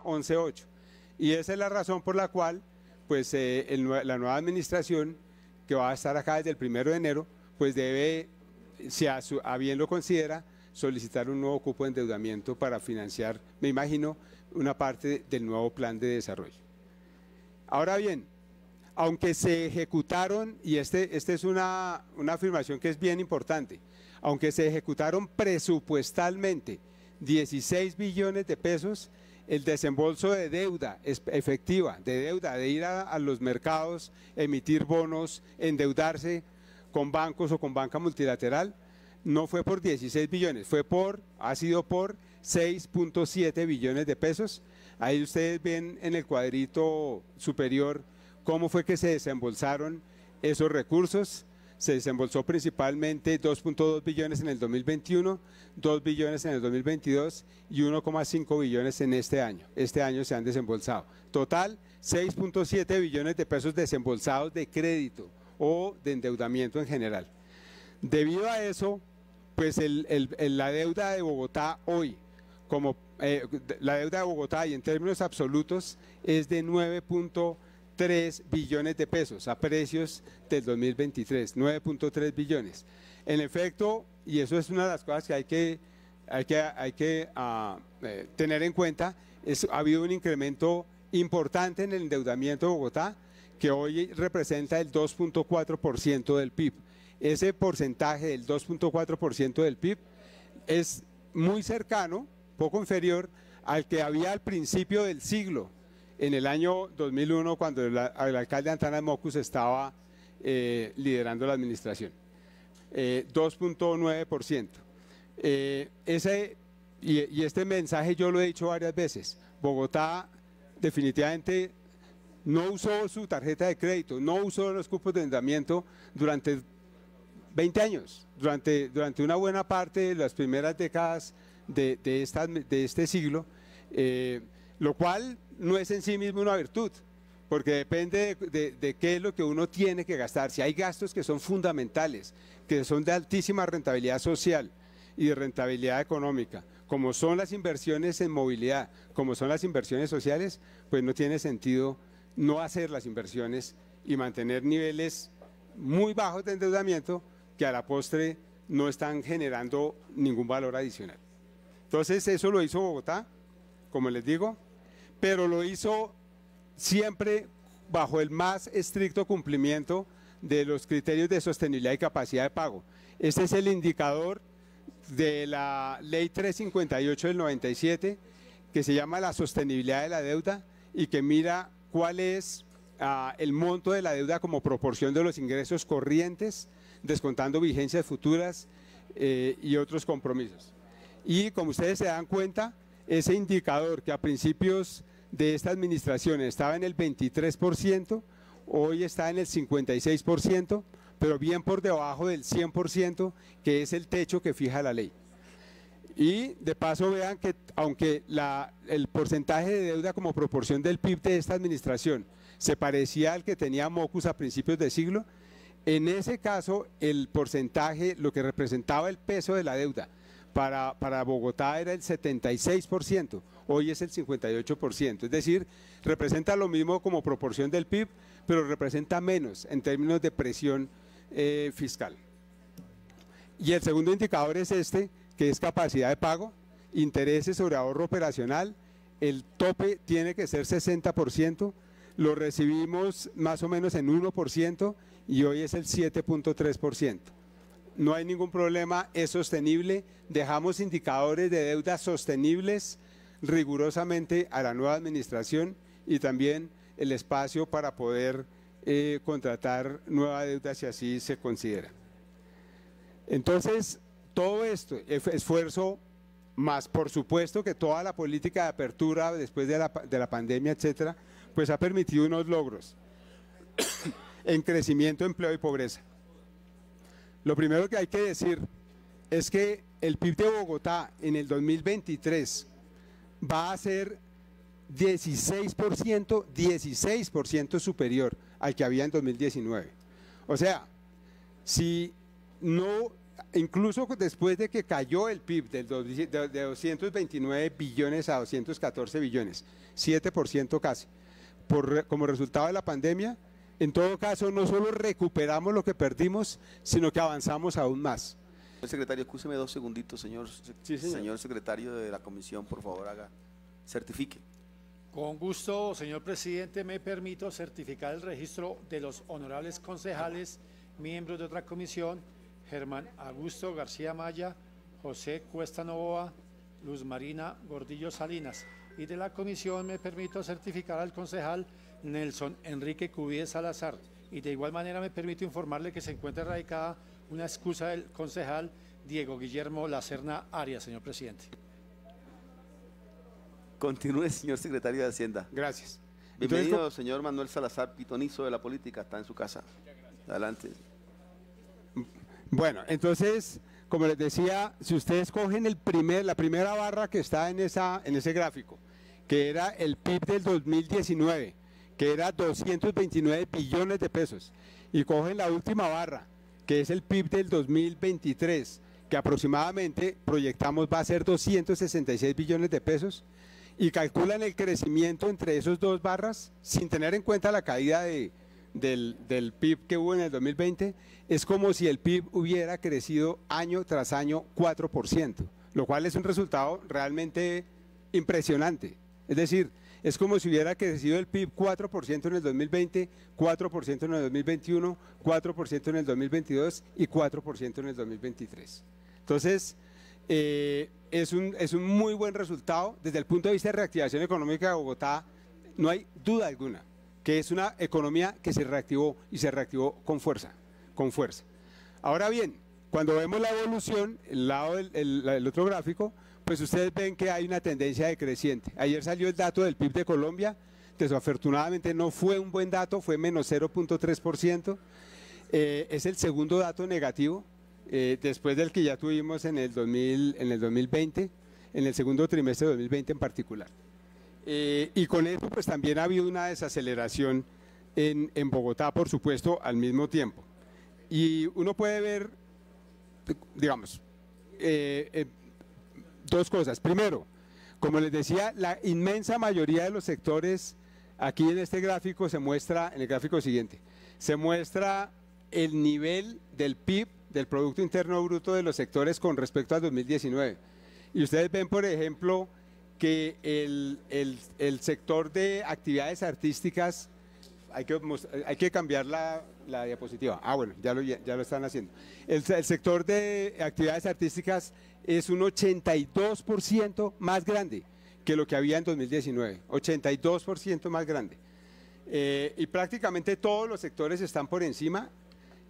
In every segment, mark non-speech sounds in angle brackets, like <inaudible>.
11.8. Y esa es la razón por la cual pues, eh, la nueva administración, que va a estar acá desde el primero de enero, pues debe, si a, bien lo considera, solicitar un nuevo cupo de endeudamiento para financiar, me imagino, una parte del nuevo plan de desarrollo. Ahora bien, aunque se ejecutaron, y esta este es una, una afirmación que es bien importante, aunque se ejecutaron presupuestalmente 16 billones de pesos, el desembolso de deuda efectiva, de deuda, de ir a, los mercados, emitir bonos, endeudarse con bancos o con banca multilateral, no fue por 16 billones, fue por, ha sido por 6.7 billones de pesos. Ahí ustedes ven en el cuadrito superior cómo fue que se desembolsaron esos recursos se desembolsó principalmente 2.2 billones en el 2021, 2 billones en el 2022 y 1,5 billones en este año. Este año se han desembolsado. Total, 6.7 billones de pesos desembolsados de crédito o de endeudamiento en general. Debido a eso, pues la deuda de Bogotá hoy, como eh, la deuda de Bogotá y en términos absolutos es de 9. 3 billones de pesos a precios del 2023, 9.3 billones. En efecto, y eso es una de las cosas que hay que, hay que, hay que ah, eh, tener en cuenta, es, ha habido un incremento importante en el endeudamiento de Bogotá, que hoy representa el 2.4% del PIB. Ese porcentaje del 2.4% del PIB es muy cercano, poco inferior, al que había al principio del siglo en el año 2001, cuando el, alcalde Antana de Mocus estaba eh, liderando la administración, eh, 2.9%. Eh, ese, y, este mensaje yo lo he dicho varias veces, Bogotá definitivamente no usó su tarjeta de crédito, no usó los cupos de endeudamiento durante 20 años, durante, durante una buena parte de las primeras décadas de, de, esta, de este siglo, eh, lo cual no es en sí mismo una virtud, porque depende de, qué es lo que uno tiene que gastar. Si hay gastos que son fundamentales, que son de altísima rentabilidad social y de rentabilidad económica, como son las inversiones en movilidad, como son las inversiones sociales, pues no tiene sentido no hacer las inversiones y mantener niveles muy bajos de endeudamiento que a la postre no están generando ningún valor adicional. Entonces eso lo hizo Bogotá, como les digo, pero lo hizo siempre bajo el más estricto cumplimiento de los criterios de sostenibilidad y capacidad de pago. Este es el indicador de la ley 358 del 97, que se llama la sostenibilidad de la deuda y que mira cuál es ah, el monto de la deuda como proporción de los ingresos corrientes, descontando vigencias futuras eh, y otros compromisos. Y como ustedes se dan cuenta, ese indicador que a principios de esta administración estaba en el 23%, hoy está en el 56%, pero bien por debajo del 100%, que es el techo que fija la ley. Y de paso vean que aunque el porcentaje de deuda como proporción del PIB de esta administración se parecía al que tenía Mocus a principios de siglo, en ese caso el porcentaje, lo que representaba el peso de la deuda para, para Bogotá era el 76%, hoy es el 58%. Es decir, representa lo mismo como proporción del PIB, pero representa menos en términos de presión eh, fiscal. Y el segundo indicador es este, que es capacidad de pago, intereses sobre ahorro operacional. El tope tiene que ser 60%, lo recibimos más o menos en 1% y hoy es el 7.3% no hay ningún problema, es sostenible, dejamos indicadores de deuda sostenibles rigurosamente a la nueva administración y también el espacio para poder eh, contratar nueva deuda si así se considera. Entonces, todo esto, esfuerzo más por supuesto que toda la política de apertura después de la, de la pandemia, etcétera, pues ha permitido unos logros <coughs> en crecimiento, empleo y pobreza. Lo primero que hay que decir es que el PIB de Bogotá en el 2023 va a ser 16%, 16% superior al que había en 2019. O sea, si no, incluso después de que cayó el PIB del de, 229 billones a 214 billones, 7% casi, como resultado de la pandemia, en todo caso no solo recuperamos lo que perdimos, sino que avanzamos aún más. Señor secretario, escúcheme dos segunditos, señor, señor. secretario de la comisión, por favor, haga, certifique. Con gusto, señor presidente, me permito certificar el registro de los honorables concejales, miembros de otra comisión, Germán Augusto García Maya, José Cuesta Novoa, Luz Marina Gordillo Salinas. Y de la comisión me permito certificar al concejal Nelson Enrique Cubides Salazar. Y de igual manera me permito informarle que se encuentra radicada una excusa del concejal Diego Guillermo Lacerna Arias, señor presidente. Continúe, señor secretario de Hacienda. Gracias. Bienvenido, señor Manuel Salazar Pitonizo de la Política, está en su casa. Adelante. Bueno, entonces, como les decía, si ustedes cogen el primer, la primera barra que está en, esa, en ese gráfico, que era el PIB del 2019, que era 229 billones de pesos, y cogen la última barra, es el PIB del 2023, que aproximadamente proyectamos va a ser 266 billones de pesos, y calculan el crecimiento entre esos dos barras, sin tener en cuenta la caída del, del PIB que hubo en el 2020, es como si el PIB hubiera crecido año tras año 4%, lo cual es un resultado realmente impresionante. Es decir, es como si hubiera crecido el PIB 4% en el 2020, 4% en el 2021, 4% en el 2022 y 4% en el 2023. Entonces, eh, es, un, es un muy buen resultado. Desde el punto de vista de reactivación económica de Bogotá, no hay duda alguna que es una economía que se reactivó y se reactivó con fuerza, con fuerza. Ahora bien, cuando vemos la evolución, el, lado del, el otro gráfico, pues ustedes ven que hay una tendencia decreciente. Ayer salió el dato del PIB de Colombia, desafortunadamente no fue un buen dato, fue menos 0.3%, eh, es el segundo dato negativo, eh, después del que ya tuvimos en el, 2020, en el segundo trimestre de 2020 en particular. Eh, y con eso pues también ha habido una desaceleración en, Bogotá, por supuesto, al mismo tiempo. Y uno puede ver, digamos, dos cosas. Primero, como les decía, la inmensa mayoría de los sectores, aquí en este gráfico se muestra, en el gráfico siguiente, se muestra el nivel del PIB, del Producto Interno Bruto de los sectores con respecto al 2019. Y ustedes ven, por ejemplo, que el, sector de actividades artísticas, hay que, hay que cambiar la, diapositiva. Ah, bueno, ya lo, ya lo están haciendo. El, el sector de actividades artísticas es un 82% más grande que lo que había en 2019, 82% más grande. Eh, y prácticamente todos los sectores están por encima.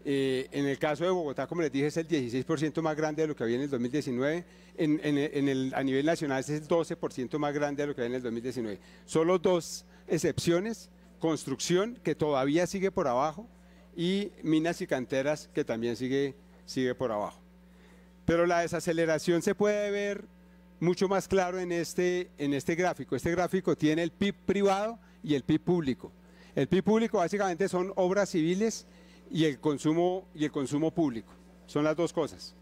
Eh, en el caso de Bogotá, como les dije, es el 16% más grande de lo que había en el 2019. En, el, a nivel nacional es el 12% más grande de lo que había en el 2019. Solo dos excepciones, construcción, que todavía sigue por abajo, y minas y canteras, que también sigue, sigue por abajo pero la desaceleración se puede ver mucho más claro en este, en este gráfico. Este gráfico tiene el PIB privado y el PIB público. El PIB público básicamente son obras civiles y el consumo, y el consumo público. Son las dos cosas.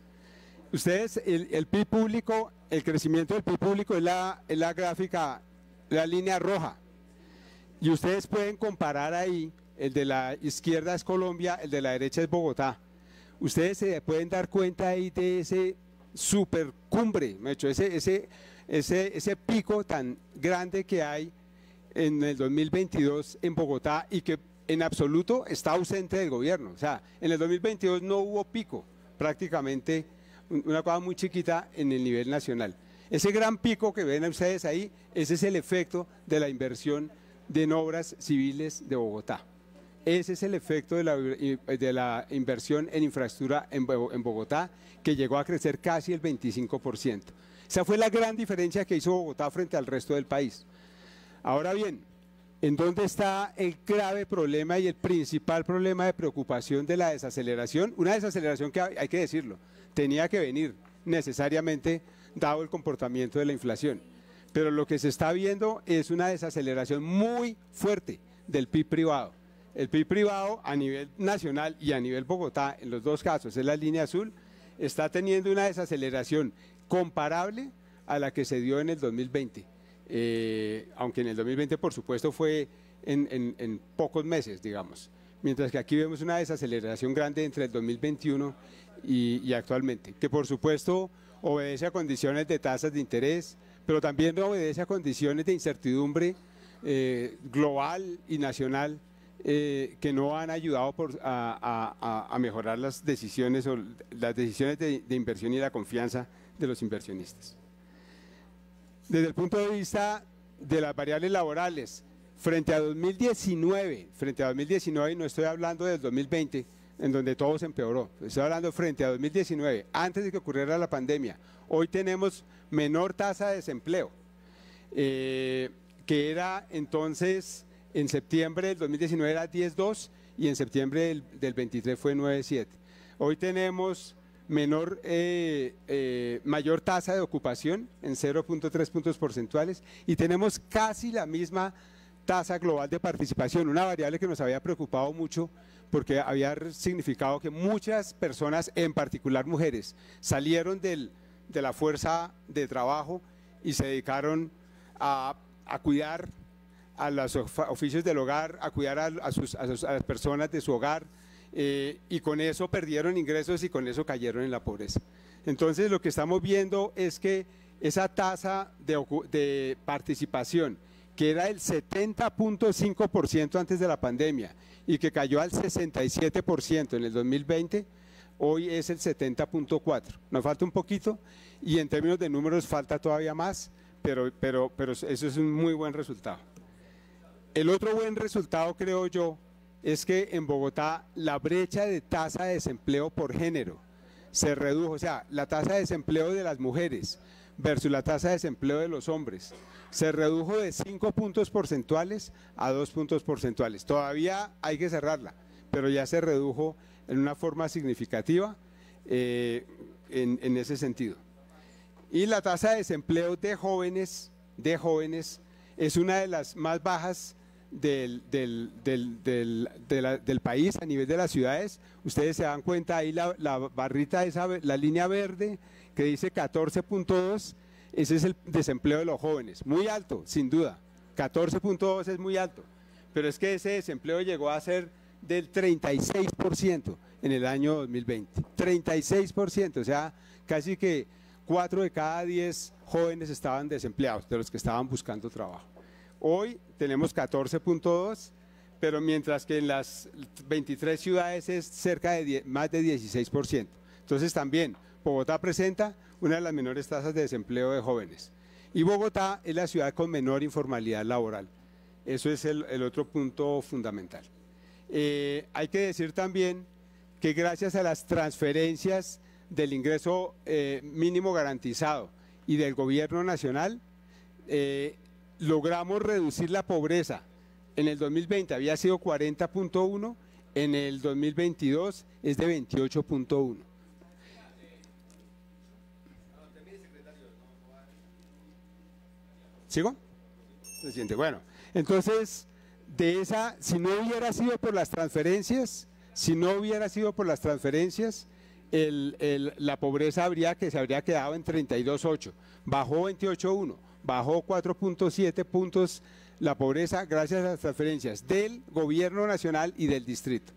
Ustedes, el, PIB público, el crecimiento del PIB público la, es la gráfica, la línea roja. Y ustedes pueden comparar ahí, el de la izquierda es Colombia, el de la derecha es Bogotá ustedes se pueden dar cuenta ahí de ese super cumbre, ese, ese, ese, ese pico tan grande que hay en el 2022 en Bogotá y que en absoluto está ausente del gobierno. O sea, en el 2022 no hubo pico, prácticamente una cosa muy chiquita en el nivel nacional. Ese gran pico que ven ustedes ahí, ese es el efecto de la inversión en obras civiles de Bogotá. Ese es el efecto de la, eh, inversión en infraestructura en, en Bogotá, que llegó a crecer casi el 25%. Esa fue la gran diferencia que hizo Bogotá frente al resto del país. Ahora bien, ¿en dónde está el grave problema y el principal problema de preocupación de la desaceleración? Una desaceleración que hay que decirlo, tenía que venir necesariamente dado el comportamiento de la inflación. Pero lo que se está viendo es una desaceleración muy fuerte del PIB privado. El PIB privado a nivel nacional y a nivel Bogotá, en los dos casos, es la línea azul, está teniendo una desaceleración comparable a la que se dio en el 2020. Eh, aunque en el 2020, por supuesto, fue en, pocos meses, digamos. Mientras que aquí vemos una desaceleración grande entre el 2021 y, actualmente, que por supuesto obedece a condiciones de tasas de interés, pero también obedece a condiciones de incertidumbre eh, global y nacional eh, que no han ayudado a, mejorar las decisiones o las decisiones de, inversión y la confianza de los inversionistas. Desde el punto de vista de las variables laborales, frente a 2019, frente a 2019, no estoy hablando del 2020, en donde todo se empeoró, estoy hablando frente a 2019, antes de que ocurriera la pandemia, hoy tenemos menor tasa de desempleo, eh, que era entonces en septiembre del 2019 era 10.2 y en septiembre del, 23 fue 9.7. Hoy tenemos menor, eh, eh, mayor tasa de ocupación en 0.3 puntos porcentuales y tenemos casi la misma tasa global de participación, una variable que nos había preocupado mucho porque había significado que muchas personas, en particular mujeres, salieron del, de la fuerza de trabajo y se dedicaron a, a cuidar a los oficios del hogar, a cuidar a, sus, a, las personas de su hogar, eh, y con eso perdieron ingresos y con eso cayeron en la pobreza. Entonces lo que estamos viendo es que esa tasa de, de participación, que era el 70.5% antes de la pandemia y que cayó al 67% en el 2020, hoy es el 70.4%. Nos falta un poquito y en términos de números falta todavía más, pero, pero, pero eso es un muy buen resultado. El otro buen resultado, creo yo, es que en Bogotá la brecha de tasa de desempleo por género se redujo, o sea, la tasa de desempleo de las mujeres versus la tasa de desempleo de los hombres se redujo de 5 puntos porcentuales a 2 puntos porcentuales. Todavía hay que cerrarla, pero ya se redujo en una forma significativa eh, en, en ese sentido. Y la tasa de desempleo de jóvenes, de jóvenes, es una de las más bajas del, del, país, a nivel de las ciudades. Ustedes se dan cuenta ahí la, barrita, esa, la línea verde que dice 14.2, ese es el desempleo de los jóvenes, muy alto, sin duda. 14.2 es muy alto, pero es que ese desempleo llegó a ser del 36% en el año 2020. 36%, o sea, casi que 4 de cada 10 jóvenes estaban desempleados, de los que estaban buscando trabajo. Hoy tenemos 14.2, pero mientras que en las 23 ciudades es cerca de más de 16%. Entonces también Bogotá presenta una de las menores tasas de desempleo de jóvenes. Y Bogotá es la ciudad con menor informalidad laboral. Eso es el, otro punto fundamental. Eh, hay que decir también que gracias a las transferencias del ingreso eh, mínimo garantizado y del gobierno nacional, eh, logramos reducir la pobreza. En el 2020 había sido 40.1, en el 2022 es de 28.1. ¿Sigo? Presidente, bueno, entonces, de esa, si no hubiera sido por las transferencias, si no hubiera sido por las transferencias, el, la pobreza habría que se habría quedado en 32.8, bajó 28.1 bajó 4.7 puntos la pobreza gracias a las transferencias del gobierno nacional y del distrito.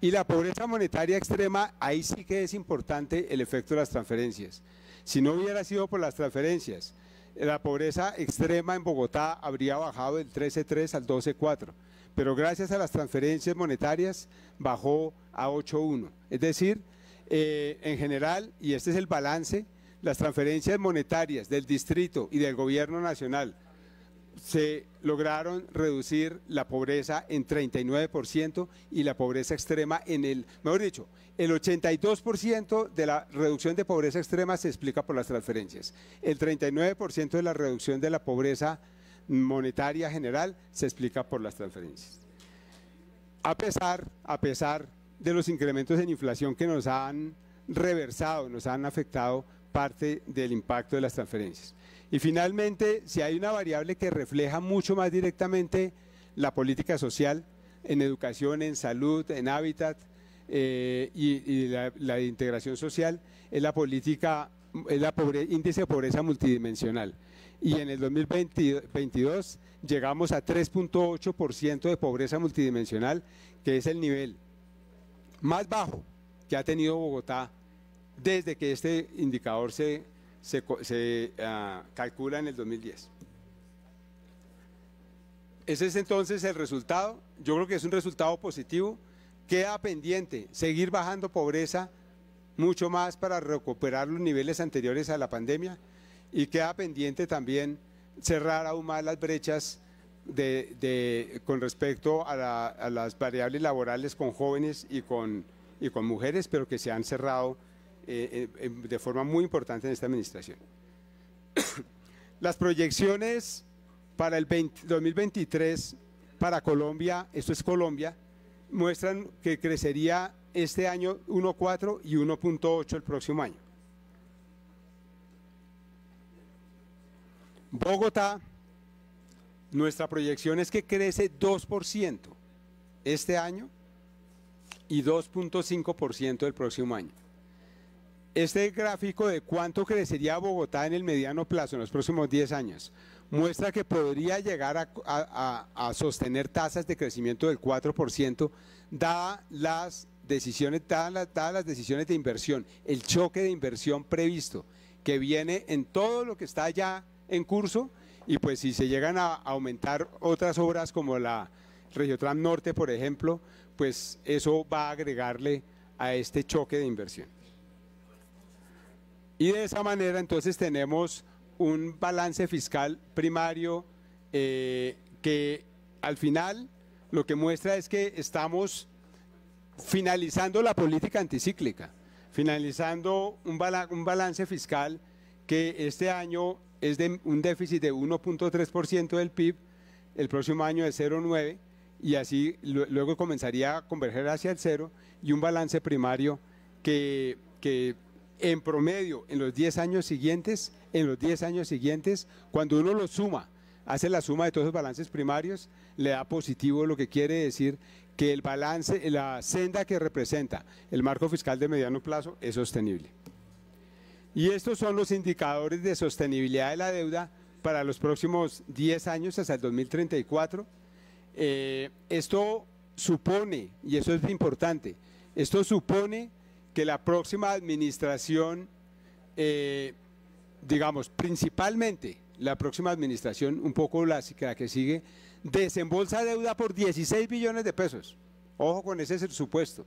Y la pobreza monetaria extrema, ahí sí que es importante el efecto de las transferencias. Si no hubiera sido por las transferencias, la pobreza extrema en Bogotá habría bajado del 13.3 al 12.4, pero gracias a las transferencias monetarias bajó a 8.1. Es decir, eh, en general, y este es el balance, las transferencias monetarias del distrito y del gobierno nacional se lograron reducir la pobreza en 39% y la pobreza extrema en el, mejor dicho, el 82% de la reducción de pobreza extrema se explica por las transferencias. El 39% de la reducción de la pobreza monetaria general se explica por las transferencias. A pesar, a pesar de los incrementos en inflación que nos han reversado, nos han afectado parte del impacto de las transferencias. Y finalmente, si hay una variable que refleja mucho más directamente la política social en educación, en salud, en hábitat eh, y, la, integración social, es la política, es la índice de pobreza multidimensional. Y en el 2022 llegamos a 3.8% de pobreza multidimensional, que es el nivel más bajo que ha tenido Bogotá desde que este indicador se, ah, calcula en el 2010. Ese es entonces el resultado. Yo creo que es un resultado positivo. Queda pendiente seguir bajando pobreza mucho más para recuperar los niveles anteriores a la pandemia y queda pendiente también cerrar aún más las brechas con respecto a, las variables laborales con jóvenes y con, y con mujeres, pero que se han cerrado eh, eh, em, de forma muy importante en esta administración. <coughs> Las proyecciones para el 2023 para Colombia, esto es Colombia, muestran que crecería este año 1.4 y 1.8 el próximo año. Bogotá, nuestra proyección es que crece 2% este año y 2.5% el próximo año. Este gráfico de cuánto crecería Bogotá en el mediano plazo, en los próximos 10 años, muestra que podría llegar a, sostener tasas de crecimiento del 4%, dadas las decisiones, dadas las, decisiones de inversión, el choque de inversión previsto, que viene en todo lo que está ya en curso, y pues si se llegan a aumentar otras obras como la Regiotram Norte, por ejemplo, pues eso va a agregarle a este choque de inversión. Y de esa manera entonces tenemos un balance fiscal primario eh, que al final lo que muestra es que estamos finalizando la política anticíclica, finalizando un, un balance fiscal que este año es de un déficit de 1.3% del PIB, el próximo año es 0.9% y así luego comenzaría a converger hacia el cero y un balance primario que, que en promedio en los 10 años siguientes, en los 10 años siguientes, cuando uno lo suma, hace la suma de todos los balances primarios, le da positivo, lo que quiere decir que el balance, la senda que representa el marco fiscal de mediano plazo es sostenible. Y estos son los indicadores de sostenibilidad de la deuda para los próximos 10 años hasta el 2034. Eh, esto supone, y eso es importante, esto supone que la próxima administración, eh, digamos, principalmente la próxima administración, un poco la, que sigue, desembolsa deuda por 16 billones de pesos. Ojo con ese es el supuesto.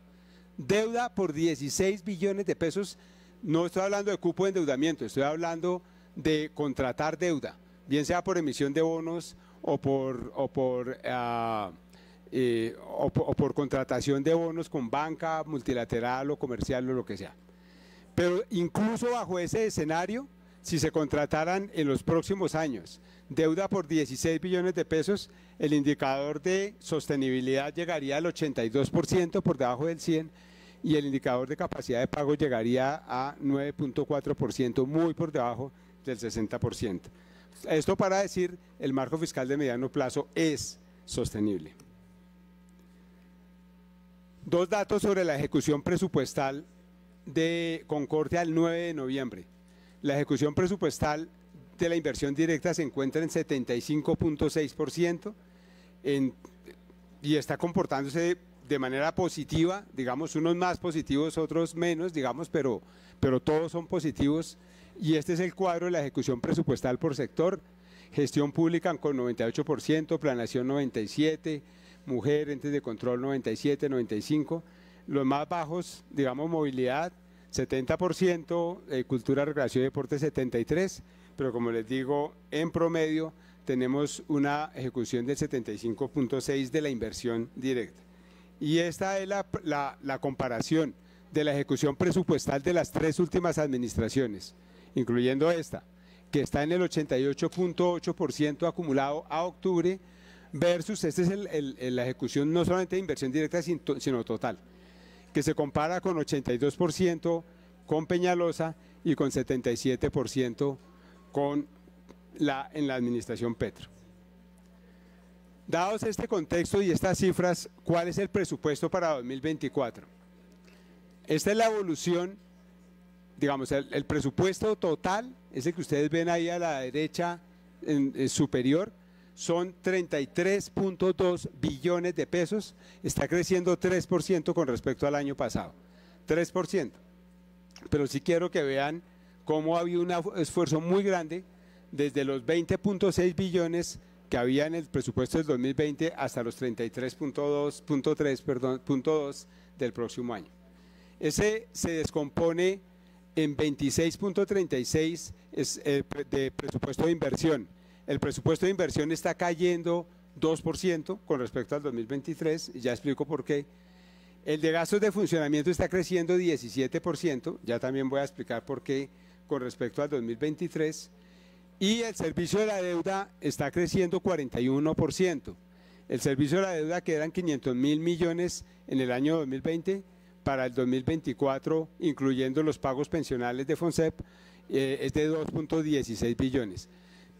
Deuda por 16 billones de pesos. No estoy hablando de cupo de endeudamiento, estoy hablando de contratar deuda, bien sea por emisión de bonos o por, por ah, eh, o, por contratación de bonos con banca multilateral o comercial o lo que sea. Pero incluso bajo ese escenario, si se contrataran en los próximos años deuda por 16 billones de pesos, el indicador de sostenibilidad llegaría al 82% por debajo del 100% y el indicador de capacidad de pago llegaría a 9.4%, muy por debajo del 60%. Esto para decir, el marco fiscal de mediano plazo es sostenible. Dos datos sobre la ejecución presupuestal de Concordia al 9 de noviembre. La ejecución presupuestal de la inversión directa se encuentra en 75.6% y está comportándose de manera positiva, digamos, unos más positivos, otros menos, digamos, pero, pero todos son positivos. Y este es el cuadro de la ejecución presupuestal por sector. Gestión pública con 98%, planación 97%, mujer, entes de control 97, 95. Los más bajos, digamos, movilidad 70%, eh, cultura, recreación y deporte 73%, pero como les digo, en promedio tenemos una ejecución del 75.6% de la inversión directa. Y esta es la, la, la comparación de la ejecución presupuestal de las tres últimas administraciones, incluyendo esta, que está en el 88.8% acumulado a octubre versus, esta es la ejecución no solamente de inversión directa, sino total, que se compara con 82% con Peñalosa y con 77% con la, en la administración Petro. Dados este contexto y estas cifras, ¿cuál es el presupuesto para 2024? Esta es la evolución, digamos, el, presupuesto total, ese que ustedes ven ahí a la derecha eh, superior, son 33.2 billones de pesos, está creciendo 3% con respecto al año pasado, 3%. Pero sí quiero que vean cómo ha habido un esfuerzo muy grande desde los 20.6 billones que había en el presupuesto del 2020 hasta los 33.2, del próximo año. Ese se descompone en 26.36 eh, de presupuesto de inversión el presupuesto de inversión está cayendo 2% con respecto al 2023, ya explico por qué. El de gastos de funcionamiento está creciendo 17%, ya también voy a explicar por qué con respecto al 2023. Y el servicio de la deuda está creciendo 41%. El servicio de la deuda quedan eran 500 mil millones en el año 2020 para el 2024, incluyendo los pagos pensionales de FONSEP, eh, es de 2.16 billones.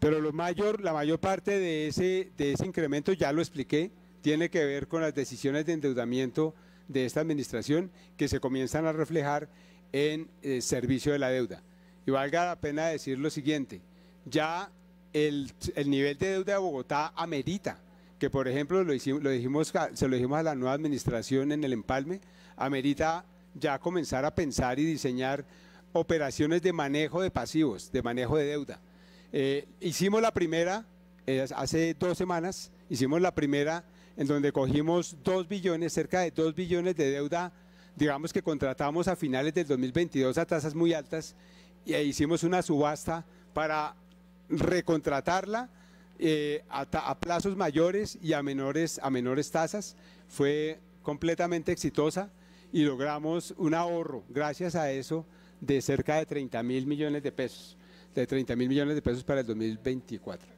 Pero lo mayor, la mayor parte de ese, incremento, ya lo expliqué, tiene que ver con las decisiones de endeudamiento de esta administración que se comienzan a reflejar en el eh, servicio de la deuda. Y valga la pena decir lo siguiente, ya el, nivel de deuda de Bogotá amerita que por ejemplo lo, lo dijimos, se lo dijimos a la nueva administración en el empalme, amerita ya comenzar a pensar y diseñar operaciones de manejo de pasivos, de manejo de deuda eh, hicimos la primera, eh, hace dos semanas, hicimos la primera en donde cogimos 2 billones, cerca de 2 billones de deuda, digamos que contratamos a finales del 2022 a tasas muy altas y e hicimos una subasta para recontratarla eh, a, a, plazos mayores y a menores, a menores tasas. Fue completamente exitosa y logramos un ahorro, gracias a eso, de cerca de 30 mil millones de pesos de 30 mil millones de pesos para el 2024.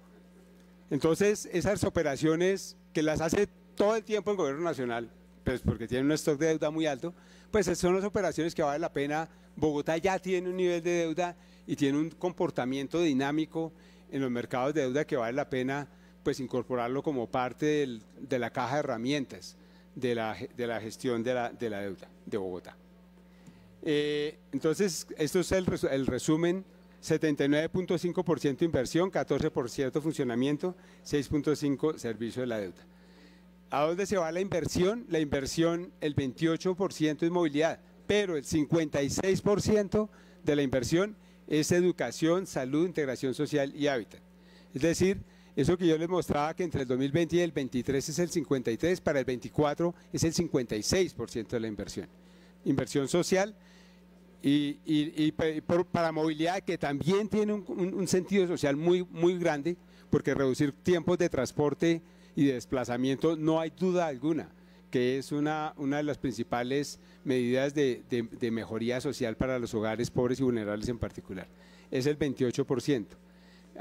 Entonces, esas operaciones que las hace todo el tiempo el gobierno nacional, pues porque tiene un stock de deuda muy alto, pues son las operaciones que vale la pena. Bogotá ya tiene un nivel de deuda y tiene un comportamiento dinámico en los mercados de deuda que vale la pena pues incorporarlo como parte de la caja de herramientas de la, de la gestión de la, de la, deuda de Bogotá. Eh, entonces, esto es el resumen 79.5% inversión, 14% funcionamiento, 6.5% servicio de la deuda. ¿A dónde se va la inversión? La inversión, el 28% es movilidad, pero el 56% de la inversión es educación, salud, integración social y hábitat. Es decir, eso que yo les mostraba que entre el 2020 y el 23 es el 53, para el 24 es el 56% de la inversión. Inversión social, y, para movilidad que también tiene un, sentido social muy, muy grande, porque reducir tiempos de transporte y de desplazamiento no hay duda alguna que es una, una de las principales medidas de, mejoría social para los hogares pobres y vulnerables en particular. Es el 28%.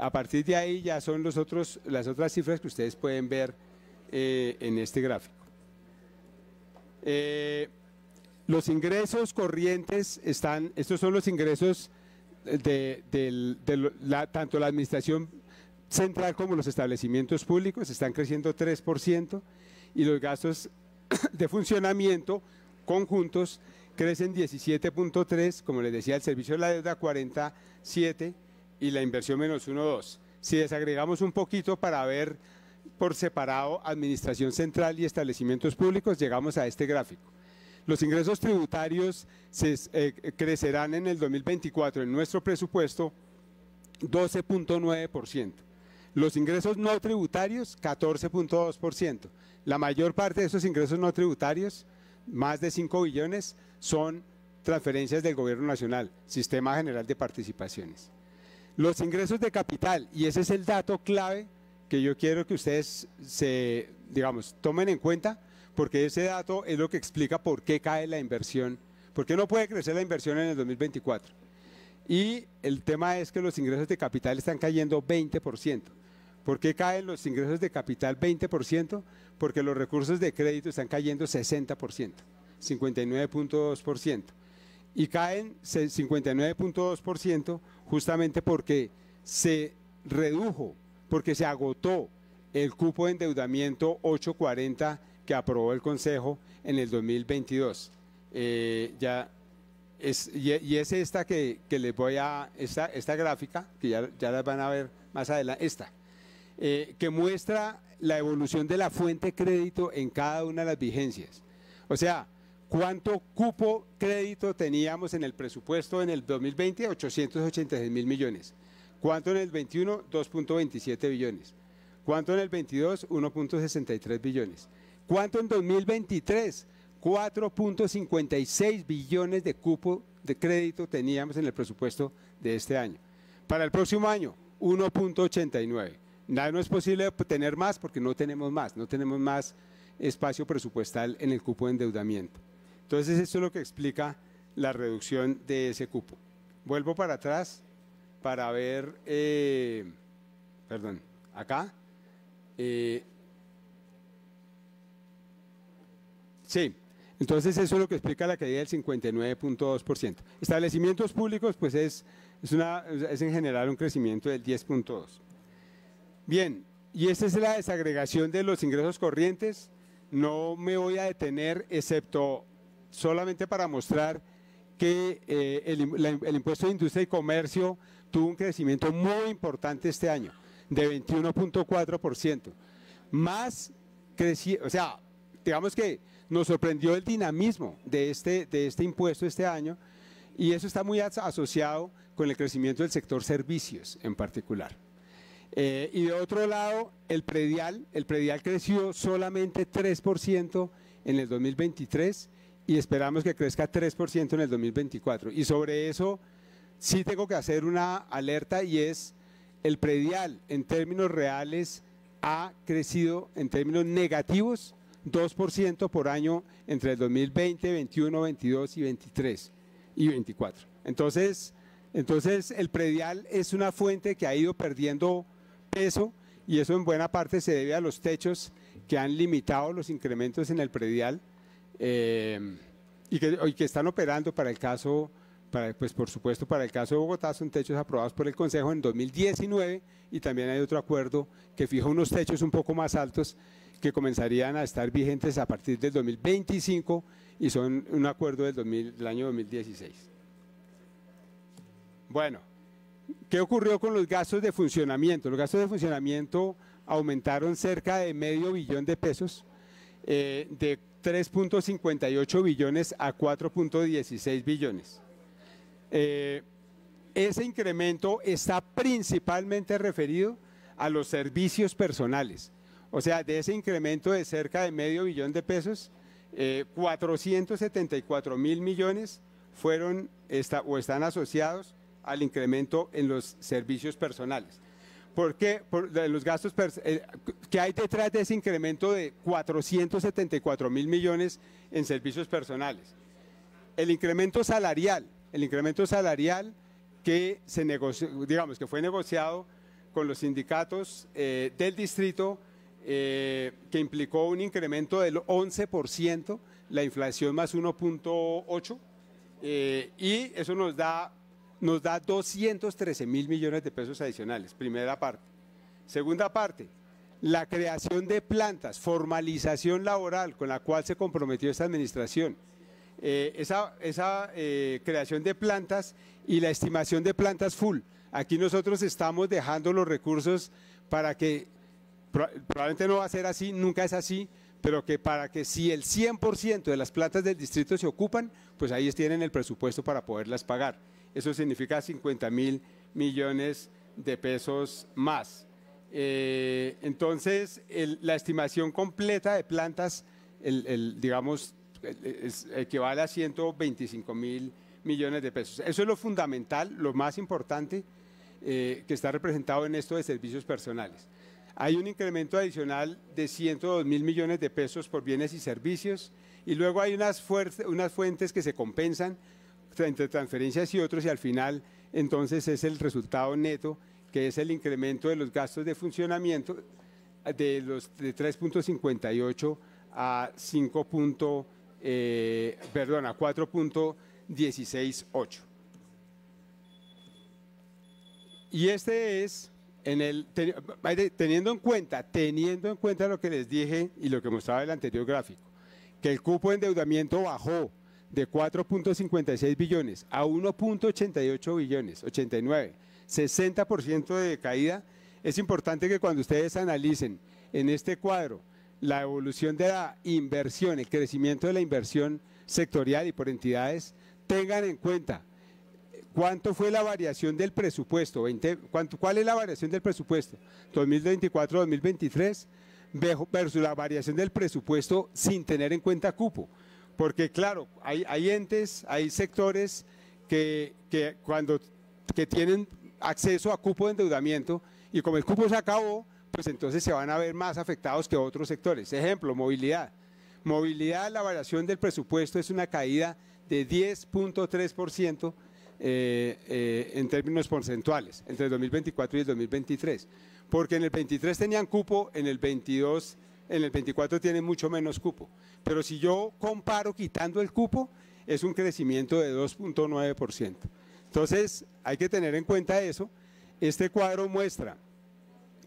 A partir de ahí ya son los otros, las otras cifras que ustedes pueden ver eh, en este gráfico. Eh, los ingresos corrientes están, estos son los ingresos de, la, tanto la administración central como los establecimientos públicos, están creciendo 3% y los gastos <coughs> de funcionamiento conjuntos crecen 17.3, como les decía, el servicio de la deuda 47 y la inversión menos 1.2. Si desagregamos un poquito para ver por separado administración central y establecimientos públicos, llegamos a este gráfico. Los ingresos tributarios se, eh, crecerán en el 2024 en nuestro presupuesto 12.9%. Los ingresos no tributarios 14.2%. La mayor parte de esos ingresos no tributarios, más de 5 billones, son transferencias del Gobierno Nacional, Sistema General de Participaciones. Los ingresos de capital, y ese es el dato clave que yo quiero que ustedes se, digamos, tomen en cuenta, porque ese dato es lo que explica por qué cae la inversión, por qué no puede crecer la inversión en el 2024. Y el tema es que los ingresos de capital están cayendo 20%. ¿Por qué caen los ingresos de capital 20%? Porque los recursos de crédito están cayendo 60%, 59.2%. Y caen 59.2% justamente porque se redujo, porque se agotó el cupo de endeudamiento 840 aprobó el Consejo en el 2022. Eh, ya es, y, es esta que, les voy a, esta, esta gráfica, que ya, ya las van a ver más adelante, esta, eh, que muestra la evolución de la fuente crédito en cada una de las vigencias. O sea, ¿cuánto cupo crédito teníamos en el presupuesto en el 2020? 886 mil millones. ¿Cuánto en el 21? 2.27 billones. ¿Cuánto en el 22? 1.63 billones. ¿Cuánto en 2023? 4.56 billones de cupo de crédito teníamos en el presupuesto de este año. Para el próximo año, 1.89. Nada no es posible tener más porque no tenemos más, no tenemos más espacio presupuestal en el cupo de endeudamiento. Entonces, eso es lo que explica la reducción de ese cupo. Vuelvo para atrás para ver, eh, perdón, acá. Eh, Sí. Entonces eso es lo que explica la caída del 59.2%. Establecimientos públicos, pues es, es, una, en general un crecimiento del 10.2%. Bien, y esta es la desagregación de los ingresos corrientes. No me voy a detener, excepto solamente para mostrar que eh, el, impuesto de industria y comercio tuvo un crecimiento muy importante este año, de 21.4%. Más, creci o sea, digamos que nos sorprendió el dinamismo de este, de este impuesto este año y eso está muy asociado con el crecimiento del sector servicios en particular. Eh, y de otro lado, el predial, el predial creció solamente 3% en el 2023 y esperamos que crezca 3% en el 2024. Y sobre eso sí tengo que hacer una alerta y es el predial en términos reales ha crecido en términos negativos 2% por año entre el 2020, 21, 22 y 23 y 24. Entonces, entonces el predial es una fuente que ha ido perdiendo peso y eso en buena parte se debe a los techos que han limitado los incrementos en el predial eh, y, que, que, están operando para el caso, para, pues por supuesto para el caso de Bogotá, son techos aprobados por el Consejo en 2019 y también hay otro acuerdo que fija unos techos un poco más altos que comenzarían a estar vigentes a partir del 2025 y son un acuerdo del, año 2016. Bueno, ¿qué ocurrió con los gastos de funcionamiento? Los gastos de funcionamiento aumentaron cerca de medio billón de pesos, eh, de 3.58 billones a 4.16 billones. Eh, ese incremento está principalmente referido a los servicios personales. O sea, de ese incremento de cerca de medio billón de pesos, 474 eh, mil millones fueron o están asociados al incremento en los servicios personales. ¿Por qué? Por los gastos eh, que hay detrás de ese incremento de 474 mil millones en servicios personales. El incremento salarial, el incremento salarial que se negoció, digamos que fue negociado con los sindicatos eh, del distrito eh, que implicó un incremento del 11%, la inflación más 1.8%, eh, y eso nos da, nos da 213 mil millones de pesos adicionales, primera parte. Segunda parte, la creación de plantas, formalización laboral con la cual se comprometió esta administración. Eh, esa, esa creación de plantas y la estimación de plantas full. Aquí nosotros estamos dejando los recursos para que probablemente no va a ser así, nunca es así, pero que para que si el 100% de las plantas del distrito se ocupan, pues ahí tienen el presupuesto para poderlas pagar. Eso significa 50 mil millones de pesos más. Eh, entonces, la estimación completa de plantas, digamos, equivale a 125 mil millones de pesos. Eso es lo fundamental, lo más importante eh, que está representado en esto de servicios personales. Hay un incremento adicional de 102 mil millones de pesos por bienes y servicios y luego hay unas, unas fuentes que se compensan entre transferencias y otros y al final entonces es el resultado neto que es el incremento de los gastos de funcionamiento de los de 3.58 a 5. Eh, perdón, a 4.168. Y este es en el, teniendo en cuenta, teniendo en cuenta lo que les dije y lo que mostraba el anterior gráfico, que el cupo de endeudamiento bajó de 4.56 billones a 1.88 billones, 89, 60% de caída, es importante que cuando ustedes analicen en este cuadro la evolución de la inversión, el crecimiento de la inversión sectorial y por entidades, tengan en cuenta ¿Cuánto fue la variación del presupuesto? ¿Cuál es la variación del presupuesto? 2024-2023 versus la variación del presupuesto sin tener en cuenta cupo. Porque claro, hay, entes, hay sectores que, que, cuando, que tienen acceso a cupo de endeudamiento y como el cupo se acabó, pues entonces se van a ver más afectados que otros sectores. Ejemplo, movilidad. Movilidad, la variación del presupuesto es una caída de 10.3% eh, eh, en términos porcentuales entre el 2024 y el 2023, porque en el 23 tenían cupo, en el 22, en el 24 tienen mucho menos cupo. Pero si yo comparo quitando el cupo, es un crecimiento de 2.9%. Entonces, hay que tener en cuenta eso. Este cuadro muestra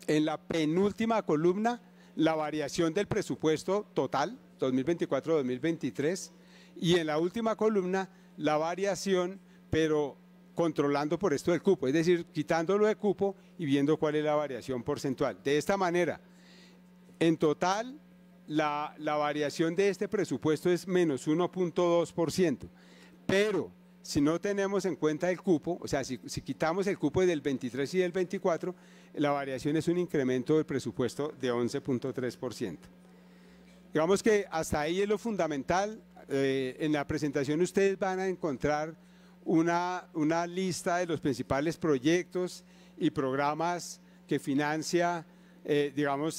en la penúltima columna la variación del presupuesto total 2024-2023 y en la última columna la variación pero controlando por esto el cupo, es decir, quitándolo de cupo y viendo cuál es la variación porcentual. De esta manera, en total, la, variación de este presupuesto es menos 1.2%, pero si no tenemos en cuenta el cupo, o sea, si, quitamos el cupo del 23 y del 24, la variación es un incremento del presupuesto de 11.3%. Digamos que hasta ahí es lo fundamental. Eh, en la presentación ustedes van a encontrar una, lista de los principales proyectos y programas que financia, eh,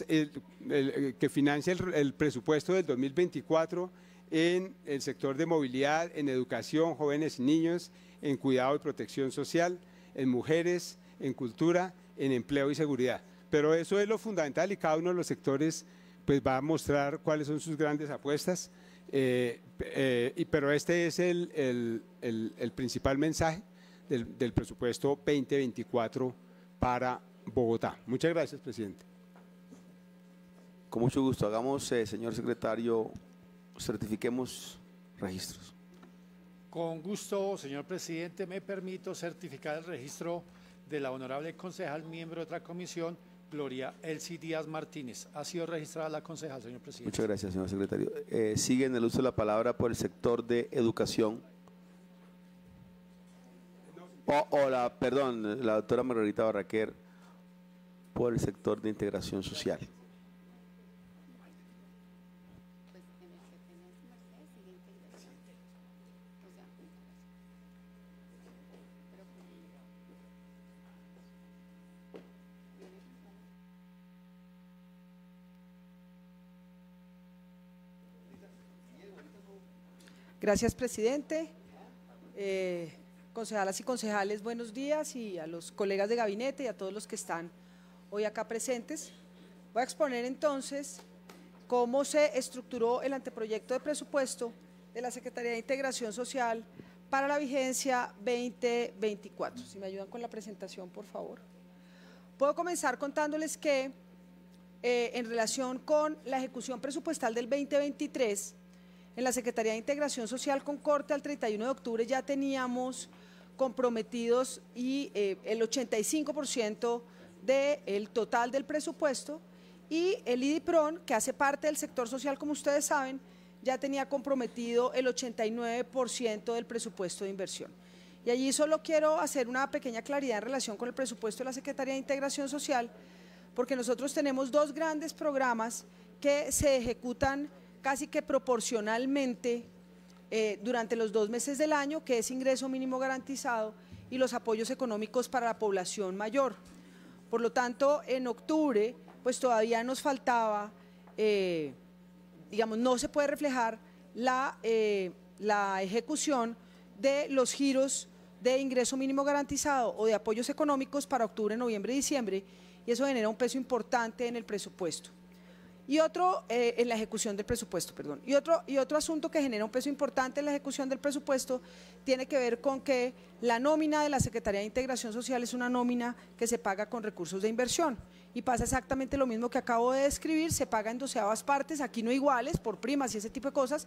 el, eh, que financia el, presupuesto del 2024 en el sector de movilidad, en educación, jóvenes y niños, en cuidado y protección social, en mujeres, en cultura, en empleo y seguridad. Pero eso es lo fundamental y cada uno de los sectores pues va a mostrar cuáles son sus grandes apuestas. Eh, eh, y, pero este es el, principal mensaje del, presupuesto 2024 para Bogotá. Muchas gracias, presidente. Con mucho gusto. Hagamos, eh, señor secretario, certifiquemos registros. Con gusto, señor presidente, me permito certificar el registro de la honorable concejal, miembro de otra comisión, Gloria Elsie Díaz Martínez. Ha sido registrada la concejal, señor presidente. Muchas gracias, señor secretario. Eh, sigue en el uso de la palabra por el sector de educación. Hola, perdón, la doctora Margarita Barraquer por el sector de integración social. Gracias, presidente. Eh, concejalas y concejales, buenos días y a los colegas de gabinete y a todos los que están hoy acá presentes. Voy a exponer entonces cómo se estructuró el anteproyecto de presupuesto de la Secretaría de Integración Social para la vigencia 2024. Si me ayudan con la presentación, por favor. Puedo comenzar contándoles que eh, en relación con la ejecución presupuestal del 2023, en la Secretaría de Integración Social con corte al 31 de octubre ya teníamos comprometidos y eh, el 85% del total del presupuesto y el IDIPRON, que hace parte del sector social, como ustedes saben, ya tenía comprometido el 89% del presupuesto de inversión. Y allí solo quiero hacer una pequeña claridad en relación con el presupuesto de la Secretaría de Integración Social, porque nosotros tenemos dos grandes programas que se ejecutan casi que proporcionalmente eh, durante los dos meses del año, que es ingreso mínimo garantizado, y los apoyos económicos para la población mayor. Por lo tanto, en octubre, pues todavía nos faltaba, eh, digamos, no se puede reflejar la, eh, la ejecución de los giros de ingreso mínimo garantizado o de apoyos económicos para octubre, noviembre y diciembre, y eso genera un peso importante en el presupuesto. Y otro, eh, en la ejecución del presupuesto, perdón. Y otro, y otro asunto que genera un peso importante en la ejecución del presupuesto tiene que ver con que la nómina de la Secretaría de Integración Social es una nómina que se paga con recursos de inversión. Y pasa exactamente lo mismo que acabo de describir, se paga en doceavas partes, aquí no iguales, por primas y ese tipo de cosas,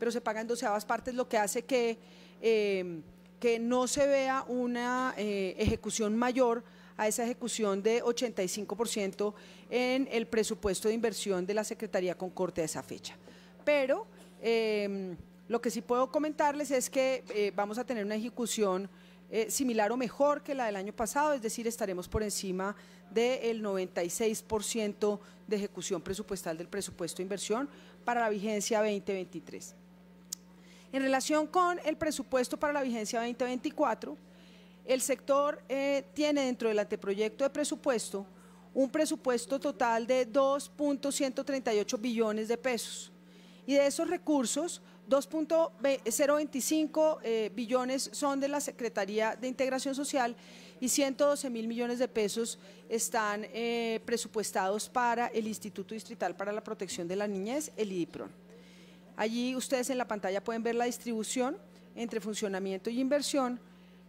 pero se paga en doceavas partes, lo que hace que, eh, que no se vea una eh, ejecución mayor a esa ejecución de 85% en el presupuesto de inversión de la Secretaría con corte a esa fecha. Pero em, lo que sí puedo comentarles es que eh, vamos a tener una ejecución eh, similar o mejor que la del año pasado, es decir, estaremos por encima del 96% de ejecución presupuestal del presupuesto de inversión para la vigencia 2023. En relación con el presupuesto para la vigencia 2024, el sector eh, tiene dentro del anteproyecto de presupuesto un presupuesto total de 2.138 billones de pesos. Y de esos recursos, 2.025 eh, billones son de la Secretaría de Integración Social y 112 mil millones de pesos están eh, presupuestados para el Instituto Distrital para la Protección de la Niñez, el IDIPRON. Allí ustedes en la pantalla pueden ver la distribución entre funcionamiento y inversión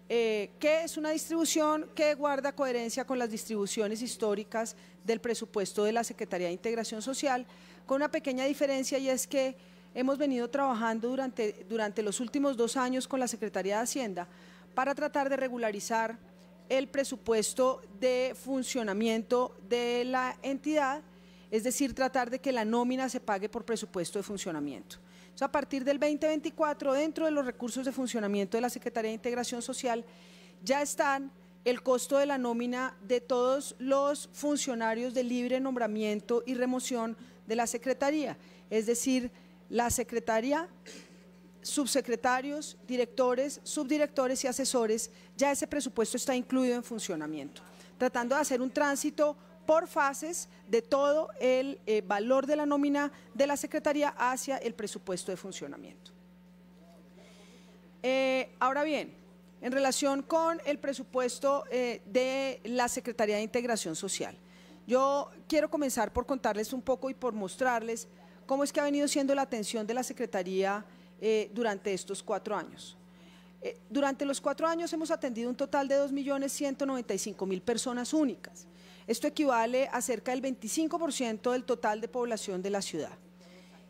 eh, que es una distribución que guarda coherencia con las distribuciones históricas del presupuesto de la Secretaría de Integración Social, con una pequeña diferencia y es que hemos venido trabajando durante, durante los últimos dos años con la Secretaría de Hacienda para tratar de regularizar el presupuesto de funcionamiento de la entidad, es decir, tratar de que la nómina se pague por presupuesto de funcionamiento a partir del 2024, dentro de los recursos de funcionamiento de la Secretaría de Integración Social, ya están el costo de la nómina de todos los funcionarios de libre nombramiento y remoción de la Secretaría, es decir, la Secretaría, subsecretarios, directores, subdirectores y asesores, ya ese presupuesto está incluido en funcionamiento, tratando de hacer un tránsito por fases de todo el eh, valor de la nómina de la Secretaría hacia el presupuesto de funcionamiento. Eh, ahora bien, en relación con el presupuesto eh, de la Secretaría de Integración Social, yo quiero comenzar por contarles un poco y por mostrarles cómo es que ha venido siendo la atención de la Secretaría durante estos cuatro años durante los cuatro años hemos atendido un total de 2.195.000 personas únicas. Esto equivale a cerca del 25% del total de población de la ciudad.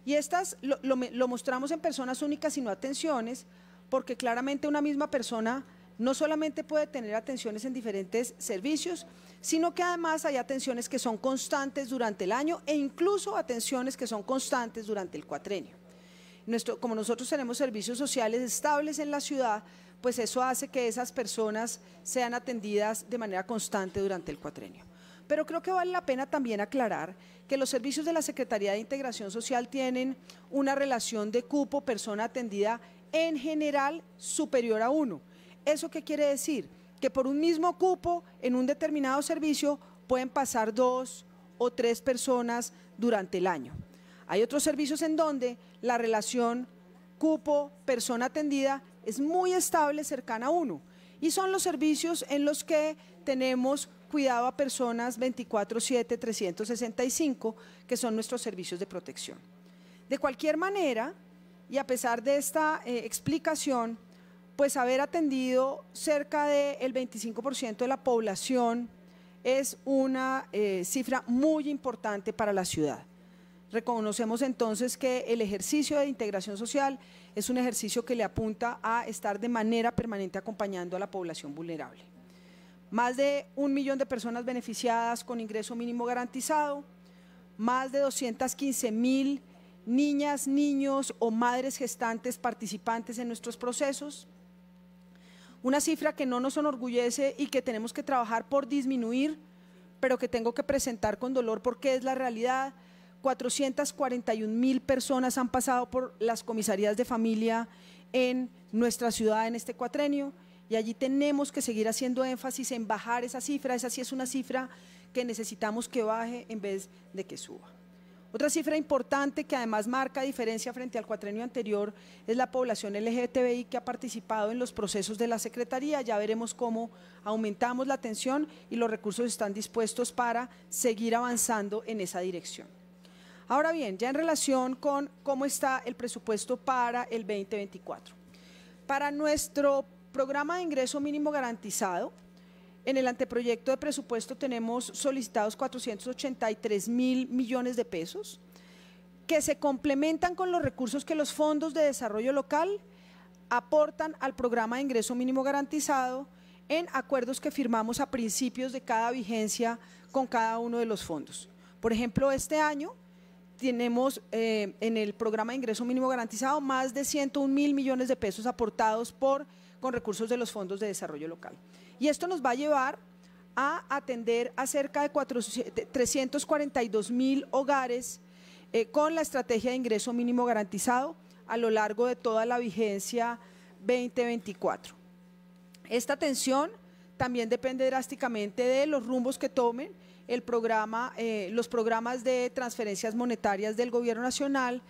Y estas lo, mostramos en personas únicas, y no atenciones, porque claramente una misma persona no solamente puede tener atenciones en diferentes servicios, sino que además hay atenciones que son constantes durante el año e incluso atenciones que son constantes durante el cuatrenio. como nosotros tenemos servicios sociales estables en la ciudad, pues eso hace que esas personas sean atendidas de manera constante durante el cuatrenio. Pero creo que vale la pena también aclarar que los servicios de la Secretaría de Integración Social tienen una relación de cupo persona atendida en general superior a uno. ¿Eso qué quiere decir? Que por un mismo cupo en un determinado servicio pueden pasar dos o tres personas durante el año. Hay otros servicios en donde la relación cupo-persona atendida es muy estable, cercana a uno. Y son los servicios en los que tenemos cuidado a personas 24/7, 365, que son nuestros servicios de protección. De cualquier manera, y a pesar de esta eh, explicación, pues haber atendido cerca del 25% de la población es una eh, cifra muy importante para la ciudad. Reconocemos entonces que el ejercicio de integración social es un ejercicio que le apunta a estar de manera permanente acompañando a la población vulnerable más de un millón de personas beneficiadas con ingreso mínimo garantizado, más de 215 mil niñas, niños o madres gestantes participantes en nuestros procesos. Una cifra que no nos enorgullece y que tenemos que trabajar por disminuir, pero que tengo que presentar con dolor porque es la realidad. 441 mil personas han pasado por las comisarías de familia en nuestra ciudad en este cuatrenio y allí tenemos que seguir haciendo énfasis en bajar esa cifra. Esa sí es una cifra que necesitamos que baje en vez de que suba. Otra cifra importante que además marca diferencia frente al cuatrenio anterior es la población LGTBI que ha participado en los procesos de la Secretaría. Ya veremos cómo aumentamos la atención y los recursos están dispuestos para seguir avanzando en esa dirección. Ahora bien, ya en relación con cómo está el presupuesto para el 2024. Para nuestro programa de ingreso mínimo garantizado, en el anteproyecto de presupuesto tenemos solicitados 483 mil millones de pesos, que se complementan con los recursos que los fondos de desarrollo local aportan al programa de ingreso mínimo garantizado en acuerdos que firmamos a principios de cada vigencia con cada uno de los fondos. Por ejemplo, este año tenemos eh, en el programa de ingreso mínimo garantizado más de 101 mil millones de pesos aportados por con recursos de los fondos de desarrollo local. Y esto nos va a llevar a atender a cerca de 342 mil hogares eh, con la estrategia de ingreso mínimo garantizado a lo largo de toda la vigencia 2024. Esta atención también depende drásticamente de los rumbos que tomen el programa, eh, los programas de transferencias monetarias del Gobierno Nacional,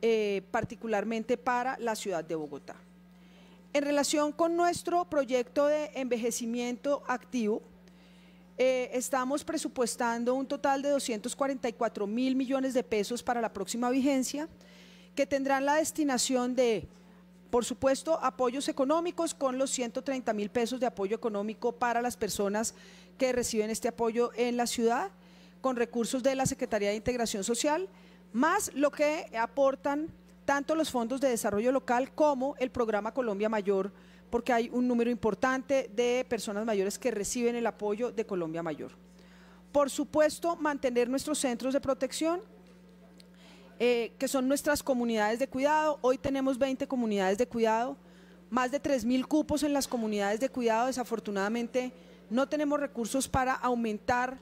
eh, particularmente para la ciudad de Bogotá en relación con nuestro proyecto de envejecimiento activo, eh, estamos presupuestando un total de 244 mil millones de pesos para la próxima vigencia, que tendrán la destinación de, por supuesto, apoyos económicos con los 130 mil pesos de apoyo económico para las personas que reciben este apoyo en la ciudad, con recursos de la Secretaría de Integración Social, más lo que aportan tanto los fondos de desarrollo local como el programa Colombia Mayor, porque hay un número importante de personas mayores que reciben el apoyo de Colombia Mayor. Por supuesto, mantener nuestros centros de protección, eh, que son nuestras comunidades de cuidado. Hoy tenemos 20 comunidades de cuidado, más de mil cupos en las comunidades de cuidado. Desafortunadamente, no tenemos recursos para aumentar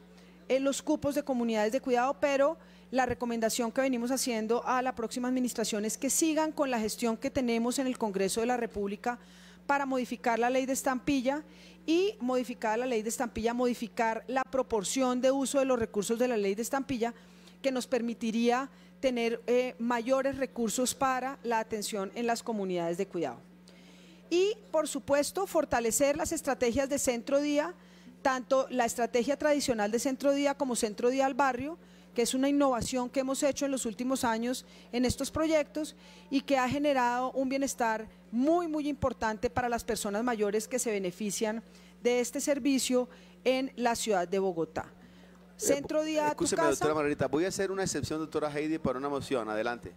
eh, los cupos de comunidades de cuidado, pero la recomendación que venimos haciendo a la próxima administración es que sigan con la gestión que tenemos en el Congreso de la República para modificar la ley de estampilla y modificar la ley de estampilla, modificar la proporción de uso de los recursos de la ley de estampilla que nos permitiría tener eh, mayores recursos para la atención en las comunidades de cuidado. Y, por supuesto, fortalecer las estrategias de centro día, tanto la estrategia tradicional de centro día como centro día al barrio, que es una innovación que hemos hecho en los últimos años en estos proyectos y que ha generado un bienestar muy, muy importante para las personas mayores que se benefician de este servicio en la ciudad de Bogotá. Eh, Centro Día eh, doctora Margarita, voy a hacer una excepción, doctora Heidi, para una moción. Adelante.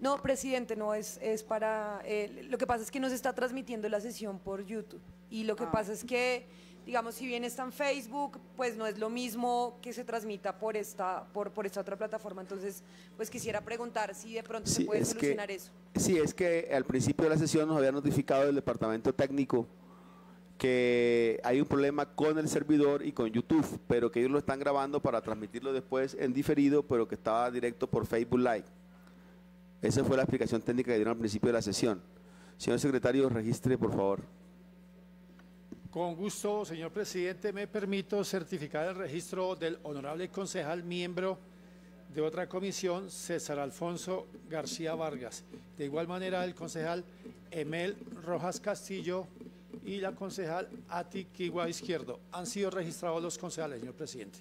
No, presidente, no es, es para... Eh, lo que pasa es que nos está transmitiendo la sesión por YouTube y lo que ah. pasa es que digamos, si bien está en Facebook, pues no es lo mismo que se transmita por esta, por, por esta otra plataforma. Entonces, pues quisiera preguntar si de pronto se puede solucionar eso. Sí, es que al principio de la sesión nos había notificado el departamento técnico que hay un problema con el servidor y con YouTube, pero que ellos lo están grabando para transmitirlo después en diferido, pero que estaba directo por Facebook Live. Esa fue la explicación técnica que dieron al principio de la sesión. Señor secretario, registre, por favor. Con gusto, señor presidente, me permito certificar el registro del honorable concejal miembro de otra comisión, César Alfonso García Vargas. De igual manera, el concejal Emel Rojas Castillo y la concejal Ati Izquierdo. Han sido registrados los concejales, señor presidente.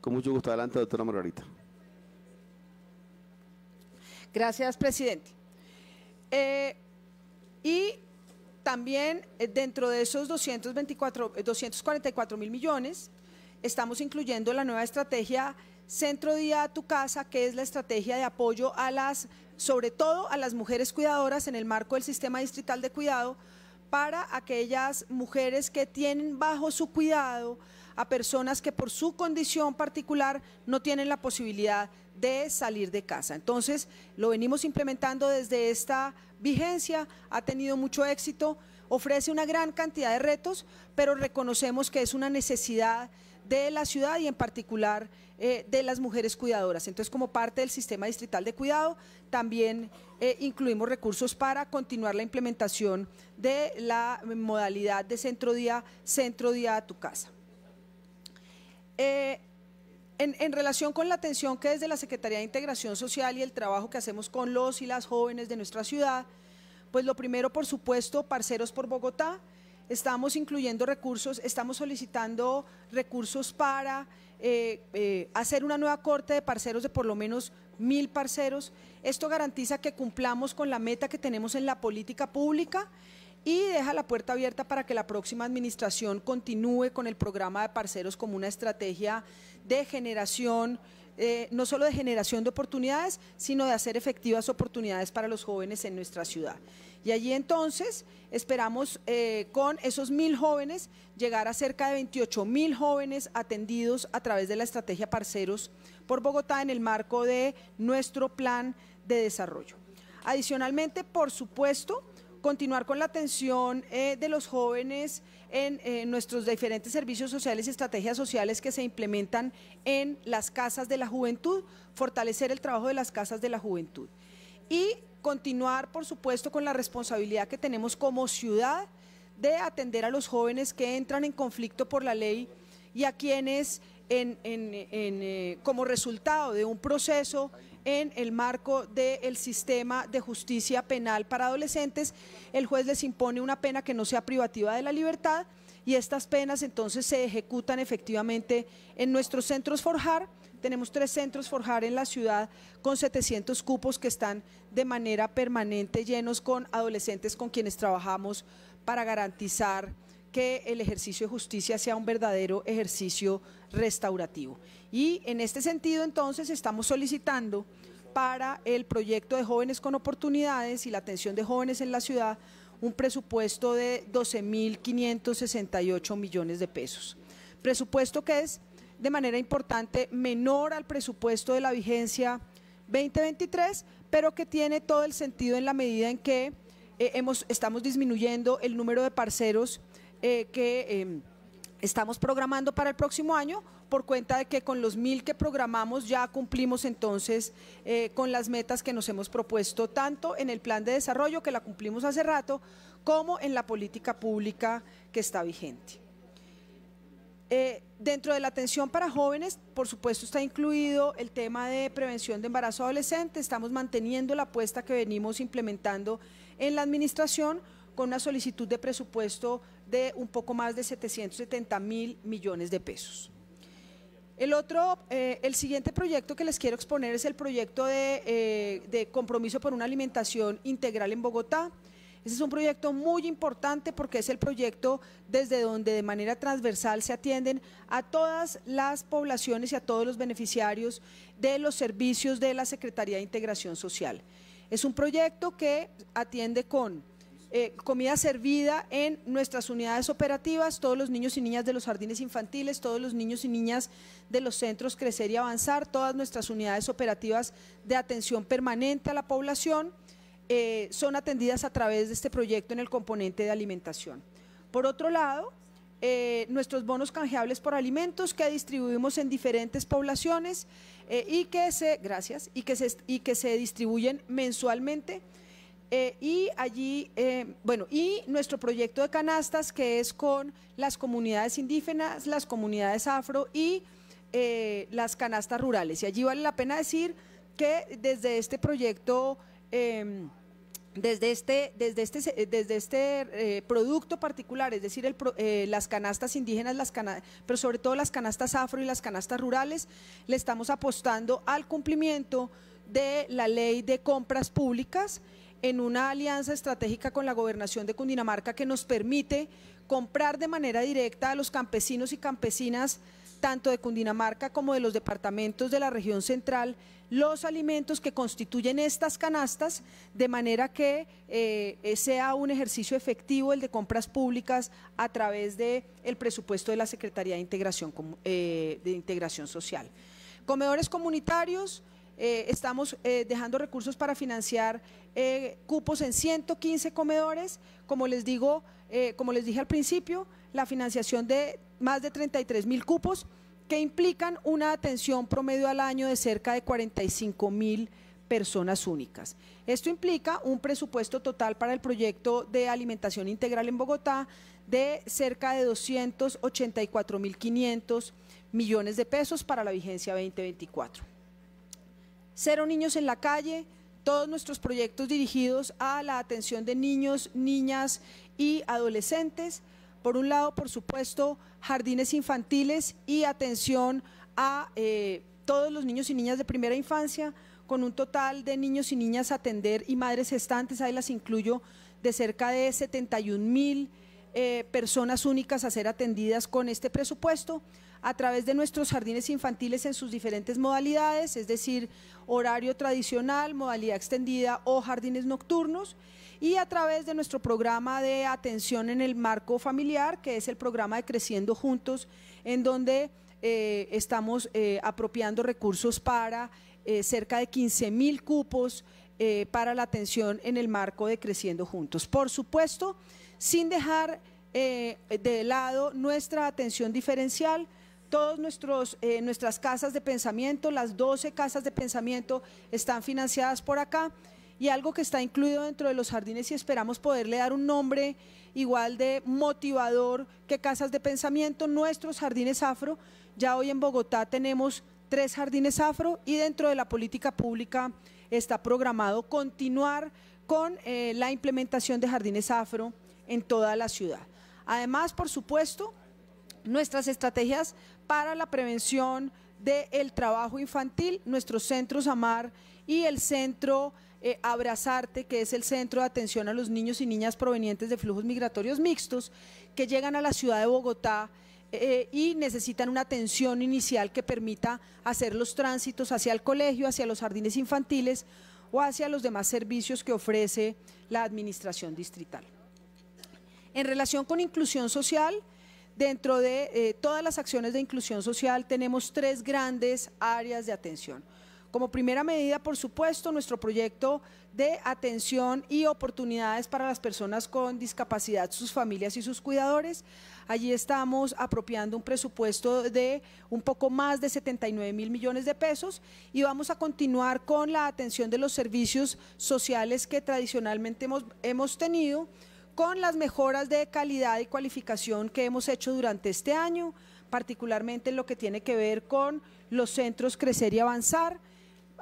Con mucho gusto. Adelante, doctora Margarita. Gracias, presidente. Eh, y también eh, dentro de esos 224, 244 eh, mil millones, estamos incluyendo la nueva estrategia Centro Día a tu Casa, que es la estrategia de apoyo a las, sobre todo a las mujeres cuidadoras en el marco del sistema distrital de cuidado, para aquellas mujeres que tienen bajo su cuidado a personas que por su condición particular no tienen la posibilidad de salir de casa. Entonces, lo venimos implementando desde esta vigencia, ha tenido mucho éxito, ofrece una gran cantidad de retos, pero reconocemos que es una necesidad de la ciudad y en particular eh, de las mujeres cuidadoras. Entonces, como parte del sistema distrital de cuidado, también eh, incluimos recursos para continuar la implementación de la modalidad de centro día, centro día a tu casa. Eh, en, relación con la atención que desde la Secretaría de Integración Social y el trabajo que hacemos con los y las jóvenes de nuestra ciudad, pues lo primero, por supuesto, Parceros por Bogotá, estamos incluyendo recursos, estamos solicitando recursos para eh, eh, hacer una nueva corte de parceros de por lo menos mil parceros. Esto garantiza que cumplamos con la meta que tenemos en la política pública y deja la puerta abierta para que la próxima administración continúe con el programa de parceros como una estrategia de generación, eh, no solo de generación de oportunidades, sino de hacer efectivas oportunidades para los jóvenes en nuestra ciudad. Y allí entonces esperamos eh, con esos mil jóvenes llegar a cerca de 28 mil jóvenes atendidos a través de la estrategia Parceros por Bogotá en el marco de nuestro plan de desarrollo. Adicionalmente, por supuesto, continuar con la atención eh, de los jóvenes en eh, nuestros diferentes servicios sociales y estrategias sociales que se implementan en las casas de la juventud, fortalecer el trabajo de las casas de la juventud y continuar, por supuesto, con la responsabilidad que tenemos como ciudad de atender a los jóvenes que entran en conflicto por la ley y a quienes eh, como resultado de un proceso en el marco del sistema de justicia penal para adolescentes. El juez les impone una pena que no sea privativa de la libertad y estas penas entonces se ejecutan efectivamente en nuestros centros Forjar. Tenemos tres centros Forjar en la ciudad con 700 cupos que están de manera permanente llenos con adolescentes con quienes trabajamos para garantizar que el ejercicio de justicia sea un verdadero ejercicio restaurativo. Y en este sentido, entonces, estamos solicitando para el proyecto de jóvenes con oportunidades y la atención de jóvenes en la ciudad un presupuesto de 12.568 millones de pesos. Presupuesto que es de manera importante menor al presupuesto de la vigencia 2023, pero que tiene todo el sentido en la medida en que eh, hemos, estamos disminuyendo el número de parceros eh, que em, estamos programando para el próximo año por cuenta de que con los mil que programamos ya cumplimos entonces eh, con las metas que nos hemos propuesto tanto en el plan de desarrollo que la cumplimos hace rato como en la política pública que está vigente. Eh, dentro de la atención para jóvenes, por supuesto, está incluido el tema de prevención de embarazo adolescente. Estamos manteniendo la apuesta que venimos implementando en la administración con una solicitud de presupuesto de un poco más de 770 mil millones de pesos. El otro, eh, el siguiente proyecto que les quiero exponer es el proyecto de, eh, de compromiso por una alimentación integral en Bogotá. Ese es un proyecto muy importante porque es el proyecto desde donde de manera transversal se atienden a todas las poblaciones y a todos los beneficiarios de los servicios de la Secretaría de Integración Social. Es un proyecto que atiende con eh, comida servida en nuestras unidades operativas, todos los niños y niñas de los jardines infantiles, todos los niños y niñas de los centros Crecer y Avanzar, todas nuestras unidades operativas de atención permanente a la población eh, son atendidas a través de este proyecto en el componente de alimentación. Por otro lado, eh, nuestros bonos canjeables por alimentos que distribuimos en diferentes poblaciones y que se, gracias, y que y que se distribuyen mensualmente eh, y allí, eh, bueno, y nuestro proyecto de canastas que es con las comunidades indígenas, las comunidades afro y eh, las canastas rurales. Y allí vale la pena decir que desde este proyecto, em, desde este, desde este, desde este producto particular, es decir, el, las canastas indígenas, las cana pero sobre todo las canastas afro y las canastas rurales, le estamos apostando al cumplimiento de la ley de compras públicas en una alianza estratégica con la gobernación de Cundinamarca que nos permite comprar de manera directa a los campesinos y campesinas tanto de Cundinamarca como de los departamentos de la región central los alimentos que constituyen estas canastas, de manera que eh, sea un ejercicio efectivo el de compras públicas a través del presupuesto de la Secretaría de Integración, eh, de Integración Social. Comedores comunitarios, eh, estamos eh, dejando recursos para financiar eh, cupos en 115 comedores. Como les digo, como les dije al principio, la financiación de más de 33 mil cupos que implican una atención promedio al año de cerca de 45 mil personas únicas. Esto implica un presupuesto total para el proyecto de alimentación integral en Bogotá de cerca de 284.500 millones de pesos para la vigencia 2024. Cero niños en la calle, todos nuestros proyectos dirigidos a la atención de niños, niñas y adolescentes. Por un lado, por supuesto, jardines infantiles y atención a eh, todos los niños y niñas de primera infancia, con un total de niños y niñas a atender y madres gestantes, ahí las incluyo, de cerca de 71 mil eh, personas únicas a ser atendidas con este presupuesto a través de nuestros jardines infantiles en sus diferentes modalidades, es decir, horario tradicional, modalidad extendida o jardines nocturnos, y a través de nuestro programa de atención en el marco familiar, que es el programa de Creciendo Juntos, en donde eh, estamos eh, apropiando recursos para eh, cerca de 15 mil cupos para la atención en el marco de Creciendo Juntos. Por supuesto, sin dejar de lado nuestra atención diferencial, Todas eh, nuestras casas de pensamiento, las 12 casas de pensamiento están financiadas por acá y algo que está incluido dentro de los jardines y esperamos poderle dar un nombre igual de motivador que casas de pensamiento, nuestros jardines afro. Ya hoy en Bogotá tenemos tres jardines afro y dentro de la política pública está programado continuar con eh, la implementación de jardines afro en toda la ciudad. Además, por supuesto, nuestras estrategias para la prevención del trabajo infantil, nuestros centros AMAR y el centro eh, Abrazarte, que es el centro de atención a los niños y niñas provenientes de flujos migratorios mixtos, que llegan a la ciudad de Bogotá eh, y necesitan una atención inicial que permita hacer los tránsitos hacia el colegio, hacia los jardines infantiles o hacia los demás servicios que ofrece la administración distrital. En relación con inclusión social, Dentro de eh, todas las acciones de inclusión social tenemos tres grandes áreas de atención. Como primera medida, por supuesto, nuestro proyecto de atención y oportunidades para las personas con discapacidad, sus familias y sus cuidadores. Allí estamos apropiando un presupuesto de un poco más de 79 mil millones de pesos y vamos a continuar con la atención de los servicios sociales que tradicionalmente hemos tenido con las mejoras de calidad y cualificación que hemos hecho durante este año, particularmente en lo que tiene que ver con los centros Crecer y Avanzar.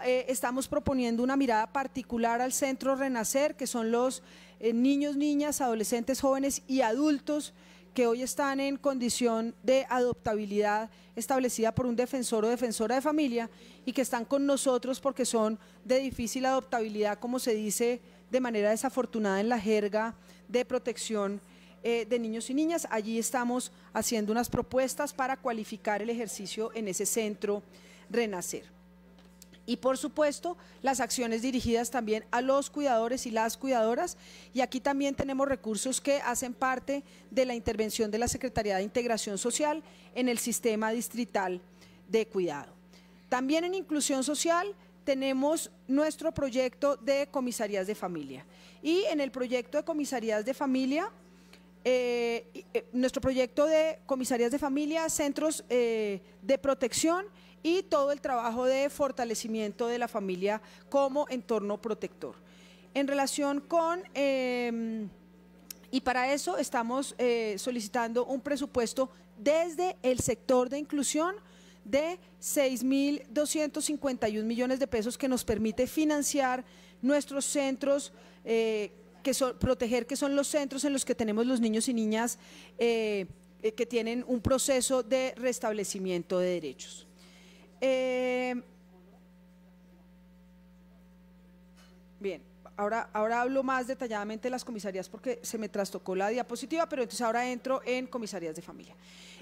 Eh, estamos proponiendo una mirada particular al centro Renacer, que son los eh, niños, niñas, adolescentes, jóvenes y adultos que hoy están en condición de adoptabilidad establecida por un defensor o defensora de familia y que están con nosotros porque son de difícil adoptabilidad, como se dice de manera desafortunada en la jerga de protección eh, de niños y niñas. Allí estamos haciendo unas propuestas para cualificar el ejercicio en ese centro Renacer y por supuesto las acciones dirigidas también a los cuidadores y las cuidadoras. Y aquí también tenemos recursos que hacen parte de la intervención de la Secretaría de Integración Social en el sistema distrital de cuidado. También en inclusión social tenemos nuestro proyecto de comisarías de familia. Y en el proyecto de comisarías de familia, eh, eh, nuestro proyecto de comisarías de familia, centros eh, de protección y todo el trabajo de fortalecimiento de la familia como entorno protector. En relación con, em, y para eso estamos solicitando un presupuesto desde el sector de inclusión de 6.251 millones de pesos que nos permite financiar nuestros centros eh, que son, proteger, que son los centros en los que tenemos los niños y niñas eh, eh, que tienen un proceso de restablecimiento de derechos. bien, ahora, ahora hablo más detalladamente de las comisarías porque se me trastocó la diapositiva, pero entonces ahora entro en comisarías de familia.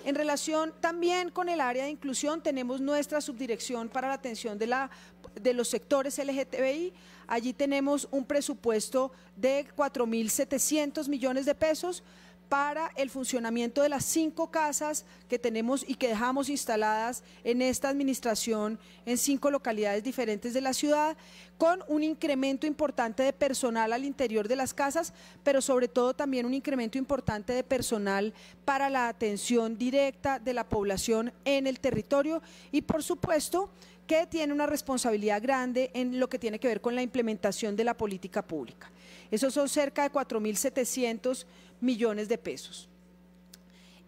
En relación también con el área de inclusión, tenemos nuestra subdirección para la atención de, de los sectores LGTBI, Allí tenemos un presupuesto de 4.700 millones de pesos para el funcionamiento de las cinco casas que tenemos y que dejamos instaladas en esta administración en cinco localidades diferentes de la ciudad, con un incremento importante de personal al interior de las casas, pero sobre todo también un incremento importante de personal para la atención directa de la población en el territorio y por supuesto que tiene una responsabilidad grande en lo que tiene que ver con la implementación de la política pública. Esos son cerca de 4.700 millones de pesos.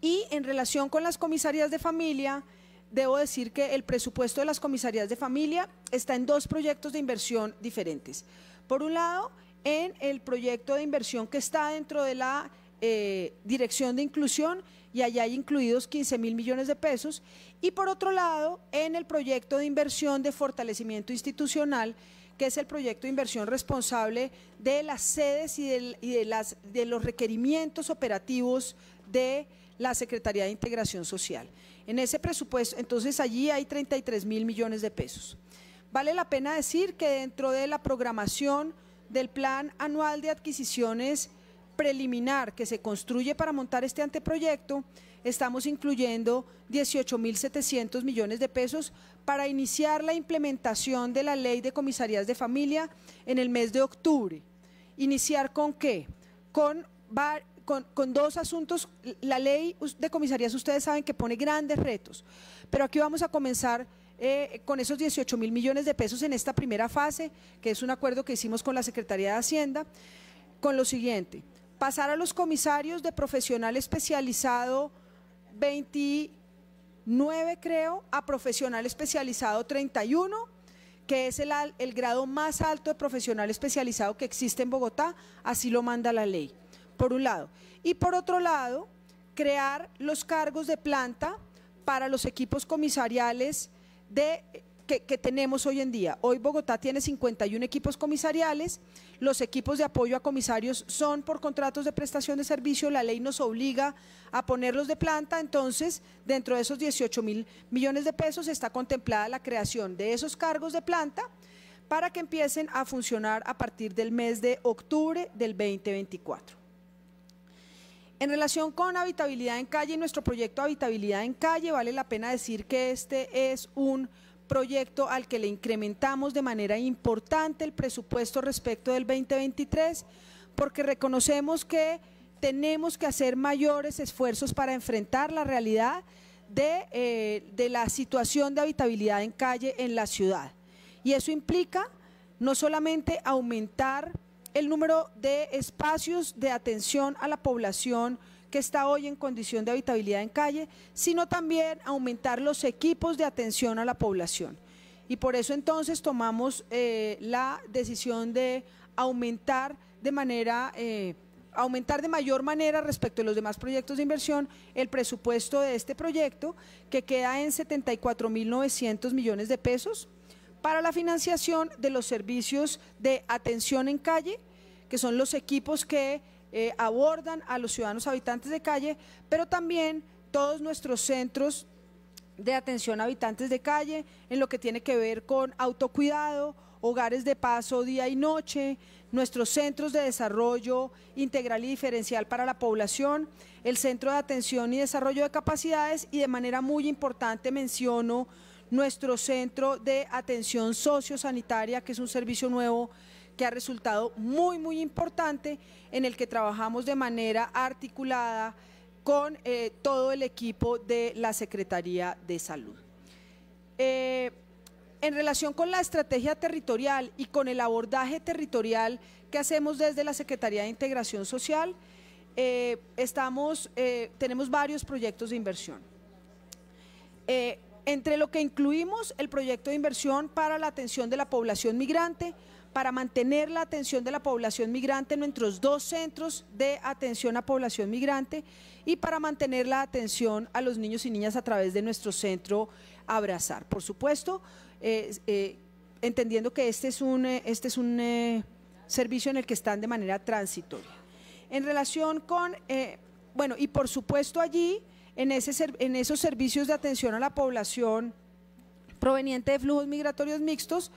Y en relación con las comisarías de familia, debo decir que el presupuesto de las comisarías de familia está en dos proyectos de inversión diferentes. Por un lado, en el proyecto de inversión que está dentro de la eh, Dirección de Inclusión, y allá hay incluidos 15 mil millones de pesos. Y por otro lado, en el proyecto de inversión de fortalecimiento institucional, que es el proyecto de inversión responsable de las sedes y, de, las, de los requerimientos operativos de la Secretaría de Integración Social. En ese presupuesto, entonces allí hay 33 mil millones de pesos. Vale la pena decir que dentro de la programación del Plan Anual de Adquisiciones preliminar que se construye para montar este anteproyecto, estamos incluyendo mil 18.700 millones de pesos para iniciar la implementación de la ley de comisarías de familia en el mes de octubre. ¿Iniciar con qué? Con, con, dos asuntos. La ley de comisarías ustedes saben que pone grandes retos, pero aquí vamos a comenzar eh, con esos 18 mil millones de pesos en esta primera fase, que es un acuerdo que hicimos con la Secretaría de Hacienda, con lo siguiente, pasar a los comisarios de profesional especializado 29, creo, a profesional especializado 31, que es el, grado más alto de profesional especializado que existe en Bogotá, así lo manda la ley, por un lado. Y por otro lado, crear los cargos de planta para los equipos comisariales de que, tenemos hoy en día. Hoy Bogotá tiene 51 equipos comisariales, los equipos de apoyo a comisarios son por contratos de prestación de servicio, la ley nos obliga a ponerlos de planta, entonces dentro de esos 18 mil millones de pesos está contemplada la creación de esos cargos de planta para que empiecen a funcionar a partir del mes de octubre del 2024. En relación con habitabilidad en calle nuestro proyecto Habitabilidad en Calle, vale la pena decir que este es un proyecto al que le incrementamos de manera importante el presupuesto respecto del 2023, porque reconocemos que tenemos que hacer mayores esfuerzos para enfrentar la realidad de, eh, de, la situación de habitabilidad en calle en la ciudad. Y eso implica no solamente aumentar el número de espacios de atención a la población, que está hoy en condición de habitabilidad en calle, sino también aumentar los equipos de atención a la población. Y por eso entonces tomamos eh, la decisión de aumentar de manera... Eh, aumentar de mayor manera respecto a los demás proyectos de inversión el presupuesto de este proyecto, que queda en 74.900 millones de pesos, para la financiación de los servicios de atención en calle, que son los equipos que eh, abordan a los ciudadanos habitantes de calle, pero también todos nuestros centros de atención a habitantes de calle, en lo que tiene que ver con autocuidado, hogares de paso día y noche, nuestros centros de desarrollo integral y diferencial para la población, el Centro de Atención y Desarrollo de Capacidades y de manera muy importante menciono nuestro Centro de Atención Sociosanitaria, que es un servicio nuevo que ha resultado muy, muy importante, en el que trabajamos de manera articulada con eh, todo el equipo de la Secretaría de Salud. Eh, en relación con la estrategia territorial y con el abordaje territorial que hacemos desde la Secretaría de Integración Social, eh, estamos, tenemos varios proyectos de inversión. entre lo que incluimos el proyecto de inversión para la atención de la población migrante, para mantener la atención de la población migrante en nuestros dos centros de atención a población migrante y para mantener la atención a los niños y niñas a través de nuestro centro Abrazar. Por supuesto, eh, eh, entendiendo que este es un, eh, este es un servicio en el que están de manera transitoria. En relación con, bueno, y por supuesto allí, en, ese, en esos servicios de atención a la población proveniente de flujos migratorios mixtos,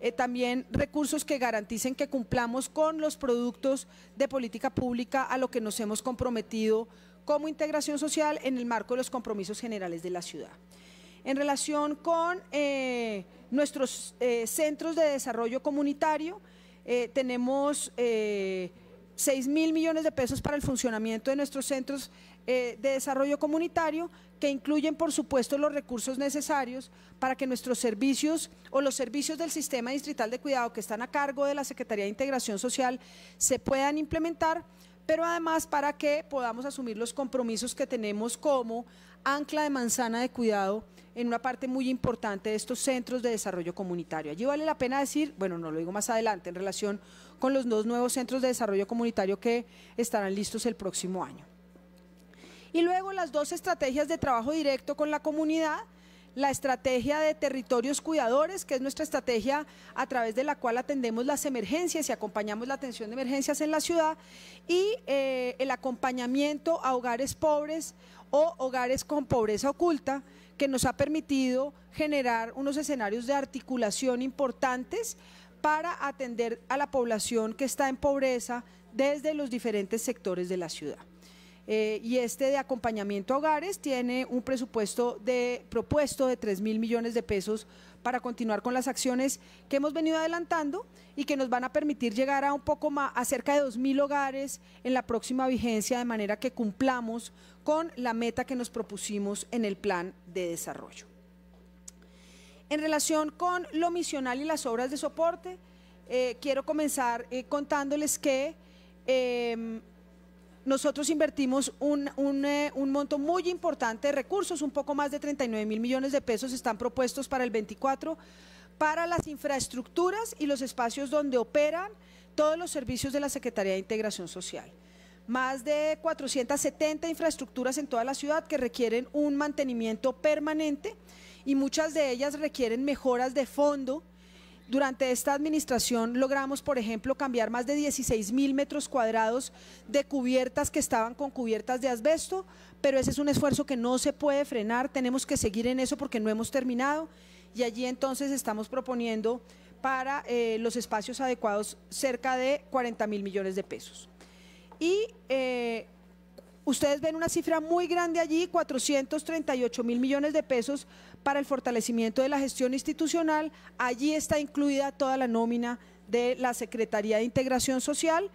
eh, también recursos que garanticen que cumplamos con los productos de política pública a lo que nos hemos comprometido como integración social en el marco de los compromisos generales de la ciudad. En relación con eh, nuestros eh, centros de desarrollo comunitario, tenemos 6 mil millones de pesos para el funcionamiento de nuestros centros eh, de desarrollo comunitario que incluyen, por supuesto, los recursos necesarios para que nuestros servicios o los servicios del sistema distrital de cuidado que están a cargo de la Secretaría de Integración Social se puedan implementar, pero además para que podamos asumir los compromisos que tenemos como ancla de manzana de cuidado en una parte muy importante de estos centros de desarrollo comunitario. Allí vale la pena decir, bueno, no lo digo más adelante, en relación con los dos nuevos centros de desarrollo comunitario que estarán listos el próximo año. Y luego las dos estrategias de trabajo directo con la comunidad, la estrategia de territorios cuidadores, que es nuestra estrategia a través de la cual atendemos las emergencias y acompañamos la atención de emergencias en la ciudad, y eh, el acompañamiento a hogares pobres o hogares con pobreza oculta, que nos ha permitido generar unos escenarios de articulación importantes para atender a la población que está en pobreza desde los diferentes sectores de la ciudad. Eh, y este de acompañamiento a hogares tiene un presupuesto de, propuesto de 3 mil millones de pesos para continuar con las acciones que hemos venido adelantando y que nos van a permitir llegar a un poco más, a cerca de 2.000 mil hogares en la próxima vigencia, de manera que cumplamos con la meta que nos propusimos en el plan de desarrollo. En relación con lo misional y las obras de soporte, eh, quiero comenzar eh, contándoles que em, nosotros invertimos eh, un, monto muy importante de recursos, un poco más de 39 mil millones de pesos están propuestos para el 24, para las infraestructuras y los espacios donde operan todos los servicios de la Secretaría de Integración Social. Más de 470 infraestructuras en toda la ciudad que requieren un mantenimiento permanente y muchas de ellas requieren mejoras de fondo durante esta administración logramos, por ejemplo, cambiar más de 16 mil metros cuadrados de cubiertas que estaban con cubiertas de asbesto, pero ese es un esfuerzo que no se puede frenar, tenemos que seguir en eso porque no hemos terminado y allí entonces estamos proponiendo para eh, los espacios adecuados cerca de 40 mil millones de pesos. Y eh, Ustedes ven una cifra muy grande allí, 438 mil millones de pesos para el fortalecimiento de la gestión institucional. Allí está incluida toda la nómina de la Secretaría de Integración Social,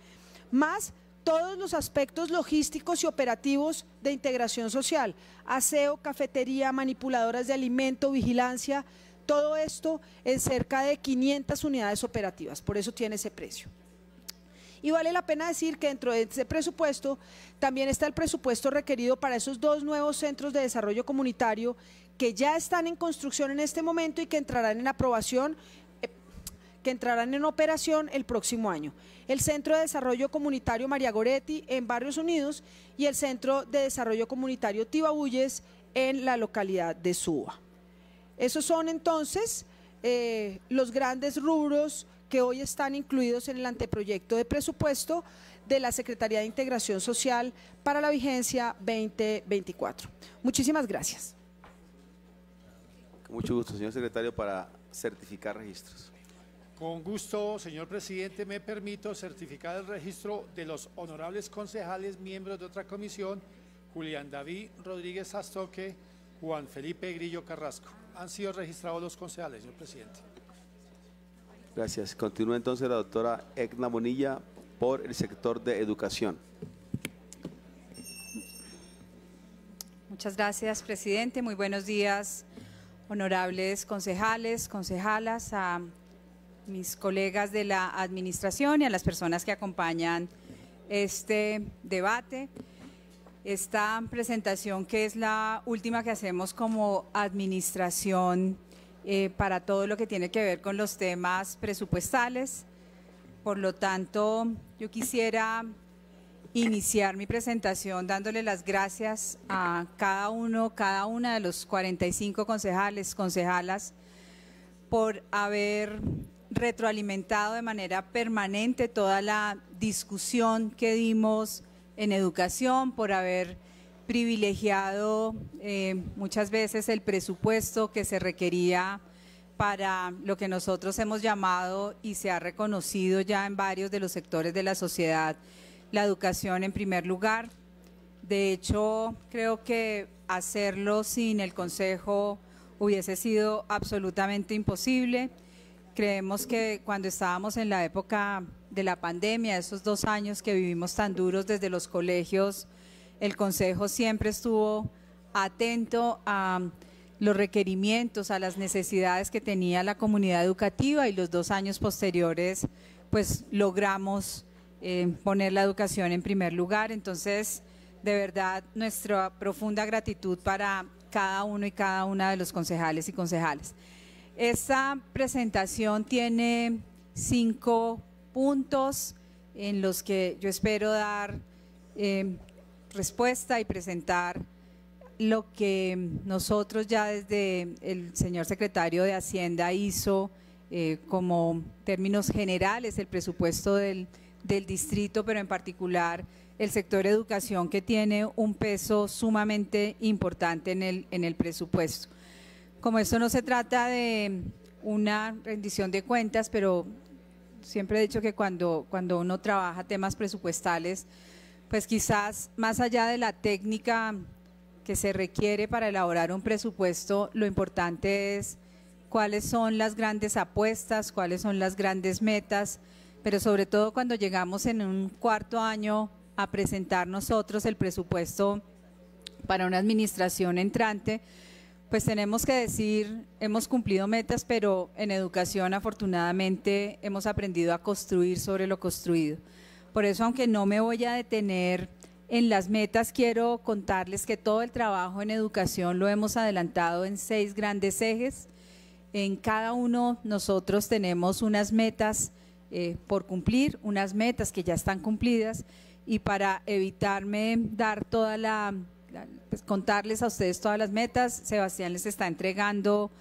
más todos los aspectos logísticos y operativos de integración social, aseo, cafetería, manipuladoras de alimento, vigilancia, todo esto en cerca de 500 unidades operativas, por eso tiene ese precio. Y vale la pena decir que dentro de ese presupuesto también está el presupuesto requerido para esos dos nuevos centros de desarrollo comunitario que ya están en construcción en este momento y que entrarán en aprobación eh, que entrarán en operación el próximo año. El Centro de Desarrollo Comunitario María Goretti en Barrios Unidos y el Centro de Desarrollo Comunitario Tibabuyes en la localidad de Suba. Esos son entonces eh, los grandes rubros que hoy están incluidos en el anteproyecto de presupuesto de la Secretaría de Integración Social para la vigencia 2024. Muchísimas gracias. Con mucho gusto, señor secretario, para certificar registros. Con gusto, señor presidente, me permito certificar el registro de los honorables concejales miembros de otra comisión, Julián David Rodríguez Astoque, Juan Felipe Grillo Carrasco. Han sido registrados los concejales, señor presidente. Gracias. Continúa entonces la doctora Egna Monilla por el sector de educación. Muchas gracias, presidente. Muy buenos días, honorables concejales, concejalas, a mis colegas de la administración y a las personas que acompañan este debate. Esta presentación que es la última que hacemos como administración eh, para todo lo que tiene que ver con los temas presupuestales. Por lo tanto, yo quisiera iniciar mi presentación dándole las gracias a cada uno, cada una de los 45 concejales, concejalas, por haber retroalimentado de manera permanente toda la discusión que dimos en educación, por haber privilegiado eh, muchas veces el presupuesto que se requería para lo que nosotros hemos llamado y se ha reconocido ya en varios de los sectores de la sociedad, la educación en primer lugar. De hecho, creo que hacerlo sin el Consejo hubiese sido absolutamente imposible. Creemos que cuando estábamos en la época de la pandemia, esos dos años que vivimos tan duros desde los colegios, el Consejo siempre estuvo atento a los requerimientos, a las necesidades que tenía la comunidad educativa y los dos años posteriores pues logramos eh, poner la educación en primer lugar. Entonces, de verdad, nuestra profunda gratitud para cada uno y cada una de los concejales y concejales. Esta presentación tiene cinco puntos en los que yo espero dar eh, respuesta y presentar lo que nosotros ya desde el señor secretario de Hacienda hizo eh, como términos generales el presupuesto del, distrito, pero en particular el sector educación que tiene un peso sumamente importante en el, en el presupuesto. Como esto no se trata de una rendición de cuentas, pero siempre he dicho que cuando, cuando uno trabaja temas presupuestales, pues quizás más allá de la técnica que se requiere para elaborar un presupuesto, lo importante es cuáles son las grandes apuestas, cuáles son las grandes metas, pero sobre todo cuando llegamos en un cuarto año a presentar nosotros el presupuesto para una administración entrante, pues tenemos que decir, hemos cumplido metas, pero en educación afortunadamente hemos aprendido a construir sobre lo construido. Por eso, aunque no me voy a detener en las metas, quiero contarles que todo el trabajo en educación lo hemos adelantado en seis grandes ejes. En cada uno nosotros tenemos unas metas eh, por cumplir, unas metas que ya están cumplidas y para evitarme dar toda la, pues, contarles a ustedes todas las metas, Sebastián les está entregando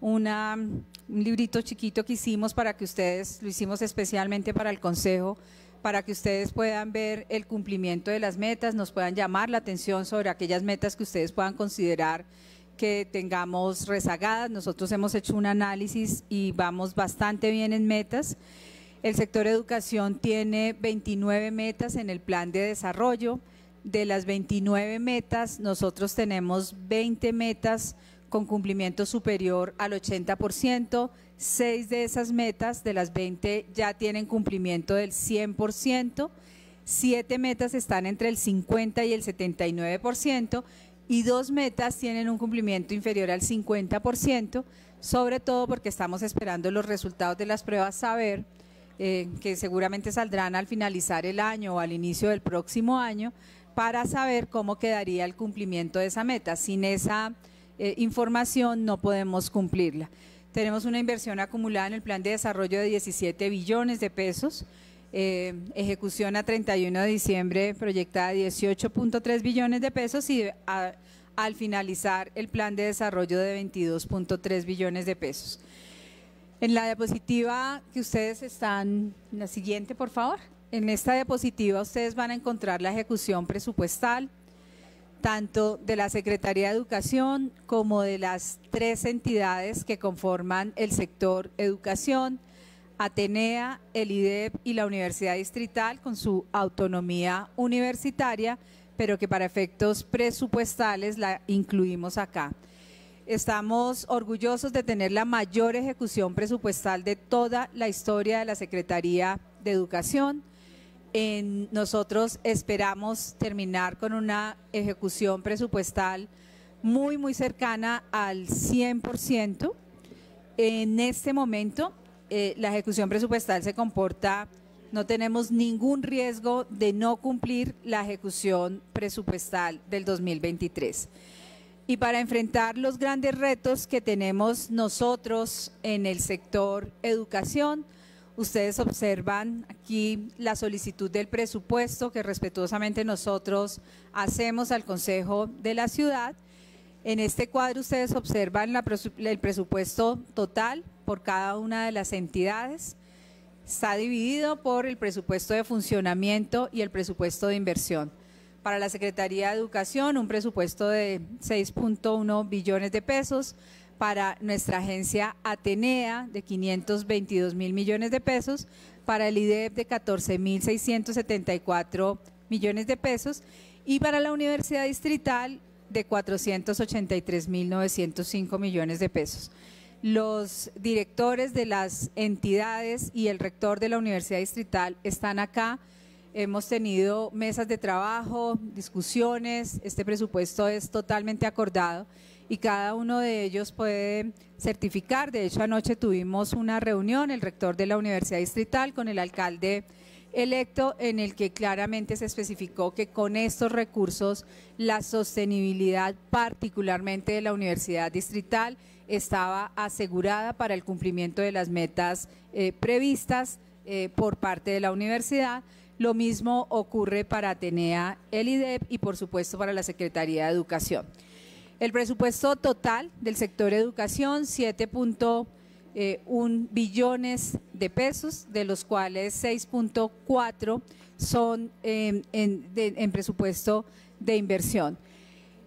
una, un librito chiquito que hicimos para que ustedes, lo hicimos especialmente para el Consejo, para que ustedes puedan ver el cumplimiento de las metas, nos puedan llamar la atención sobre aquellas metas que ustedes puedan considerar que tengamos rezagadas. Nosotros hemos hecho un análisis y vamos bastante bien en metas. El sector educación tiene 29 metas en el plan de desarrollo. De las 29 metas, nosotros tenemos 20 metas con cumplimiento superior al 80%. Seis de esas metas, de las 20, ya tienen cumplimiento del 100%. Siete metas están entre el 50 y el 79%. Y dos metas tienen un cumplimiento inferior al 50%, sobre todo porque estamos esperando los resultados de las pruebas Saber, eh, que seguramente saldrán al finalizar el año o al inicio del próximo año, para saber cómo quedaría el cumplimiento de esa meta. Sin esa eh, información, no podemos cumplirla. Tenemos una inversión acumulada en el plan de desarrollo de 17 billones de pesos, eh, ejecución a 31 de diciembre proyectada 18.3 billones de pesos y al finalizar el plan de desarrollo de 22.3 billones de pesos. En la diapositiva que ustedes están, la siguiente por favor, en esta diapositiva ustedes van a encontrar la ejecución presupuestal, tanto de la Secretaría de Educación como de las tres entidades que conforman el sector educación, Atenea, el IDEP y la Universidad Distrital con su autonomía universitaria, pero que para efectos presupuestales la incluimos acá. Estamos orgullosos de tener la mayor ejecución presupuestal de toda la historia de la Secretaría de Educación nosotros esperamos terminar con una ejecución presupuestal muy, muy cercana al 100%. En este momento, eh, la ejecución presupuestal se comporta, no tenemos ningún riesgo de no cumplir la ejecución presupuestal del 2023. Y para enfrentar los grandes retos que tenemos nosotros en el sector educación, Ustedes observan aquí la solicitud del presupuesto que respetuosamente nosotros hacemos al Consejo de la Ciudad. En este cuadro ustedes observan el presupuesto total por cada una de las entidades. Está dividido por el presupuesto de funcionamiento y el presupuesto de inversión. Para la Secretaría de Educación, un presupuesto de 6.1 billones de pesos para nuestra agencia Atenea de 522 mil millones de pesos, para el IDEF de 14 mil 674 millones de pesos y para la Universidad Distrital de 483 mil 905 millones de pesos. Los directores de las entidades y el rector de la Universidad Distrital están acá. Hemos tenido mesas de trabajo, discusiones, este presupuesto es totalmente acordado y cada uno de ellos puede certificar. De hecho, anoche tuvimos una reunión, el rector de la Universidad Distrital con el alcalde electo en el que claramente se especificó que con estos recursos la sostenibilidad particularmente de la Universidad Distrital estaba asegurada para el cumplimiento de las metas eh, previstas eh, por parte de la universidad. Lo mismo ocurre para Atenea, el IDEP y por supuesto para la Secretaría de Educación. El presupuesto total del sector educación, 7.1 eh, billones de pesos, de los cuales 6.4 son em, en, en presupuesto de inversión.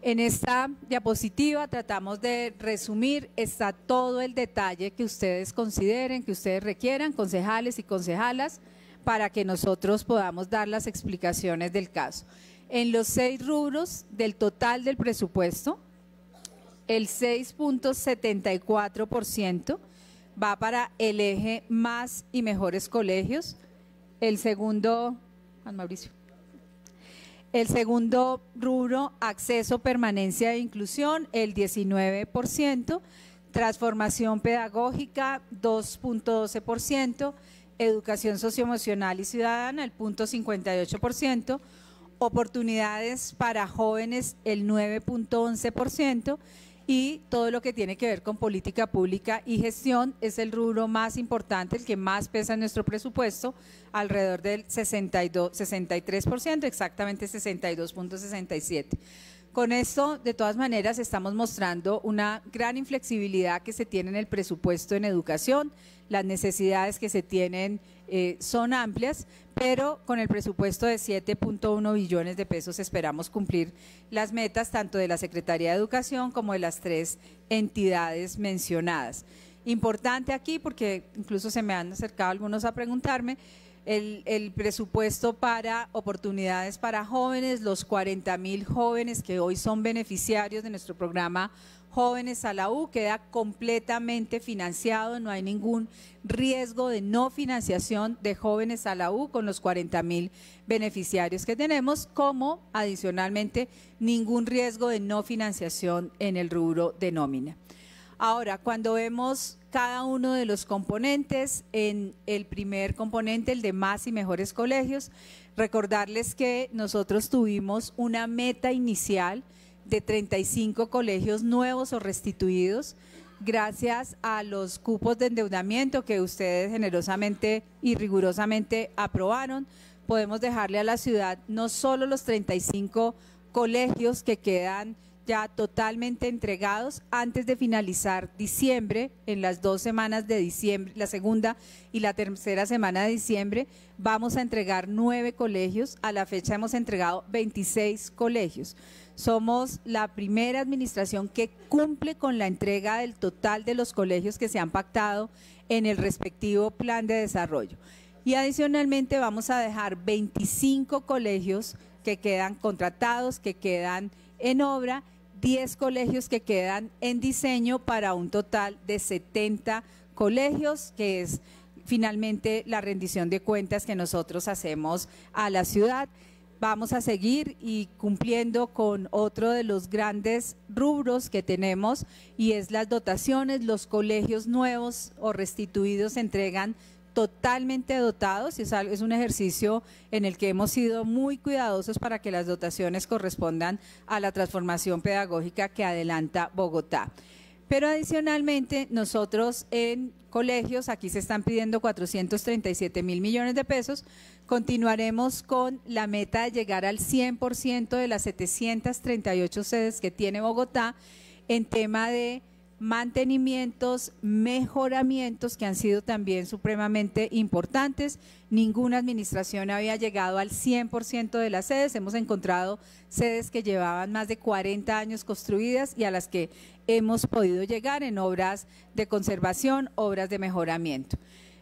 En esta diapositiva tratamos de resumir, está todo el detalle que ustedes consideren, que ustedes requieran, concejales y concejalas, para que nosotros podamos dar las explicaciones del caso. En los seis rubros del total del presupuesto, el 6.74% va para el eje más y mejores colegios. El segundo, Juan Mauricio. El segundo rubro, acceso, permanencia e inclusión, el 19%. Transformación pedagógica, 2.12%. Educación socioemocional y ciudadana, el 0.58%. Oportunidades para jóvenes, el 9.11% y todo lo que tiene que ver con política pública y gestión es el rubro más importante, el que más pesa en nuestro presupuesto, alrededor del 62, 63%, exactamente 62.67%. Con esto, de todas maneras, estamos mostrando una gran inflexibilidad que se tiene en el presupuesto en educación. Las necesidades que se tienen eh, son amplias, pero con el presupuesto de 7.1 billones de pesos esperamos cumplir las metas tanto de la Secretaría de Educación como de las tres entidades mencionadas. Importante aquí, porque incluso se me han acercado algunos a preguntarme, el, presupuesto para oportunidades para jóvenes, los 40 mil jóvenes que hoy son beneficiarios de nuestro programa Jóvenes a la U, queda completamente financiado, no hay ningún riesgo de no financiación de Jóvenes a la U con los 40 mil beneficiarios que tenemos, como adicionalmente ningún riesgo de no financiación en el rubro de nómina. Ahora, cuando vemos cada uno de los componentes, en el primer componente, el de más y mejores colegios, recordarles que nosotros tuvimos una meta inicial de 35 colegios nuevos o restituidos, gracias a los cupos de endeudamiento que ustedes generosamente y rigurosamente aprobaron. Podemos dejarle a la ciudad no solo los 35 colegios que quedan ya totalmente entregados antes de finalizar diciembre, en las dos semanas de diciembre, la segunda y la tercera semana de diciembre, vamos a entregar nueve colegios. A la fecha hemos entregado 26 colegios. Somos la primera administración que cumple con la entrega del total de los colegios que se han pactado en el respectivo plan de desarrollo. Y adicionalmente vamos a dejar 25 colegios que quedan contratados, que quedan en obra 10 colegios que quedan en diseño para un total de 70 colegios, que es finalmente la rendición de cuentas que nosotros hacemos a la ciudad. Vamos a seguir y cumpliendo con otro de los grandes rubros que tenemos y es las dotaciones. Los colegios nuevos o restituidos entregan totalmente dotados y es, es un ejercicio en el que hemos sido muy cuidadosos para que las dotaciones correspondan a la transformación pedagógica que adelanta Bogotá. Pero adicionalmente, nosotros en colegios, aquí se están pidiendo 437 mil millones de pesos, continuaremos con la meta de llegar al 100% de las 738 sedes que tiene Bogotá en tema de mantenimientos, mejoramientos que han sido también supremamente importantes. Ninguna administración había llegado al 100% de las sedes. Hemos encontrado sedes que llevaban más de 40 años construidas y a las que hemos podido llegar en obras de conservación, obras de mejoramiento.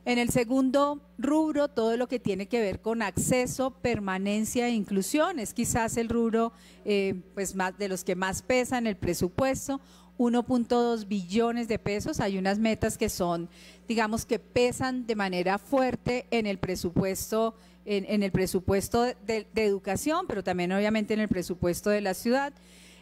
En el segundo rubro, todo lo que tiene que ver con acceso, permanencia e inclusión, es quizás el rubro eh, pues más, de los que más pesan el presupuesto. 1.2 billones de pesos. Hay unas metas que son, digamos, que pesan de manera fuerte en el presupuesto en, el presupuesto de, de educación, pero también obviamente en el presupuesto de la ciudad.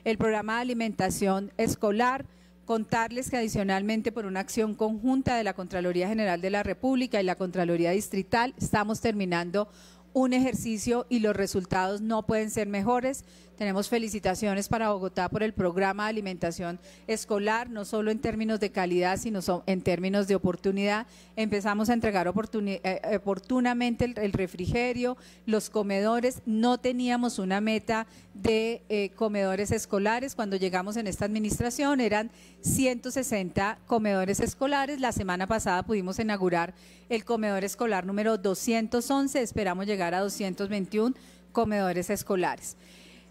El programa de alimentación escolar, contarles que adicionalmente por una acción conjunta de la Contraloría General de la República y la Contraloría Distrital estamos terminando un ejercicio y los resultados no pueden ser mejores. Tenemos felicitaciones para Bogotá por el programa de alimentación escolar, no solo en términos de calidad, sino en términos de oportunidad. Empezamos a entregar eh, eh, oportunamente el, refrigerio, los comedores. No teníamos una meta de eh, comedores escolares. Cuando llegamos en esta administración eran 160 comedores escolares. La semana pasada pudimos inaugurar el comedor escolar número 211. Esperamos llegar a 221 comedores escolares.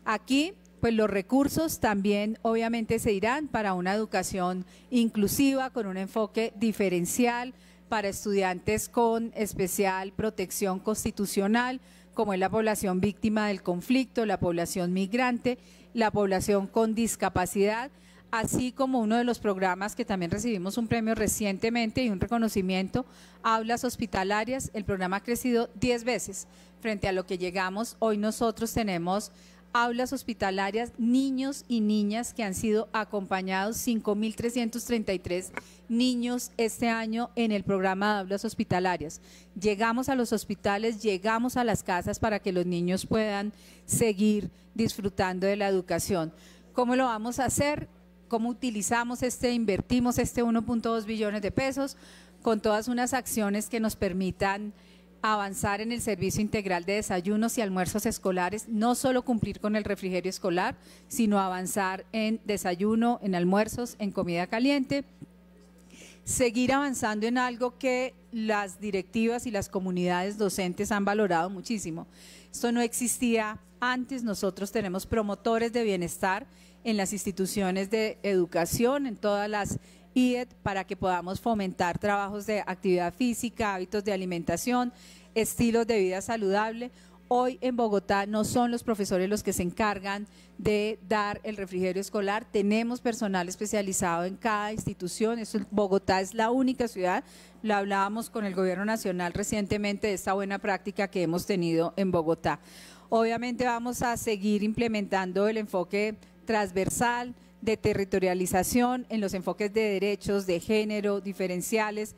Aquí, pues los recursos también obviamente se irán para una educación inclusiva con un enfoque diferencial para estudiantes con especial protección constitucional, como es la población víctima del conflicto, la población migrante, la población con discapacidad, así como uno de los programas que también recibimos un premio recientemente y un reconocimiento, Aulas Hospitalarias, el programa ha crecido 10 veces frente a lo que llegamos. Hoy nosotros tenemos aulas hospitalarias niños y niñas que han sido acompañados, 5.333 niños este año en el programa de aulas hospitalarias. Llegamos a los hospitales, llegamos a las casas para que los niños puedan seguir disfrutando de la educación. ¿Cómo lo vamos a hacer? ¿Cómo utilizamos este, invertimos este 1.2 billones de pesos con todas unas acciones que nos permitan avanzar en el servicio integral de desayunos y almuerzos escolares, no solo cumplir con el refrigerio escolar, sino avanzar en desayuno, en almuerzos, en comida caliente, seguir avanzando en algo que las directivas y las comunidades docentes han valorado muchísimo. Esto no existía antes, nosotros tenemos promotores de bienestar en las instituciones de educación, en todas las para que podamos fomentar trabajos de actividad física, hábitos de alimentación, estilos de vida saludable. Hoy en Bogotá no son los profesores los que se encargan de dar el refrigerio escolar, tenemos personal especializado en cada institución. Bogotá es la única ciudad, lo hablábamos con el gobierno nacional recientemente de esta buena práctica que hemos tenido en Bogotá. Obviamente vamos a seguir implementando el enfoque transversal, de territorialización, en los enfoques de derechos, de género, diferenciales,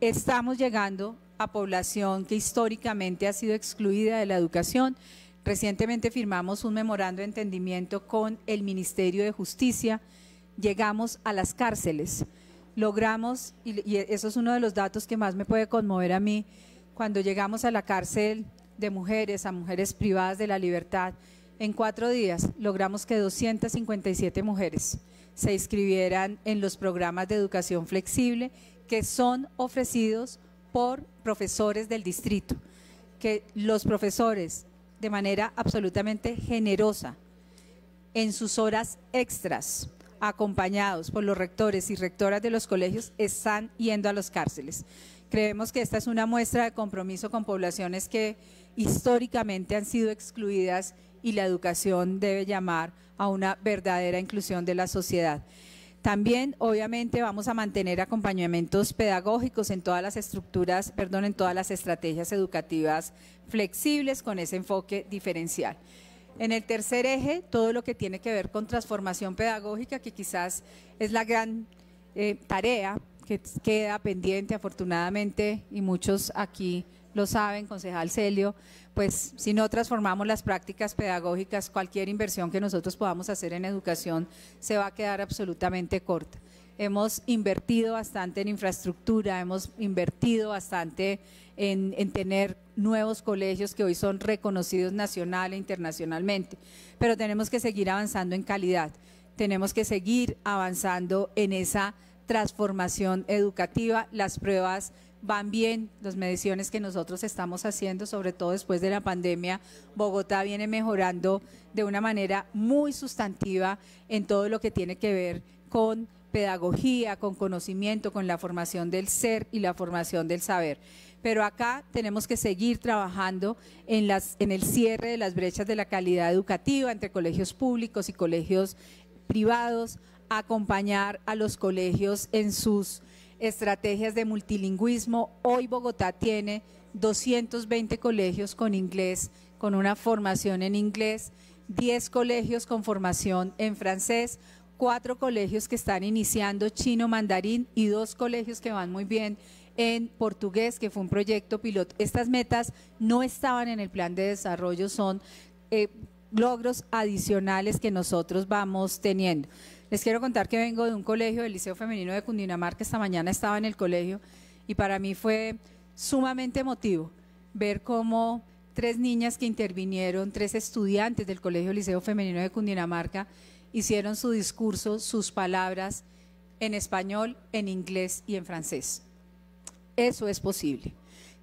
estamos llegando a población que históricamente ha sido excluida de la educación. Recientemente firmamos un memorando de entendimiento con el Ministerio de Justicia, llegamos a las cárceles, logramos, y, eso es uno de los datos que más me puede conmover a mí, cuando llegamos a la cárcel de mujeres, a mujeres privadas de la libertad, en cuatro días logramos que 257 mujeres se inscribieran en los programas de educación flexible que son ofrecidos por profesores del distrito, que los profesores de manera absolutamente generosa en sus horas extras, acompañados por los rectores y rectoras de los colegios, están yendo a los cárceles. Creemos que esta es una muestra de compromiso con poblaciones que históricamente han sido excluidas y la educación debe llamar a una verdadera inclusión de la sociedad. También, obviamente, vamos a mantener acompañamientos pedagógicos en todas las estructuras, perdón, en todas las estrategias educativas flexibles con ese enfoque diferencial. En el tercer eje, todo lo que tiene que ver con transformación pedagógica, que quizás es la gran eh, tarea que queda pendiente, afortunadamente, y muchos aquí lo saben, concejal Celio, pues si no transformamos las prácticas pedagógicas, cualquier inversión que nosotros podamos hacer en educación se va a quedar absolutamente corta. Hemos invertido bastante en infraestructura, hemos invertido bastante en, en tener nuevos colegios que hoy son reconocidos nacional e internacionalmente, pero tenemos que seguir avanzando en calidad, tenemos que seguir avanzando en esa transformación educativa, las pruebas van bien las mediciones que nosotros estamos haciendo, sobre todo después de la pandemia. Bogotá viene mejorando de una manera muy sustantiva en todo lo que tiene que ver con pedagogía, con conocimiento, con la formación del ser y la formación del saber. Pero acá tenemos que seguir trabajando en, en el cierre de las brechas de la calidad educativa entre colegios públicos y colegios privados, acompañar a los colegios en sus estrategias de multilingüismo. Hoy Bogotá tiene 220 colegios con inglés, con una formación en inglés, 10 colegios con formación en francés, 4 colegios que están iniciando chino mandarín y 2 colegios que van muy bien en portugués, que fue un proyecto piloto. Estas metas no estaban en el plan de desarrollo, son eh, logros adicionales que nosotros vamos teniendo. Les quiero contar que vengo de un colegio del Liceo Femenino de Cundinamarca. Esta mañana estaba en el colegio y para mí fue sumamente emotivo ver cómo tres niñas que intervinieron, tres estudiantes del Colegio Liceo Femenino de Cundinamarca, hicieron su discurso, sus palabras en español, en inglés y en francés. Eso es posible.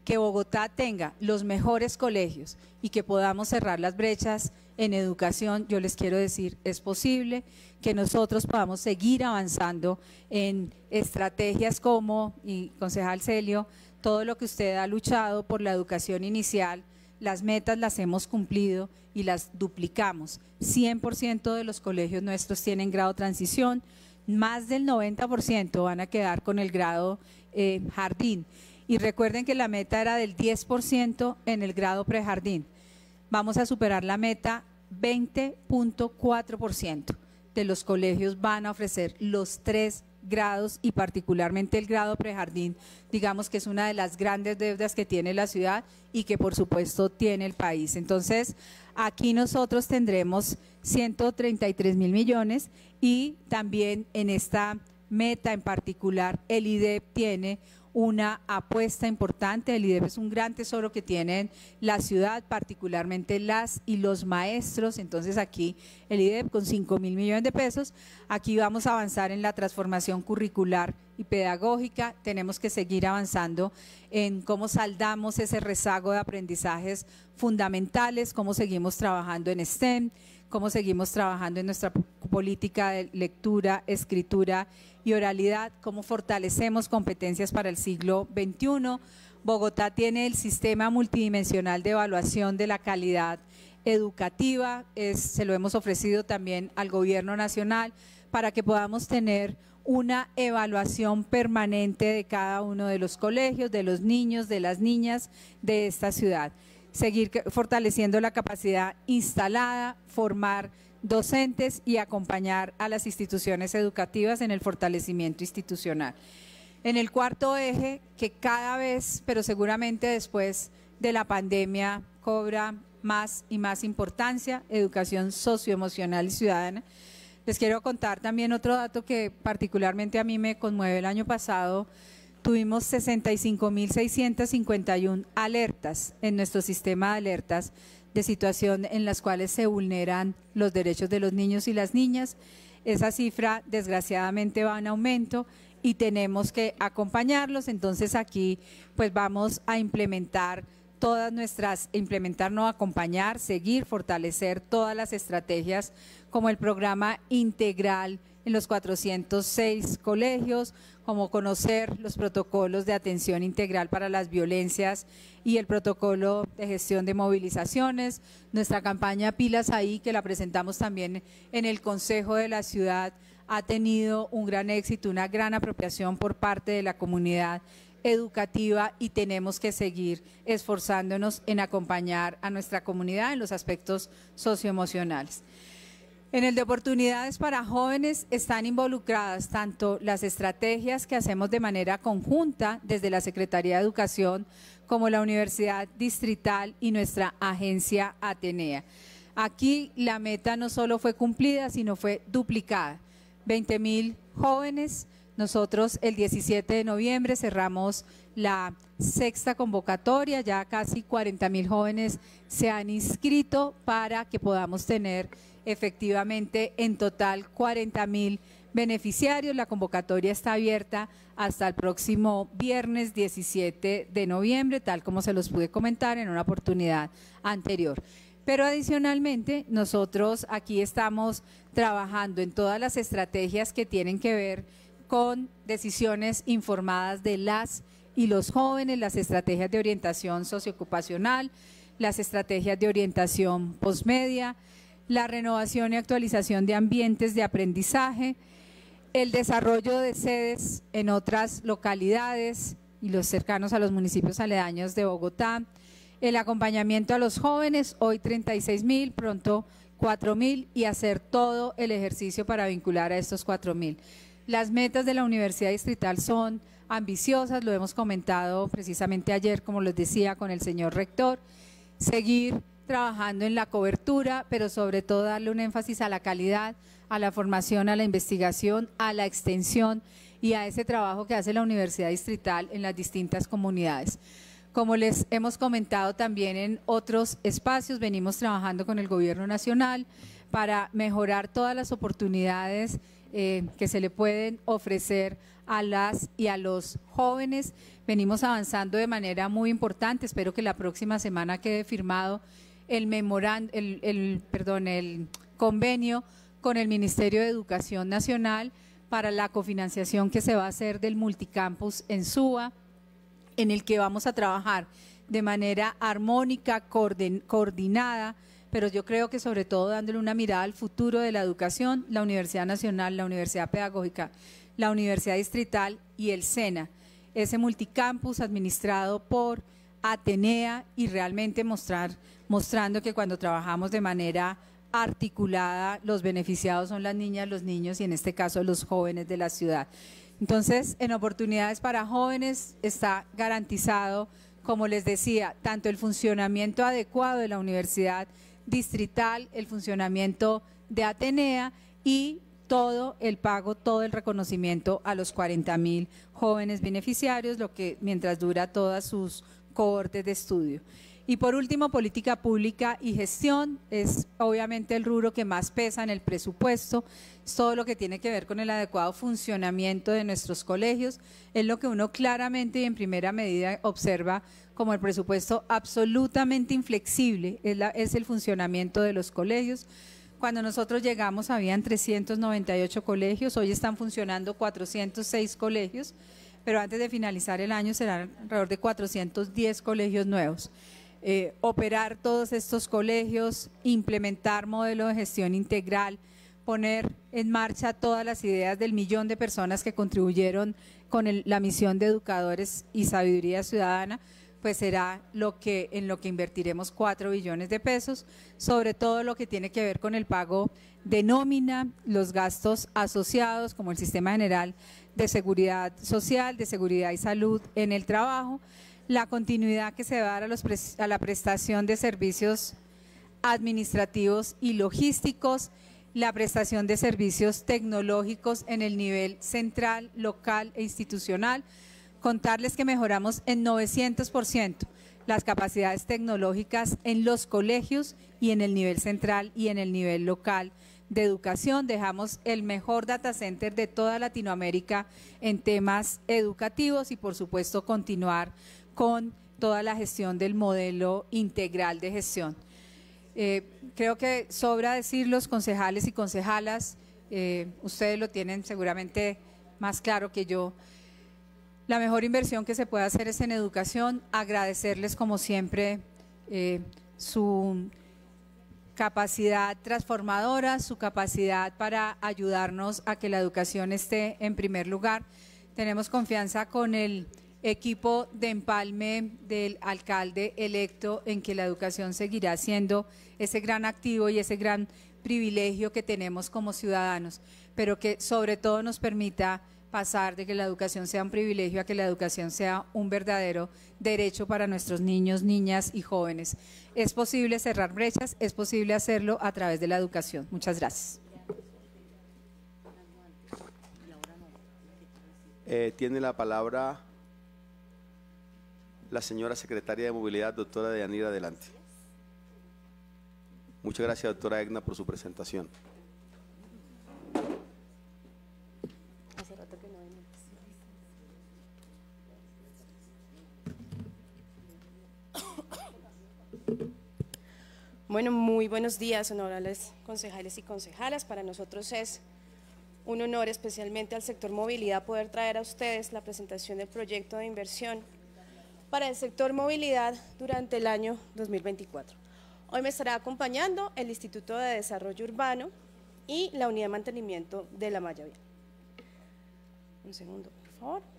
Que Bogotá tenga los mejores colegios y que podamos cerrar las brechas en educación, yo les quiero decir, es posible que nosotros podamos seguir avanzando en estrategias como, y concejal Celio, todo lo que usted ha luchado por la educación inicial, las metas las hemos cumplido y las duplicamos. 100% de los colegios nuestros tienen grado transición, más del 90% van a quedar con el grado eh, jardín. Y recuerden que la meta era del 10% en el grado prejardín vamos a superar la meta 20.4% de los colegios van a ofrecer los tres grados y particularmente el grado prejardín, digamos que es una de las grandes deudas que tiene la ciudad y que por supuesto tiene el país. Entonces, aquí nosotros tendremos 133 mil millones y también en esta meta en particular el IDEP tiene una apuesta importante. El IDEF es un gran tesoro que tienen la ciudad, particularmente las y los maestros. Entonces aquí el IDEF con 5 mil millones de pesos, aquí vamos a avanzar en la transformación curricular y pedagógica. Tenemos que seguir avanzando en cómo saldamos ese rezago de aprendizajes fundamentales, cómo seguimos trabajando en STEM, cómo seguimos trabajando en nuestra política de lectura, escritura y oralidad, cómo fortalecemos competencias para el siglo XXI. Bogotá tiene el sistema multidimensional de evaluación de la calidad educativa, se lo hemos ofrecido también al gobierno nacional para que podamos tener una evaluación permanente de cada uno de los colegios, de los niños, de las niñas de esta ciudad. Seguir fortaleciendo la capacidad instalada, formar docentes y acompañar a las instituciones educativas en el fortalecimiento institucional. En el cuarto eje, que cada vez, pero seguramente después de la pandemia, cobra más y más importancia, educación socioemocional y ciudadana. Les quiero contar también otro dato que particularmente a mí me conmueve el año pasado. Tuvimos 65.651 alertas en nuestro sistema de alertas de situación en las cuales se vulneran los derechos de los niños y las niñas. Esa cifra desgraciadamente va en aumento y tenemos que acompañarlos. Entonces aquí pues vamos a implementar todas nuestras, implementar, no acompañar, seguir, fortalecer todas las estrategias como el programa integral en los 406 colegios, como conocer los protocolos de atención integral para las violencias y el protocolo de gestión de movilizaciones, nuestra campaña Pilas ahí, que la presentamos también en el Consejo de la Ciudad, ha tenido un gran éxito, una gran apropiación por parte de la comunidad educativa y tenemos que seguir esforzándonos en acompañar a nuestra comunidad en los aspectos socioemocionales. En el de oportunidades para jóvenes están involucradas tanto las estrategias que hacemos de manera conjunta desde la Secretaría de Educación como la Universidad Distrital y nuestra agencia Atenea. Aquí la meta no solo fue cumplida, sino fue duplicada. 20 mil jóvenes nosotros el 17 de noviembre cerramos la sexta convocatoria, ya casi 40 mil jóvenes se han inscrito para que podamos tener efectivamente en total 40 mil beneficiarios. La convocatoria está abierta hasta el próximo viernes 17 de noviembre, tal como se los pude comentar en una oportunidad anterior. Pero adicionalmente, nosotros aquí estamos trabajando en todas las estrategias que tienen que ver con decisiones informadas de las y los jóvenes, las estrategias de orientación socioocupacional, las estrategias de orientación posmedia, la renovación y actualización de ambientes de aprendizaje, el desarrollo de sedes en otras localidades y los cercanos a los municipios aledaños de Bogotá, el acompañamiento a los jóvenes, hoy 36 mil, pronto cuatro mil y hacer todo el ejercicio para vincular a estos cuatro mil. Las metas de la Universidad Distrital son ambiciosas, lo hemos comentado precisamente ayer, como les decía, con el señor rector, seguir trabajando en la cobertura, pero sobre todo darle un énfasis a la calidad, a la formación, a la investigación, a la extensión y a ese trabajo que hace la Universidad Distrital en las distintas comunidades. Como les hemos comentado también en otros espacios, venimos trabajando con el Gobierno Nacional para mejorar todas las oportunidades eh, que se le pueden ofrecer a las y a los jóvenes. Venimos avanzando de manera muy importante. Espero que la próxima semana quede firmado el el, perdón, el convenio con el Ministerio de Educación Nacional para la cofinanciación que se va a hacer del multicampus en SUA, en el que vamos a trabajar de manera armónica, coordinada pero yo creo que sobre todo dándole una mirada al futuro de la educación, la Universidad Nacional, la Universidad Pedagógica, la Universidad Distrital y el SENA, ese multicampus administrado por Atenea y realmente mostrar, mostrando que cuando trabajamos de manera articulada, los beneficiados son las niñas, los niños y en este caso los jóvenes de la ciudad. Entonces, en oportunidades para jóvenes está garantizado, como les decía, tanto el funcionamiento adecuado de la universidad, distrital, el funcionamiento de Atenea y todo el pago, todo el reconocimiento a los 40 mil jóvenes beneficiarios, lo que mientras dura todas sus cohortes de estudio. Y por último, política pública y gestión es obviamente el rubro que más pesa en el presupuesto, es todo lo que tiene que ver con el adecuado funcionamiento de nuestros colegios, es lo que uno claramente y en primera medida observa como el presupuesto absolutamente inflexible, es, el funcionamiento de los colegios. Cuando nosotros llegamos habían 398 colegios, hoy están funcionando 406 colegios, pero antes de finalizar el año serán alrededor de 410 colegios nuevos. Eh, operar todos estos colegios, implementar modelo de gestión integral, poner en marcha todas las ideas del millón de personas que contribuyeron con la misión de educadores y sabiduría ciudadana, pues será lo que, en lo que invertiremos 4 billones de pesos, sobre todo lo que tiene que ver con el pago de nómina, los gastos asociados como el sistema general de seguridad social, de seguridad y salud en el trabajo, la continuidad que se va a dar a la prestación de servicios administrativos y logísticos, la prestación de servicios tecnológicos en el nivel central, local e institucional, contarles que mejoramos en 900% las capacidades tecnológicas en los colegios y en el nivel central y en el nivel local de educación. Dejamos el mejor data center de toda Latinoamérica en temas educativos y por supuesto continuar con toda la gestión del modelo integral de gestión. Eh, creo que sobra decir los concejales y concejalas, eh, ustedes lo tienen seguramente más claro que yo, la mejor inversión que se puede hacer es en educación. Agradecerles como siempre eh, su capacidad transformadora, su capacidad para ayudarnos a que la educación esté en primer lugar. Tenemos confianza con el equipo de empalme del alcalde electo en que la educación seguirá siendo ese gran activo y ese gran privilegio que tenemos como ciudadanos, pero que sobre todo nos permita pasar de que la educación sea un privilegio a que la educación sea un verdadero derecho para nuestros niños, niñas y jóvenes. Es posible cerrar brechas, es posible hacerlo a través de la educación. Muchas gracias. Eh, tiene la palabra la señora secretaria de Movilidad, doctora Deyanira, adelante. Muchas gracias, doctora Egna, por su presentación. Bueno, muy buenos días, honorables concejales y concejalas. Para nosotros es un honor, especialmente al sector movilidad, poder traer a ustedes la presentación del proyecto de inversión para el sector movilidad durante el año 2024. Hoy me estará acompañando el Instituto de Desarrollo Urbano y la Unidad de Mantenimiento de la Malla Vial. Un segundo, por favor.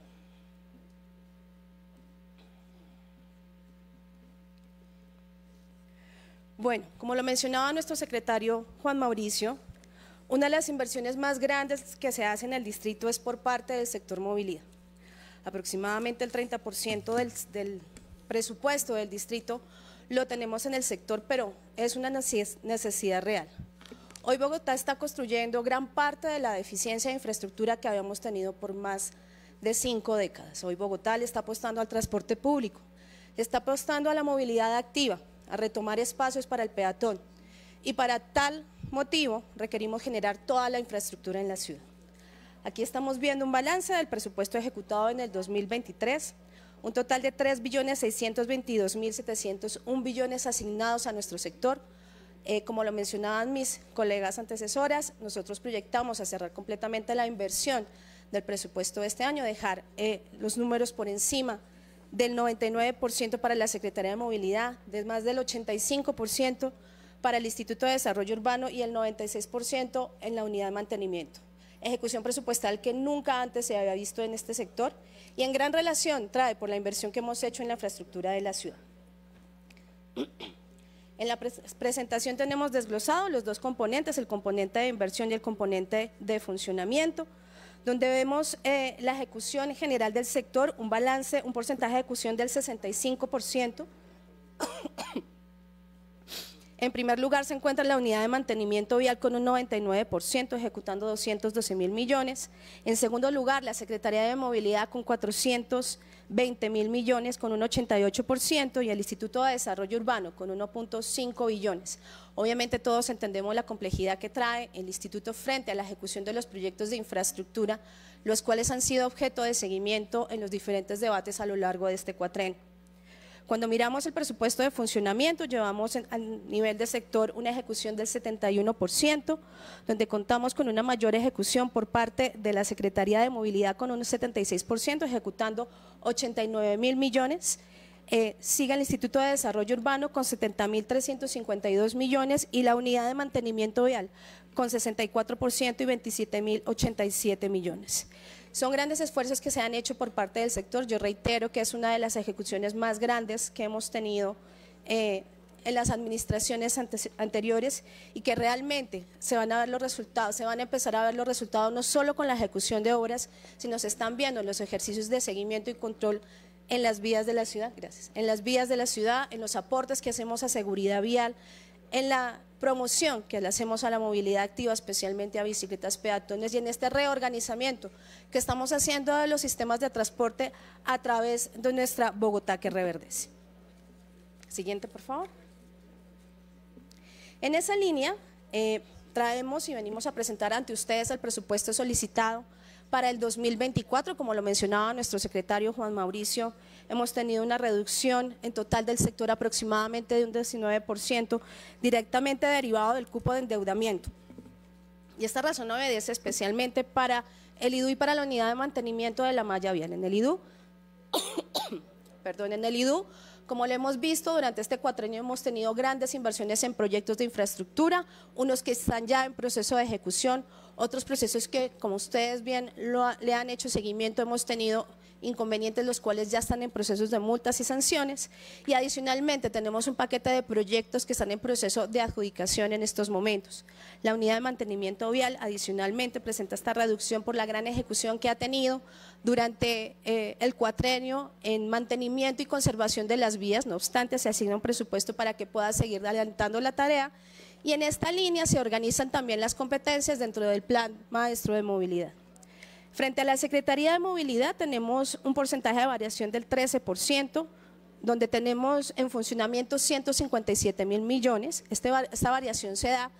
Bueno, como lo mencionaba nuestro secretario Juan Mauricio, una de las inversiones más grandes que se hace en el distrito es por parte del sector movilidad. Aproximadamente el 30% del, presupuesto del distrito lo tenemos en el sector, pero es una necesidad real. Hoy Bogotá está construyendo gran parte de la deficiencia de infraestructura que habíamos tenido por más de cinco décadas. Hoy Bogotá le está apostando al transporte público, está apostando a la movilidad activa, a retomar espacios para el peatón. Y para tal motivo requerimos generar toda la infraestructura en la ciudad. Aquí estamos viendo un balance del presupuesto ejecutado en el 2023, un total de 3.622.701 billones asignados a nuestro sector. Eh, como lo mencionaban mis colegas antecesoras, nosotros proyectamos a cerrar completamente la inversión del presupuesto de este año, dejar eh, los números por encima del 99% para la Secretaría de Movilidad, de más del 85% para el Instituto de Desarrollo Urbano y el 96% en la unidad de mantenimiento. Ejecución presupuestal que nunca antes se había visto en este sector y en gran relación trae por la inversión que hemos hecho en la infraestructura de la ciudad. En la presentación tenemos desglosados los dos componentes, el componente de inversión y el componente de funcionamiento donde vemos eh, la ejecución general del sector, un balance, un porcentaje de ejecución del 65%. En primer lugar se encuentra la unidad de mantenimiento vial con un 99%, ejecutando 212 mil millones. En segundo lugar, la Secretaría de Movilidad con 420 mil millones, con un 88%, y el Instituto de Desarrollo Urbano con 1.5 billones. Obviamente todos entendemos la complejidad que trae el Instituto frente a la ejecución de los proyectos de infraestructura, los cuales han sido objeto de seguimiento en los diferentes debates a lo largo de este cuatreno. Cuando miramos el presupuesto de funcionamiento, llevamos a nivel de sector una ejecución del 71%, donde contamos con una mayor ejecución por parte de la Secretaría de Movilidad con un 76%, ejecutando 89 mil millones. Siga eh, sigue el Instituto de Desarrollo Urbano con 70.352 millones y la unidad de mantenimiento vial con 64% y 27.087 millones. Son grandes esfuerzos que se han hecho por parte del sector. Yo reitero que es una de las ejecuciones más grandes que hemos tenido eh, en las administraciones anteriores y que realmente se van a ver los resultados, se van a empezar a ver los resultados no solo con la ejecución de obras, sino se están viendo los ejercicios de seguimiento y control en las vías de la ciudad, gracias, en las vías de la ciudad, en los aportes que hacemos a seguridad vial, en la promoción que le hacemos a la movilidad activa, especialmente a bicicletas peatones y en este reorganizamiento que estamos haciendo de los sistemas de transporte a través de nuestra Bogotá que reverdece. Siguiente, por favor. En esa línea eh, traemos y venimos a presentar ante ustedes el presupuesto solicitado para el 2024, como lo mencionaba nuestro secretario Juan Mauricio hemos tenido una reducción en total del sector aproximadamente de un 19%, directamente derivado del cupo de endeudamiento. Y esta razón obedece especialmente para el IDU y para la unidad de mantenimiento de la malla vial. En el IDU, <coughs> perdón, en el IDU, como lo hemos visto, durante este cuatrenio hemos tenido grandes inversiones en proyectos de infraestructura, unos que están ya en proceso de ejecución, otros procesos que, como ustedes bien lo, le han hecho seguimiento, hemos tenido inconvenientes los cuales ya están en procesos de multas y sanciones. Y adicionalmente tenemos un paquete de proyectos que están en proceso de adjudicación en estos momentos. La unidad de mantenimiento vial adicionalmente presenta esta reducción por la gran ejecución que ha tenido durante eh, el cuatrenio en mantenimiento y conservación de las vías, no obstante se asigna un presupuesto para que pueda seguir adelantando la tarea y en esta línea se organizan también las competencias dentro del Plan Maestro de Movilidad. Frente a la Secretaría de Movilidad tenemos un porcentaje de variación del 13%, donde tenemos en funcionamiento 157 mil millones. Este esta variación se da,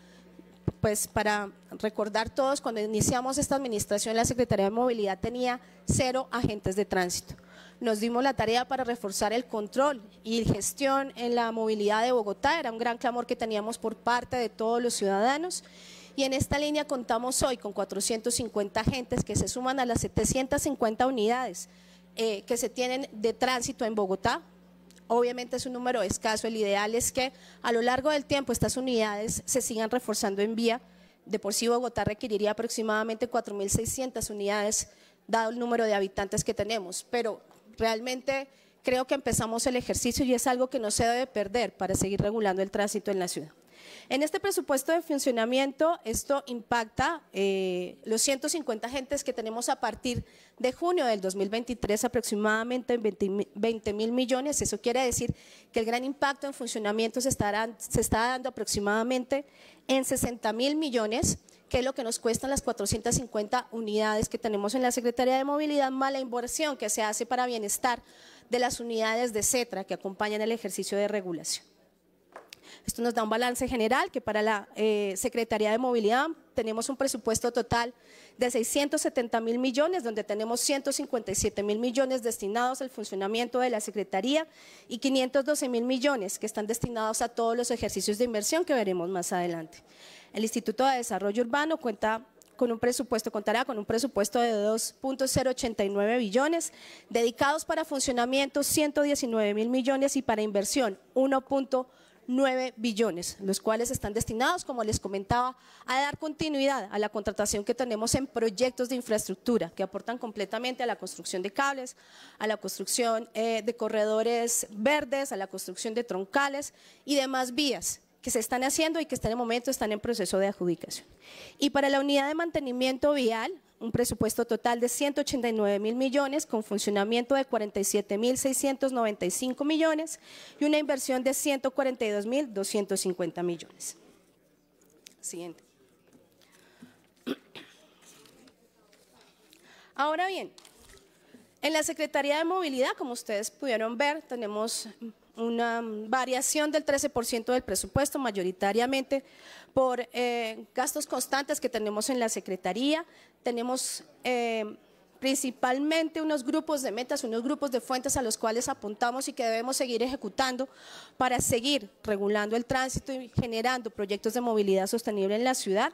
pues para recordar todos, cuando iniciamos esta administración, la Secretaría de Movilidad tenía cero agentes de tránsito. Nos dimos la tarea para reforzar el control y gestión en la movilidad de Bogotá. Era un gran clamor que teníamos por parte de todos los ciudadanos y en esta línea contamos hoy con 450 agentes que se suman a las 750 unidades eh, que se tienen de tránsito en Bogotá. Obviamente es un número escaso, el ideal es que a lo largo del tiempo estas unidades se sigan reforzando en vía. De por sí Bogotá requeriría aproximadamente 4.600 unidades, dado el número de habitantes que tenemos, pero realmente creo que empezamos el ejercicio y es algo que no se debe perder para seguir regulando el tránsito en la ciudad. En este presupuesto de funcionamiento, esto impacta eh, los 150 agentes que tenemos a partir de junio del 2023, aproximadamente en 20, mil millones. Eso quiere decir que el gran impacto en funcionamiento se, se está dando aproximadamente en 60 mil millones que es lo que nos cuestan las 450 unidades que tenemos en la Secretaría de Movilidad, más la inversión que se hace para bienestar de las unidades de CETRA que acompañan el ejercicio de regulación. Esto nos da un balance general que para la eh, Secretaría de Movilidad tenemos un presupuesto total de 670 mil millones, donde tenemos 157 mil millones destinados al funcionamiento de la Secretaría y 512 mil millones que están destinados a todos los ejercicios de inversión que veremos más adelante. El Instituto de Desarrollo Urbano cuenta con un presupuesto, contará con un presupuesto de 2.089 billones, dedicados para funcionamiento 119 mil millones y para inversión 1. 9 billones, los cuales están destinados, como les comentaba, a dar continuidad a la contratación que tenemos en proyectos de infraestructura que aportan completamente a la construcción de cables, a la construcción eh, de corredores verdes, a la construcción de troncales y demás vías que se están haciendo y que en el momento están en proceso de adjudicación. Y para la unidad de mantenimiento vial, un presupuesto total de 189 mil millones con funcionamiento de 47 mil 695 millones y una inversión de 142 mil 250 millones. Siguiente. Ahora bien, en la Secretaría de Movilidad, como ustedes pudieron ver, tenemos una variación del 13% del presupuesto mayoritariamente por eh, gastos constantes que tenemos en la Secretaría, tenemos eh, principalmente unos grupos de metas, unos grupos de fuentes a los cuales apuntamos y que debemos seguir ejecutando para seguir regulando el tránsito y generando proyectos de movilidad sostenible en la ciudad.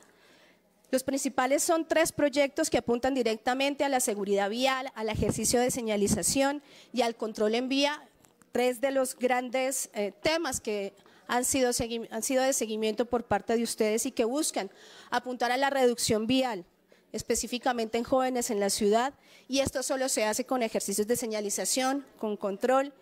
Los principales son tres proyectos que apuntan directamente a la seguridad vial, al ejercicio de señalización y al control en vía, tres de los grandes eh, temas que han sido, han sido de seguimiento por parte de ustedes y que buscan apuntar a la reducción vial específicamente en jóvenes en la ciudad y esto solo se hace con ejercicios de señalización, con control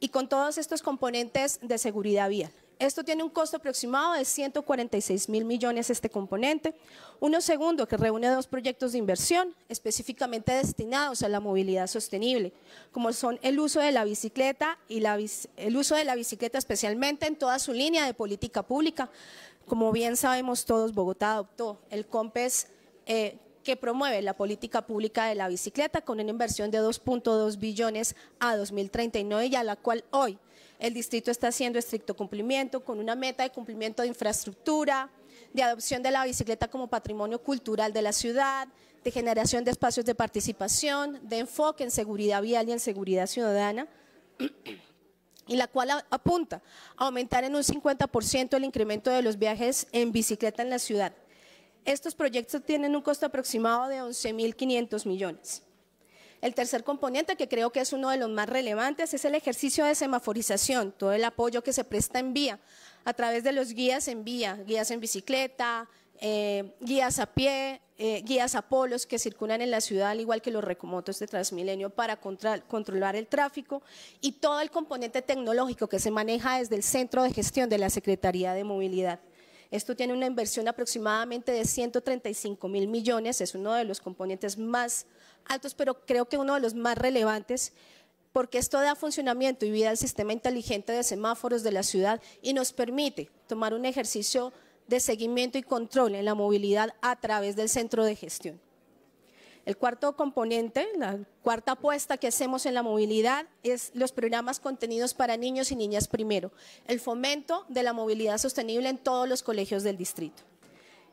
y con todos estos componentes de seguridad vial. Esto tiene un costo aproximado de 146 mil millones este componente. Uno segundo que reúne dos proyectos de inversión específicamente destinados a la movilidad sostenible, como son el uso de la bicicleta y el uso de la bicicleta especialmente en toda su línea de política pública. Como bien sabemos todos, Bogotá adoptó el COMPES eh, que promueve la política pública de la bicicleta con una inversión de 2.2 billones a 2039 y a la cual hoy el distrito está haciendo estricto cumplimiento con una meta de cumplimiento de infraestructura, de adopción de la bicicleta como patrimonio cultural de la ciudad, de generación de espacios de participación, de enfoque en seguridad vial y en seguridad ciudadana, <clears throat> y la cual apunta a aumentar en un 50% el incremento de los viajes en bicicleta en la ciudad. Estos proyectos tienen un costo aproximado de 11.500 millones. El tercer componente, que creo que es uno de los más relevantes, es el ejercicio de semaforización, todo el apoyo que se presta en vía, a través de los guías en vía, guías en bicicleta, eh, guías a pie, eh, guías a polos que circulan en la ciudad, al igual que los recomotos de Transmilenio, para controlar el tráfico y todo el componente tecnológico que se maneja desde el Centro de Gestión de la Secretaría de Movilidad. Esto tiene una inversión aproximadamente de 135 mil millones, es uno de los componentes más altos, pero creo que uno de los más relevantes, porque esto da funcionamiento y vida al sistema inteligente de semáforos de la ciudad y nos permite tomar un ejercicio de seguimiento y control en la movilidad a través del centro de gestión. El cuarto componente, la cuarta apuesta que hacemos en la movilidad es los programas contenidos para niños y niñas primero, el fomento de la movilidad sostenible en todos los colegios del distrito.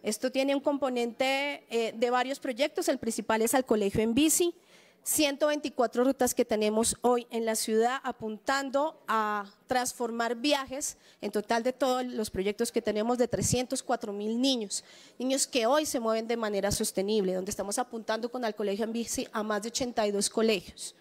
Esto tiene un componente eh, de varios proyectos, el principal es al colegio en bici, 124 rutas que tenemos hoy en la ciudad apuntando a transformar viajes en total de todos los proyectos que tenemos de 304 mil niños, niños que hoy se mueven de manera sostenible, donde estamos apuntando con al colegio en bici a más de 82 colegios.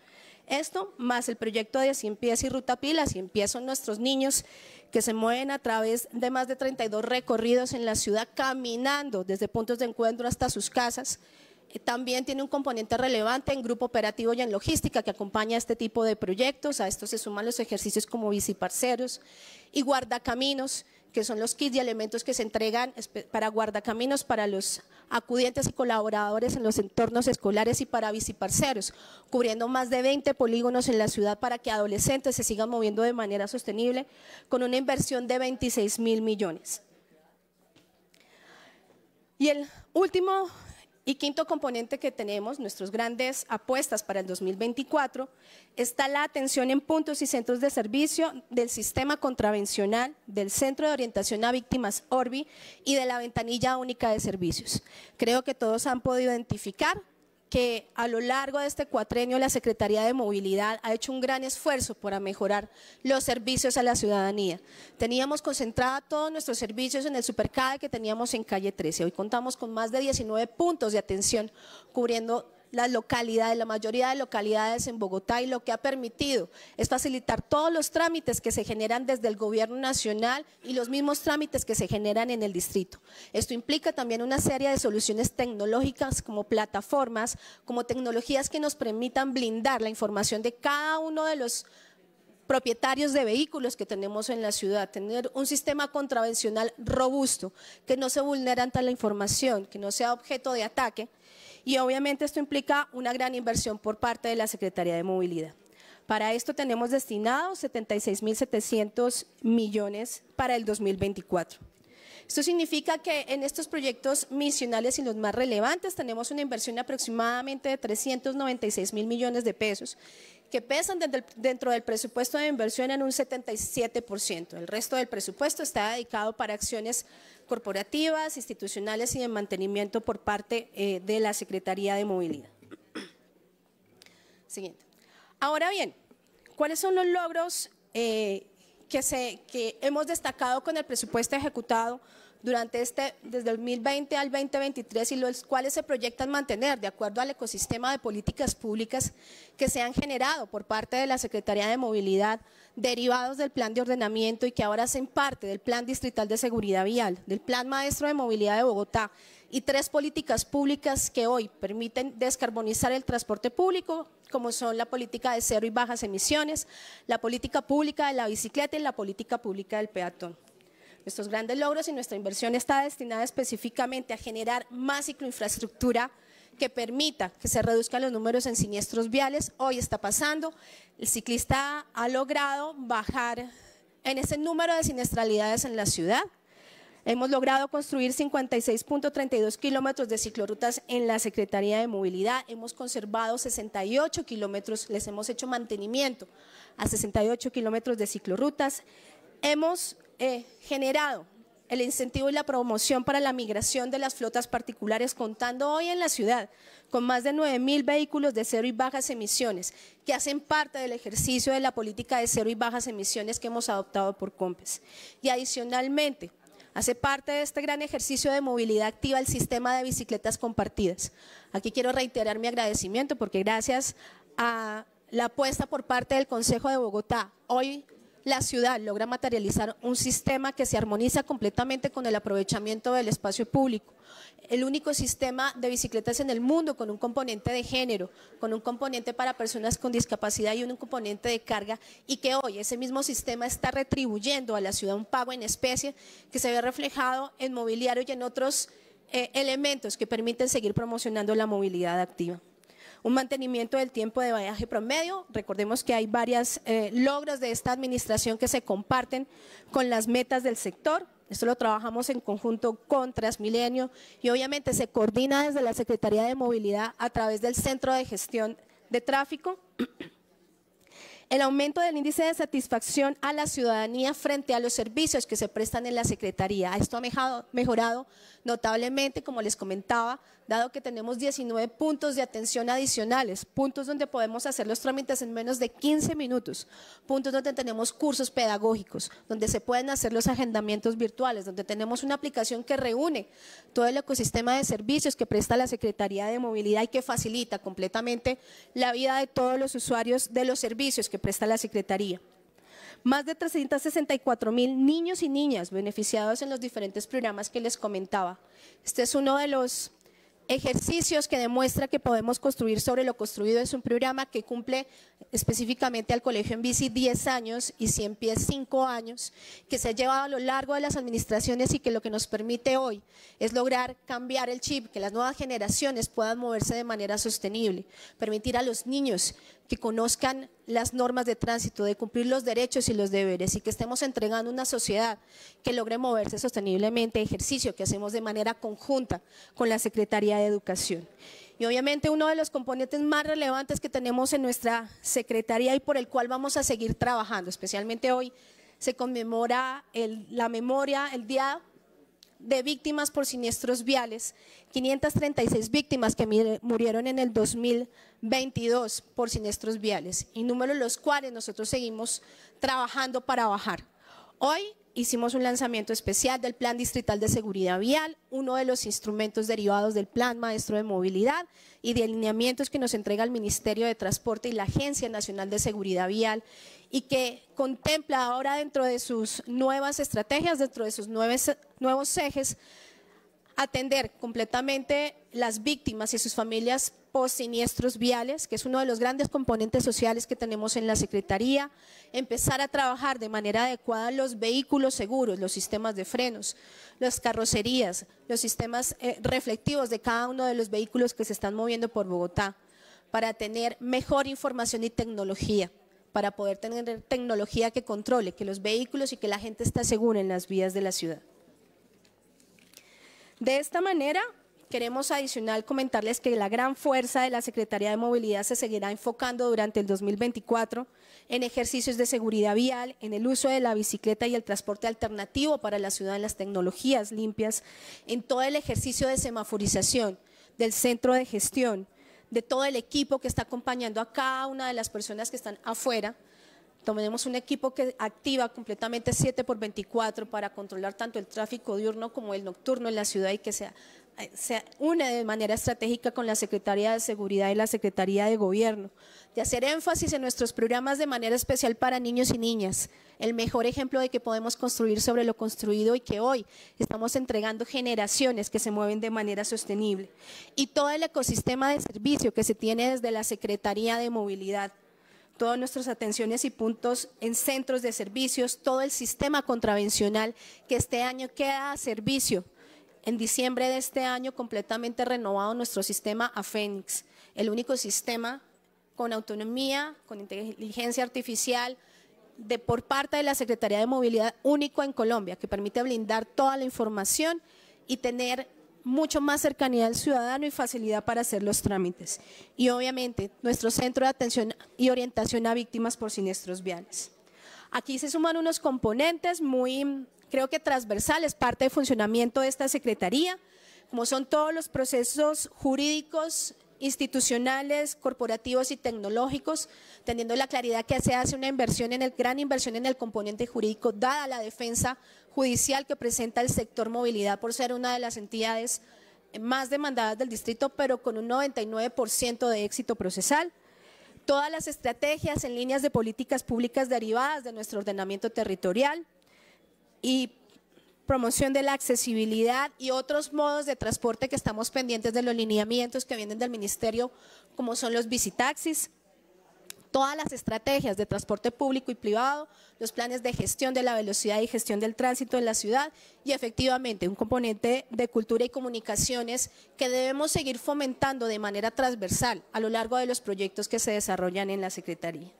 Esto más el proyecto de 100 pies y Ruta Pila, así empiezan nuestros niños que se mueven a través de más de 32 recorridos en la ciudad caminando desde puntos de encuentro hasta sus casas. Eh, también tiene un componente relevante en grupo operativo y en logística que acompaña a este tipo de proyectos. A esto se suman los ejercicios como biciparceros y guardacaminos que son los kits y elementos que se entregan para guardacaminos para los acudientes y colaboradores en los entornos escolares y para biciparceros, cubriendo más de 20 polígonos en la ciudad para que adolescentes se sigan moviendo de manera sostenible con una inversión de 26 mil millones. Y el último y quinto componente que tenemos, nuestras grandes apuestas para el 2024, está la atención en puntos y centros de servicio del sistema contravencional, del Centro de Orientación a Víctimas ORBI y de la Ventanilla Única de Servicios. Creo que todos han podido identificar que a lo largo de este cuatrenio la Secretaría de Movilidad ha hecho un gran esfuerzo para mejorar los servicios a la ciudadanía. Teníamos concentrada todos nuestros servicios en el Supercade que teníamos en calle 13. Hoy contamos con más de 19 puntos de atención cubriendo las localidades, la mayoría de localidades en Bogotá y lo que ha permitido es facilitar todos los trámites que se generan desde el gobierno nacional y los mismos trámites que se generan en el distrito. Esto implica también una serie de soluciones tecnológicas como plataformas, como tecnologías que nos permitan blindar la información de cada uno de los propietarios de vehículos que tenemos en la ciudad, tener un sistema contravencional robusto, que no se vulnera ante la información, que no sea objeto de ataque y obviamente esto implica una gran inversión por parte de la Secretaría de Movilidad. Para esto tenemos destinados 76.700 millones para el 2024. Esto significa que en estos proyectos misionales y los más relevantes tenemos una inversión de aproximadamente de 396 mil millones de pesos que pesan dentro del presupuesto de inversión en un 77%. El resto del presupuesto está dedicado para acciones corporativas, institucionales y de mantenimiento por parte eh, de la Secretaría de Movilidad. Siguiente. Ahora bien, ¿cuáles son los logros eh, que, se, que hemos destacado con el presupuesto ejecutado durante este, desde el 2020 al 2023 y los cuales se proyectan mantener de acuerdo al ecosistema de políticas públicas que se han generado por parte de la Secretaría de Movilidad derivados del Plan de Ordenamiento y que ahora hacen parte del Plan Distrital de Seguridad Vial, del Plan Maestro de Movilidad de Bogotá y tres políticas públicas que hoy permiten descarbonizar el transporte público, como son la política de cero y bajas emisiones, la política pública de la bicicleta y la política pública del peatón nuestros grandes logros y nuestra inversión está destinada específicamente a generar más cicloinfraestructura que permita que se reduzcan los números en siniestros viales. Hoy está pasando, el ciclista ha logrado bajar en ese número de siniestralidades en la ciudad. Hemos logrado construir 56.32 kilómetros de ciclorutas en la Secretaría de Movilidad. Hemos conservado 68 kilómetros, les hemos hecho mantenimiento a 68 kilómetros de ciclorutas. Hemos eh, generado el incentivo y la promoción para la migración de las flotas particulares, contando hoy en la ciudad con más de 9.000 vehículos de cero y bajas emisiones, que hacen parte del ejercicio de la política de cero y bajas emisiones que hemos adoptado por COMPES. Y adicionalmente, hace parte de este gran ejercicio de movilidad activa el sistema de bicicletas compartidas. Aquí quiero reiterar mi agradecimiento porque gracias a la apuesta por parte del Consejo de Bogotá, hoy la ciudad logra materializar un sistema que se armoniza completamente con el aprovechamiento del espacio público. El único sistema de bicicletas en el mundo con un componente de género, con un componente para personas con discapacidad y un componente de carga y que hoy ese mismo sistema está retribuyendo a la ciudad un pago en especie que se ve reflejado en mobiliario y en otros eh, elementos que permiten seguir promocionando la movilidad activa un mantenimiento del tiempo de viaje promedio. Recordemos que hay varios eh, logros de esta administración que se comparten con las metas del sector. Esto lo trabajamos en conjunto con Transmilenio y obviamente se coordina desde la Secretaría de Movilidad a través del Centro de Gestión de Tráfico. <clears throat> el aumento del índice de satisfacción a la ciudadanía frente a los servicios que se prestan en la Secretaría. Esto ha mejorado notablemente, como les comentaba, dado que tenemos 19 puntos de atención adicionales, puntos donde podemos hacer los trámites en menos de 15 minutos, puntos donde tenemos cursos pedagógicos, donde se pueden hacer los agendamientos virtuales, donde tenemos una aplicación que reúne todo el ecosistema de servicios que presta la Secretaría de Movilidad y que facilita completamente la vida de todos los usuarios de los servicios que presta la Secretaría más de 364 mil niños y niñas beneficiados en los diferentes programas que les comentaba. Este es uno de los ejercicios que demuestra que podemos construir sobre lo construido. Es un programa que cumple específicamente al Colegio en Bici 10 años y 100 pies 5 años, que se ha llevado a lo largo de las administraciones y que lo que nos permite hoy es lograr cambiar el chip, que las nuevas generaciones puedan moverse de manera sostenible, permitir a los niños que conozcan las normas de tránsito, de cumplir los derechos y los deberes y que estemos entregando una sociedad que logre moverse sosteniblemente, ejercicio que hacemos de manera conjunta con la Secretaría de Educación. Y obviamente uno de los componentes más relevantes que tenemos en nuestra Secretaría y por el cual vamos a seguir trabajando, especialmente hoy se conmemora la memoria, el Día de víctimas por siniestros viales, 536 víctimas que murieron en el 2022 por siniestros viales, y números los cuales nosotros seguimos trabajando para bajar. Hoy hicimos un lanzamiento especial del Plan Distrital de Seguridad Vial, uno de los instrumentos derivados del Plan Maestro de Movilidad y de alineamientos que nos entrega el Ministerio de Transporte y la Agencia Nacional de Seguridad Vial y que contempla ahora dentro de sus nuevas estrategias, dentro de sus nuevos ejes, atender completamente las víctimas y sus familias post siniestros viales, que es uno de los grandes componentes sociales que tenemos en la Secretaría, empezar a trabajar de manera adecuada los vehículos seguros, los sistemas de frenos, las carrocerías, los sistemas eh, reflectivos de cada uno de los vehículos que se están moviendo por Bogotá, para tener mejor información y tecnología para poder tener tecnología que controle, que los vehículos y que la gente esté segura en las vías de la ciudad. De esta manera, queremos adicional comentarles que la gran fuerza de la Secretaría de Movilidad se seguirá enfocando durante el 2024 en ejercicios de seguridad vial, en el uso de la bicicleta y el transporte alternativo para la ciudad en las tecnologías limpias, en todo el ejercicio de semaforización del centro de gestión, de todo el equipo que está acompañando a cada una de las personas que están afuera. Tenemos un equipo que activa completamente 7 por 24 para controlar tanto el tráfico diurno como el nocturno en la ciudad y que sea eh, se une de manera estratégica con la Secretaría de Seguridad y la Secretaría de Gobierno, de hacer énfasis en nuestros programas de manera especial para niños y niñas, el mejor ejemplo de que podemos construir sobre lo construido y que hoy estamos entregando generaciones que se mueven de manera sostenible, y todo el ecosistema de servicio que se tiene desde la Secretaría de Movilidad todas nuestras atenciones y puntos en centros de servicios, todo el sistema contravencional que este año queda a servicio en diciembre de este año completamente renovado nuestro sistema Fénix, el único sistema con autonomía, con inteligencia artificial, de por parte de la Secretaría de Movilidad único en Colombia, que permite blindar toda la información y tener mucho más cercanía al ciudadano y facilidad para hacer los trámites. Y obviamente nuestro centro de atención y orientación a víctimas por siniestros viales. Aquí se suman unos componentes muy creo que transversal, es parte del funcionamiento de esta Secretaría, como son todos los procesos jurídicos, institucionales, corporativos y tecnológicos, teniendo la claridad que se hace una inversión en el gran inversión en el componente jurídico, dada la defensa judicial que presenta el sector movilidad por ser una de las entidades más demandadas del distrito, pero con un 99% de éxito procesal. Todas las estrategias en líneas de políticas públicas derivadas de nuestro ordenamiento territorial, y promoción de la accesibilidad y otros modos de transporte que estamos pendientes de los lineamientos que vienen del ministerio, como son los visitaxis, todas las estrategias de transporte público y privado, los planes de gestión de la velocidad y gestión del tránsito en la ciudad y efectivamente un componente de cultura y comunicaciones que debemos seguir fomentando de manera transversal a lo largo de los proyectos que se desarrollan en la Secretaría.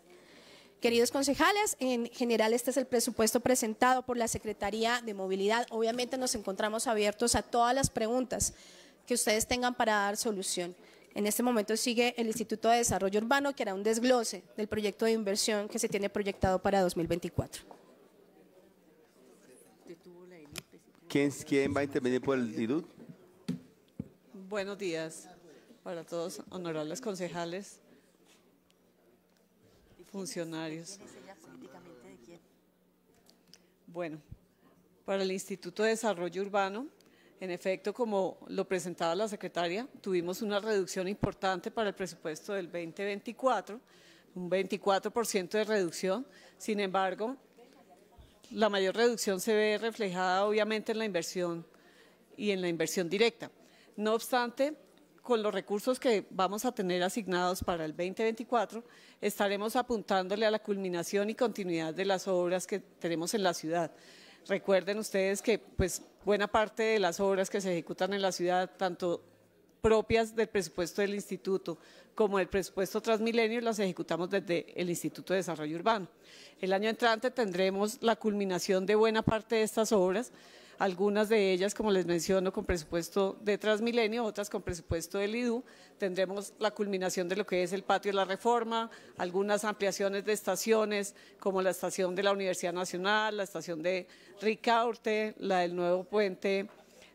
Queridos concejales, en general este es el presupuesto presentado por la Secretaría de Movilidad. Obviamente nos encontramos abiertos a todas las preguntas que ustedes tengan para dar solución. En este momento sigue el Instituto de Desarrollo Urbano, que hará un desglose del proyecto de inversión que se tiene proyectado para 2024. ¿Quién, quién va a intervenir por el IDUT? Buenos días para todos, honorables concejales funcionarios. Bueno, para el Instituto de Desarrollo Urbano, en efecto, como lo presentaba la secretaria, tuvimos una reducción importante para el presupuesto del 2024, un 24% de reducción. Sin embargo, la mayor reducción se ve reflejada obviamente en la inversión y en la inversión directa. No obstante, con los recursos que vamos a tener asignados para el 2024, estaremos apuntándole a la culminación y continuidad de las obras que tenemos en la ciudad. Recuerden ustedes que pues, buena parte de las obras que se ejecutan en la ciudad, tanto propias del presupuesto del instituto como el presupuesto Transmilenio las ejecutamos desde el Instituto de Desarrollo Urbano. El año entrante tendremos la culminación de buena parte de estas obras, algunas de ellas, como les menciono, con presupuesto de Transmilenio, otras con presupuesto del IDU. Tendremos la culminación de lo que es el patio de la reforma, algunas ampliaciones de estaciones, como la estación de la Universidad Nacional, la estación de Ricaurte, la del nuevo puente,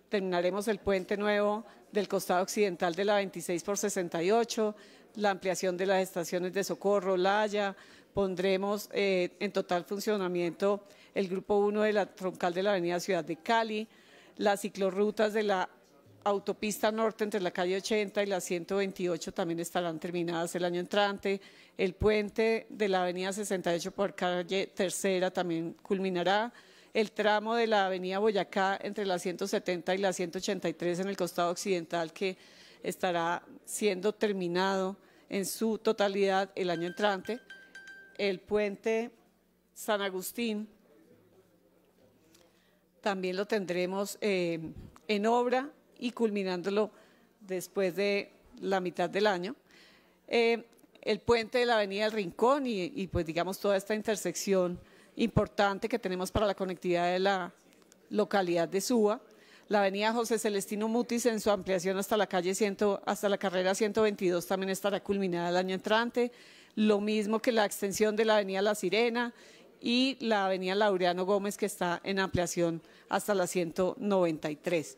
terminaremos el puente nuevo del costado occidental de la 26 por 68, la ampliación de las estaciones de Socorro, Laya, pondremos eh, en total funcionamiento el Grupo 1 de la troncal de la Avenida Ciudad de Cali, las ciclorrutas de la autopista norte entre la calle 80 y la 128 también estarán terminadas el año entrante, el puente de la Avenida 68 por calle tercera también culminará, el tramo de la avenida Boyacá entre la 170 y la 183 en el costado occidental que estará siendo terminado en su totalidad el año entrante, el puente San Agustín también lo tendremos eh, en obra y culminándolo después de la mitad del año. Eh, el puente de la Avenida del Rincón y, pues digamos toda esta intersección importante que tenemos para la conectividad de la localidad de Suba, la avenida José Celestino Mutis en su ampliación hasta la calle 100, hasta la carrera 122 también estará culminada el año entrante, lo mismo que la extensión de la avenida La Sirena y la avenida Laureano Gómez, que está en ampliación hasta la 193.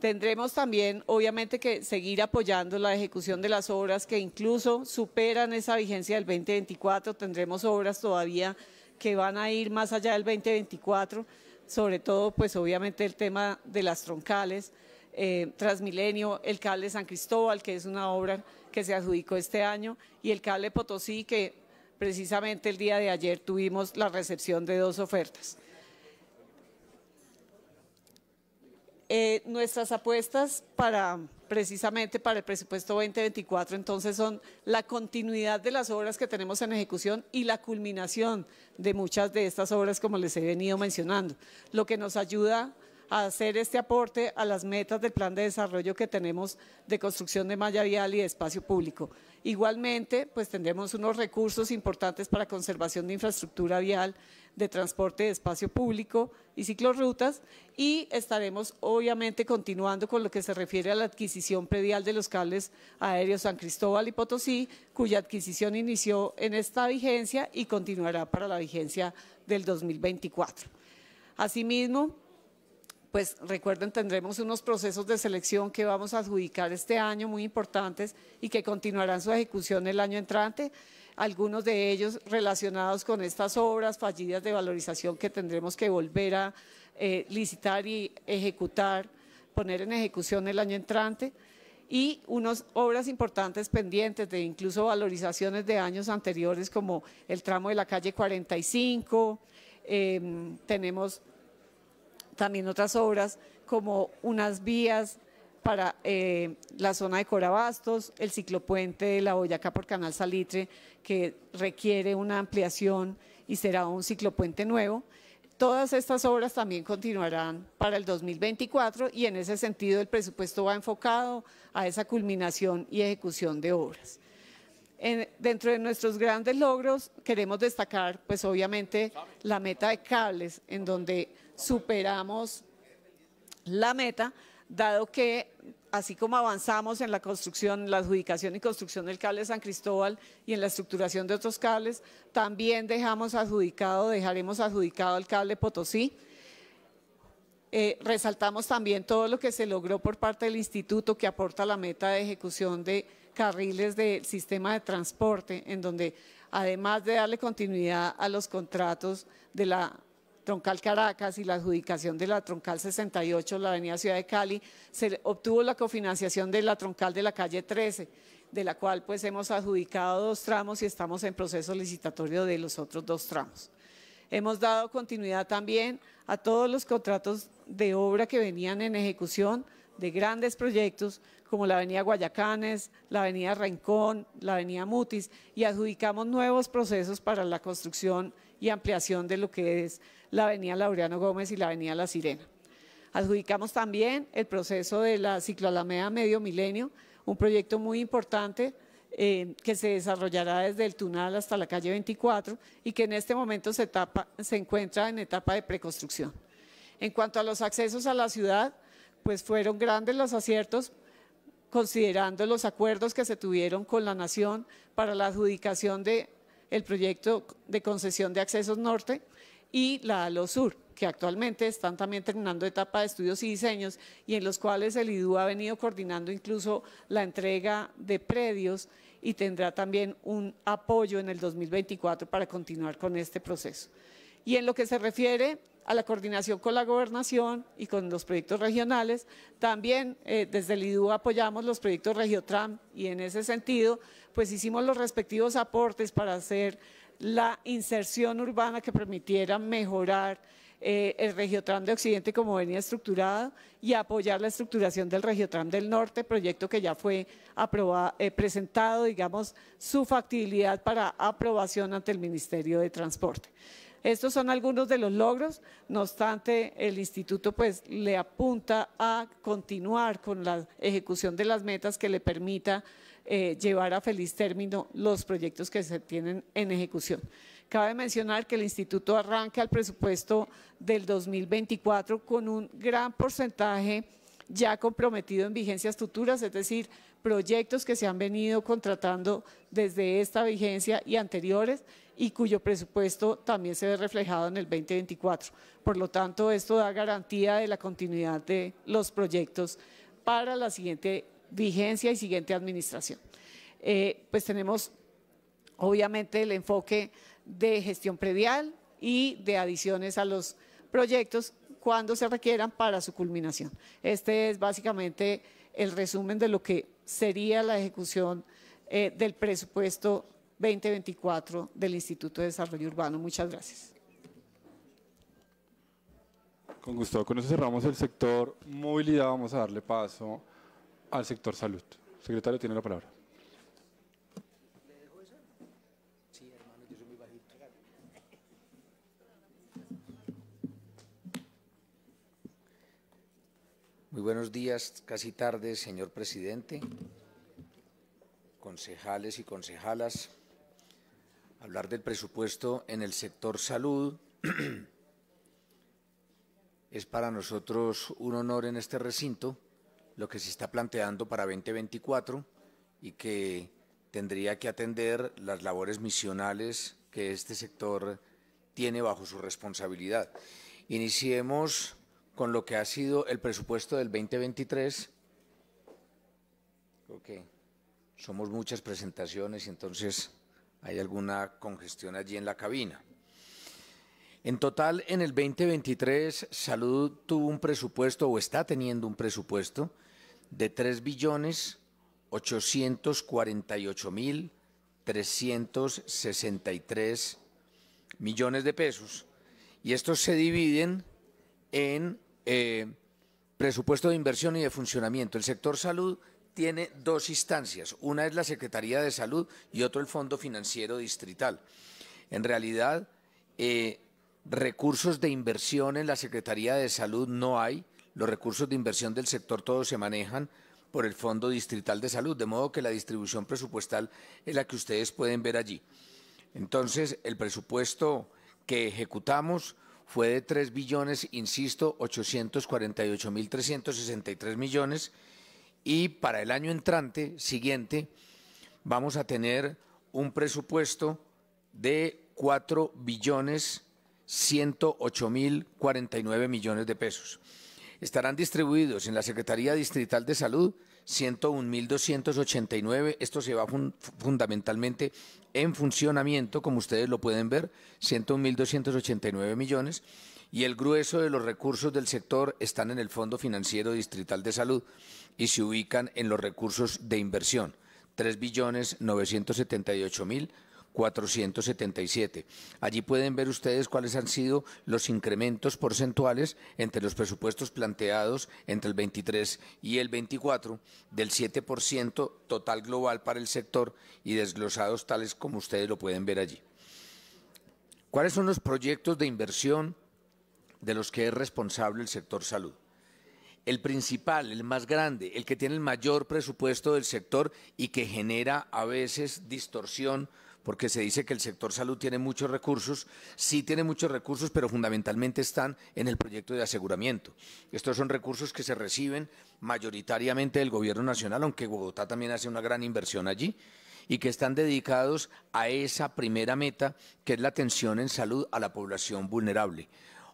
Tendremos también, obviamente, que seguir apoyando la ejecución de las obras que incluso superan esa vigencia del 2024. Tendremos obras todavía que van a ir más allá del 2024, sobre todo, pues obviamente, el tema de las troncales, eh, Transmilenio, el cable San Cristóbal, que es una obra que se adjudicó este año, y el cable Potosí, que Precisamente el día de ayer tuvimos la recepción de dos ofertas. Eh, nuestras apuestas para precisamente para el presupuesto 2024 entonces son la continuidad de las obras que tenemos en ejecución y la culminación de muchas de estas obras como les he venido mencionando, lo que nos ayuda hacer este aporte a las metas del plan de desarrollo que tenemos de construcción de malla vial y de espacio público. Igualmente, pues tendremos unos recursos importantes para conservación de infraestructura vial, de transporte de espacio público y ciclorrutas y estaremos obviamente continuando con lo que se refiere a la adquisición predial de los cables aéreos San Cristóbal y Potosí, cuya adquisición inició en esta vigencia y continuará para la vigencia del 2024. Asimismo, pues recuerden, tendremos unos procesos de selección que vamos a adjudicar este año muy importantes y que continuarán su ejecución el año entrante, algunos de ellos relacionados con estas obras fallidas de valorización que tendremos que volver a eh, licitar y ejecutar, poner en ejecución el año entrante y unas obras importantes pendientes de incluso valorizaciones de años anteriores como el tramo de la calle 45, em, tenemos también otras obras como unas vías para eh, la zona de Corabastos, el ciclopuente de la Boyacá por Canal Salitre, que requiere una ampliación y será un ciclopuente nuevo. Todas estas obras también continuarán para el 2024 y en ese sentido el presupuesto va enfocado a esa culminación y ejecución de obras. dentro de nuestros grandes logros queremos destacar pues obviamente la meta de cables en donde superamos la meta, dado que así como avanzamos en la construcción, la adjudicación y construcción del cable San Cristóbal y en la estructuración de otros cables, también dejamos adjudicado, dejaremos adjudicado el cable Potosí. Eh, resaltamos también todo lo que se logró por parte del instituto que aporta la meta de ejecución de carriles del sistema de transporte, en donde además de darle continuidad a los contratos de la Troncal Caracas y la adjudicación de la Troncal 68, la Avenida Ciudad de Cali, se obtuvo la cofinanciación de la Troncal de la calle 13, de la cual pues hemos adjudicado dos tramos y estamos en proceso licitatorio de los otros dos tramos. Hemos dado continuidad también a todos los contratos de obra que venían en ejecución de grandes proyectos como la Avenida Guayacanes, la Avenida Rincón, la Avenida Mutis y adjudicamos nuevos procesos para la construcción y ampliación de lo que es la avenida Laureano Gómez y la avenida La Sirena. Adjudicamos también el proceso de la cicloalameda Medio Milenio, un proyecto muy importante eh, que se desarrollará desde el Tunal hasta la calle 24 y que en este momento se, encuentra en etapa de preconstrucción. En cuanto a los accesos a la ciudad, pues fueron grandes los aciertos, considerando los acuerdos que se tuvieron con la Nación para la adjudicación del proyecto de concesión de accesos norte, y la Alosur, Sur, que actualmente están también terminando etapa de estudios y diseños y en los cuales el IDU ha venido coordinando incluso la entrega de predios y tendrá también un apoyo en el 2024 para continuar con este proceso. Y en lo que se refiere a la coordinación con la gobernación y con los proyectos regionales. También eh, desde el IDU apoyamos los proyectos Regiotram y en ese sentido pues hicimos los respectivos aportes para hacer la inserción urbana que permitiera mejorar eh, el Regiotram de Occidente como venía estructurado y apoyar la estructuración del Regiotram del Norte, proyecto que ya fue eh, presentado, digamos, su factibilidad para aprobación ante el Ministerio de Transporte. Estos son algunos de los logros, no obstante el instituto pues le apunta a continuar con la ejecución de las metas que le permita eh, llevar a feliz término los proyectos que se tienen en ejecución. Cabe mencionar que el instituto arranca el presupuesto del 2024 con un gran porcentaje ya comprometido en vigencias futuras, es decir, proyectos que se han venido contratando desde esta vigencia y anteriores y cuyo presupuesto también se ve reflejado en el 2024. Por lo tanto, esto da garantía de la continuidad de los proyectos para la siguiente vigencia y siguiente administración. Eh, pues tenemos obviamente el enfoque de gestión previal y de adiciones a los proyectos cuando se requieran para su culminación. Este es básicamente el resumen de lo que sería la ejecución eh, del presupuesto 2024 del Instituto de Desarrollo Urbano. Muchas gracias. Con gusto, con eso cerramos el sector movilidad, vamos a darle paso al sector salud. Secretario, tiene la palabra. Muy buenos días, casi tarde, señor presidente, concejales y concejalas. Hablar del presupuesto en el sector salud <clears throat> es para nosotros un honor en este recinto lo que se está planteando para 2024 y que tendría que atender las labores misionales que este sector tiene bajo su responsabilidad. Iniciemos con lo que ha sido el presupuesto del 2023. Creo somos muchas presentaciones y entonces hay alguna congestión allí en la cabina. En total, en el 2023, Salud tuvo un presupuesto o está teniendo un presupuesto de 3 billones 848 mil 363 millones de pesos. Y estos se dividen en eh, presupuesto de inversión y de funcionamiento. El sector salud tiene dos instancias. Una es la Secretaría de Salud y otro el Fondo Financiero Distrital. En realidad, eh, Recursos de inversión en la Secretaría de Salud no hay. Los recursos de inversión del sector todos se manejan por el Fondo Distrital de Salud, de modo que la distribución presupuestal es la que ustedes pueden ver allí. Entonces, el presupuesto que ejecutamos fue de 3 billones, insisto, 848 mil millones y para el año entrante, siguiente, vamos a tener un presupuesto de 4 billones 108.049 millones de pesos. Estarán distribuidos en la Secretaría Distrital de Salud 101.289. Esto se va fundamentalmente en funcionamiento, como ustedes lo pueden ver, 101.289 millones. Y el grueso de los recursos del sector están en el Fondo Financiero Distrital de Salud y se ubican en los recursos de inversión, 3.978.000 477. Allí pueden ver ustedes cuáles han sido los incrementos porcentuales entre los presupuestos planteados entre el 23 y el 24 del 7% total global para el sector y desglosados tales como ustedes lo pueden ver allí. ¿Cuáles son los proyectos de inversión de los que es responsable el sector salud? el principal, el más grande, el que tiene el mayor presupuesto del sector y que genera a veces distorsión porque se dice que el sector salud tiene muchos recursos, sí tiene muchos recursos, pero fundamentalmente están en el proyecto de aseguramiento. Estos son recursos que se reciben mayoritariamente del Gobierno Nacional, aunque Bogotá también hace una gran inversión allí y que están dedicados a esa primera meta, que es la atención en salud a la población vulnerable.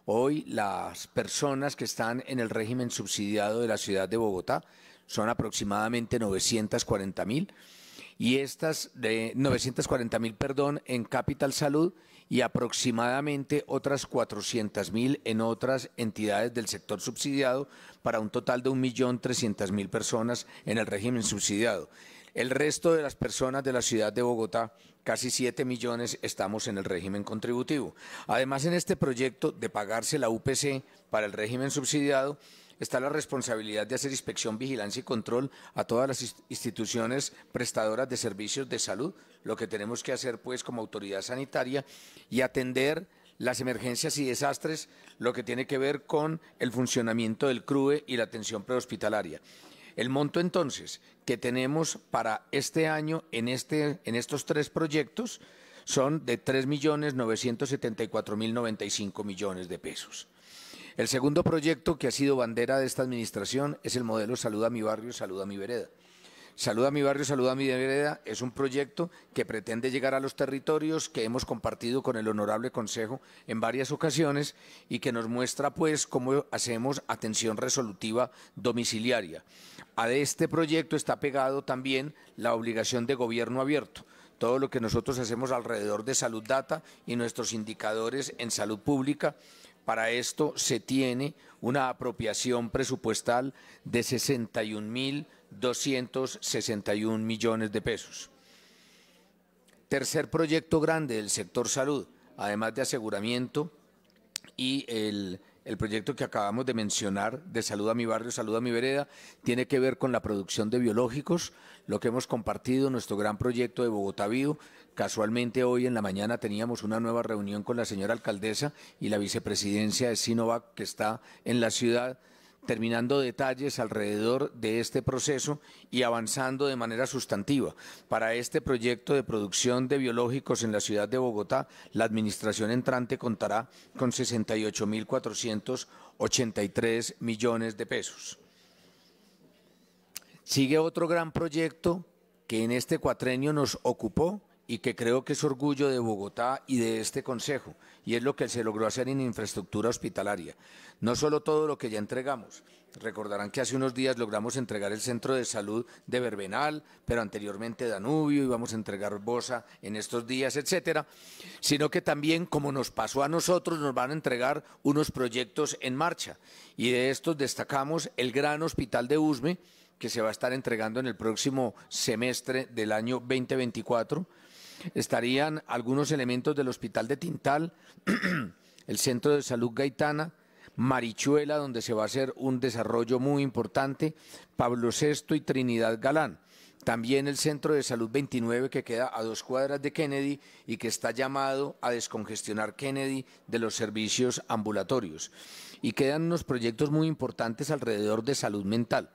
Hoy las personas que están en el régimen subsidiado de la ciudad de Bogotá son aproximadamente 940 mil y estas de 940 mil, perdón, en Capital Salud y aproximadamente otras 400 mil en otras entidades del sector subsidiado para un total de 1.300.000 personas en el régimen subsidiado. El resto de las personas de la ciudad de Bogotá, casi 7 millones, estamos en el régimen contributivo. Además, en este proyecto de pagarse la UPC para el régimen subsidiado, está la responsabilidad de hacer inspección, vigilancia y control a todas las instituciones prestadoras de servicios de salud. Lo que tenemos que hacer, pues, como autoridad sanitaria y atender las emergencias y desastres, lo que tiene que ver con el funcionamiento del CRUE y la atención prehospitalaria. El monto entonces que tenemos para este año en, este, en estos tres proyectos son de 3.974.095 millones de pesos. El segundo proyecto que ha sido bandera de esta administración es el modelo Salud a mi barrio, Salud a mi vereda. Salud a mi barrio, saluda mi vereda es un proyecto que pretende llegar a los territorios que hemos compartido con el honorable consejo en varias ocasiones y que nos muestra pues cómo hacemos atención resolutiva domiciliaria. A este proyecto está pegado también la obligación de gobierno abierto todo lo que nosotros hacemos alrededor de salud data y nuestros indicadores en salud pública para esto se tiene una apropiación presupuestal de 61.261 millones de pesos. Tercer proyecto grande del sector salud, además de aseguramiento y el, proyecto que acabamos de mencionar de Salud a mi barrio, Salud a mi vereda, tiene que ver con la producción de biológicos, lo que hemos compartido, nuestro gran proyecto de Bogotá Vivo. Casualmente hoy en la mañana teníamos una nueva reunión con la señora alcaldesa y la vicepresidencia de Sinovac que está en la ciudad terminando detalles alrededor de este proceso y avanzando de manera sustantiva. Para este proyecto de producción de biológicos en la ciudad de Bogotá, la administración entrante contará con 68.483 millones de pesos. Sigue otro gran proyecto que en este cuatrenio nos ocupó y que creo que es orgullo de Bogotá y de este Consejo, y es lo que se logró hacer en infraestructura hospitalaria. No solo todo lo que ya entregamos, recordarán que hace unos días logramos entregar el Centro de Salud de Verbenal, pero anteriormente Danubio, íbamos a entregar Bosa en estos días, etcétera, sino que también, como nos pasó a nosotros, nos van a entregar unos proyectos en marcha, y de estos destacamos el gran hospital de Usme, que se va a estar entregando en el próximo semestre del año 2024 estarían algunos elementos del Hospital de Tintal, <clears throat> el Centro de Salud Gaitana, Marichuela, donde se va a hacer un desarrollo muy importante, Pablo VI y Trinidad Galán. También el Centro de Salud 29, que queda a dos cuadras de Kennedy y que está llamado a descongestionar Kennedy de los servicios ambulatorios. Y quedan unos proyectos muy importantes alrededor de salud mental.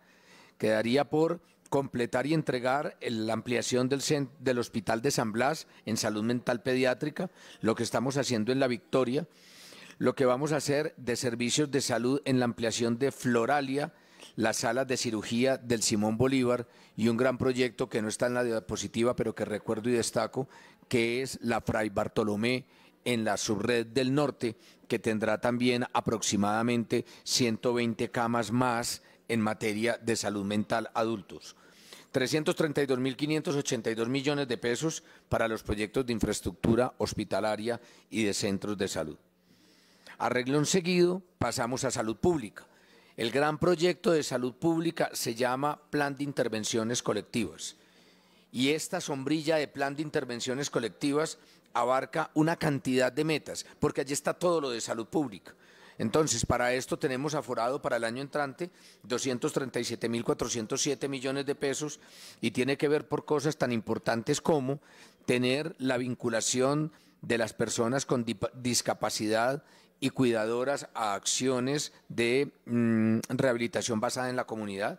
Quedaría por completar y entregar la ampliación del, Hospital de San Blas en salud mental pediátrica, lo que estamos haciendo en La Victoria, lo que vamos a hacer de servicios de salud en la ampliación de Floralia, la sala de cirugía del Simón Bolívar y un gran proyecto que no está en la diapositiva, pero que recuerdo y destaco, que es la Fray Bartolomé en la subred del norte, que tendrá también aproximadamente 120 camas más en materia de salud mental adultos. 332.582 millones de pesos para los proyectos de infraestructura hospitalaria y de centros de salud. Arreglón seguido pasamos a salud pública. El gran proyecto de salud pública se llama Plan de Intervenciones Colectivas y esta sombrilla de Plan de Intervenciones Colectivas abarca una cantidad de metas, porque allí está todo lo de salud pública entonces, para esto tenemos aforado para el año entrante 237.407 millones de pesos y tiene que ver por cosas tan importantes como tener la vinculación de las personas con discapacidad y cuidadoras a acciones de mm, rehabilitación basada en la comunidad,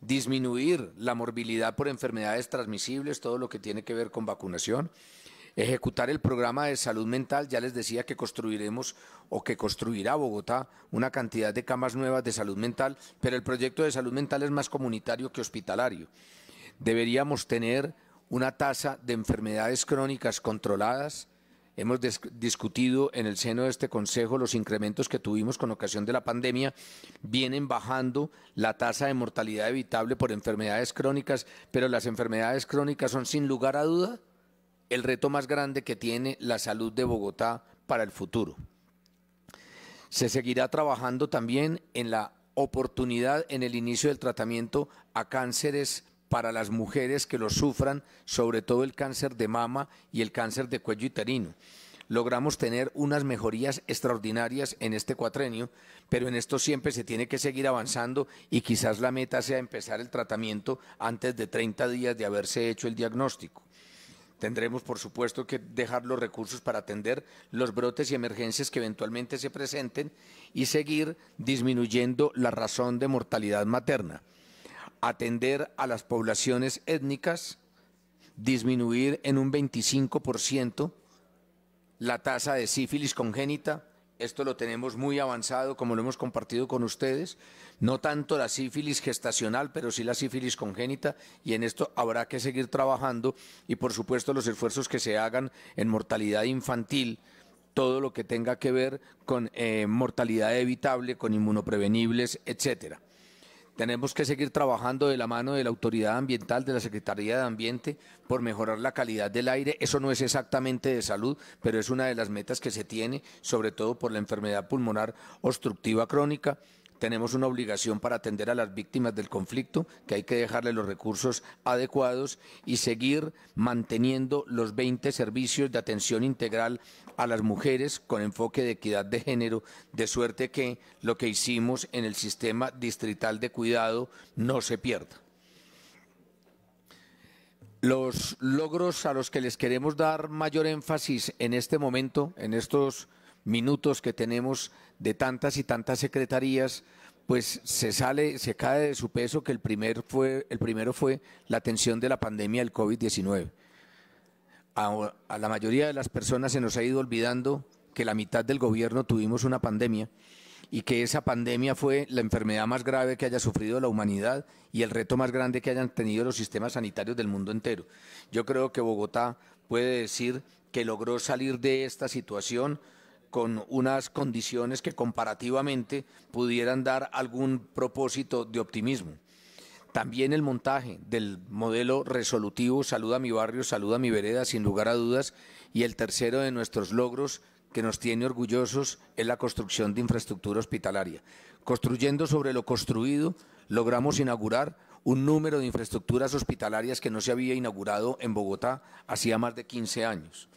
disminuir la morbilidad por enfermedades transmisibles, todo lo que tiene que ver con vacunación, ejecutar el programa de salud mental. Ya les decía que construiremos o que construirá Bogotá una cantidad de camas nuevas de salud mental, pero el proyecto de salud mental es más comunitario que hospitalario. Deberíamos tener una tasa de enfermedades crónicas controladas. Hemos discutido en el seno de este Consejo los incrementos que tuvimos con ocasión de la pandemia. Vienen bajando la tasa de mortalidad evitable por enfermedades crónicas, pero las enfermedades crónicas son sin lugar a duda el reto más grande que tiene la salud de Bogotá para el futuro. Se seguirá trabajando también en la oportunidad en el inicio del tratamiento a cánceres para las mujeres que lo sufran, sobre todo el cáncer de mama y el cáncer de cuello uterino. Logramos tener unas mejorías extraordinarias en este cuatrenio, pero en esto siempre se tiene que seguir avanzando y quizás la meta sea empezar el tratamiento antes de 30 días de haberse hecho el diagnóstico. Tendremos, por supuesto, que dejar los recursos para atender los brotes y emergencias que eventualmente se presenten y seguir disminuyendo la razón de mortalidad materna. Atender a las poblaciones étnicas, disminuir en un 25% la tasa de sífilis congénita, esto lo tenemos muy avanzado, como lo hemos compartido con ustedes, no tanto la sífilis gestacional, pero sí la sífilis congénita, y en esto habrá que seguir trabajando y, por supuesto, los esfuerzos que se hagan en mortalidad infantil, todo lo que tenga que ver con eh, mortalidad evitable, con inmunoprevenibles, etcétera. Tenemos que seguir trabajando de la mano de la autoridad ambiental, de la Secretaría de Ambiente, por mejorar la calidad del aire. Eso no es exactamente de salud, pero es una de las metas que se tiene, sobre todo por la enfermedad pulmonar obstructiva crónica. Tenemos una obligación para atender a las víctimas del conflicto, que hay que dejarle los recursos adecuados y seguir manteniendo los 20 servicios de atención integral a las mujeres con enfoque de equidad de género, de suerte que lo que hicimos en el sistema distrital de cuidado no se pierda. Los logros a los que les queremos dar mayor énfasis en este momento, en estos minutos que tenemos de tantas y tantas secretarías, pues se sale, se cae de su peso que el, primer fue, el primero fue la atención de la pandemia del COVID-19 a, la mayoría de las personas se nos ha ido olvidando que la mitad del gobierno tuvimos una pandemia y que esa pandemia fue la enfermedad más grave que haya sufrido la humanidad y el reto más grande que hayan tenido los sistemas sanitarios del mundo entero. Yo creo que Bogotá puede decir que logró salir de esta situación con unas condiciones que comparativamente pudieran dar algún propósito de optimismo. También el montaje del modelo resolutivo Saluda mi barrio, saluda mi vereda, sin lugar a dudas. Y el tercero de nuestros logros que nos tiene orgullosos es la construcción de infraestructura hospitalaria. Construyendo sobre lo construido, logramos inaugurar un número de infraestructuras hospitalarias que no se había inaugurado en Bogotá hacía más de 15 años.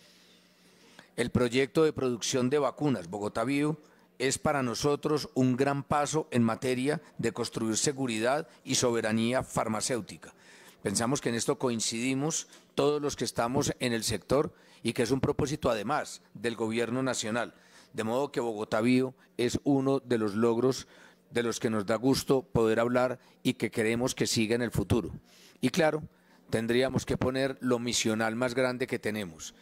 El proyecto de producción de vacunas Bogotá Bio es para nosotros un gran paso en materia de construir seguridad y soberanía farmacéutica. Pensamos que en esto coincidimos todos los que estamos en el sector y que es un propósito además del Gobierno Nacional. De modo que Bogotá Bio es uno de los logros de los que nos da gusto poder hablar y que queremos que siga en el futuro. Y claro, tendríamos que poner lo misional más grande que tenemos,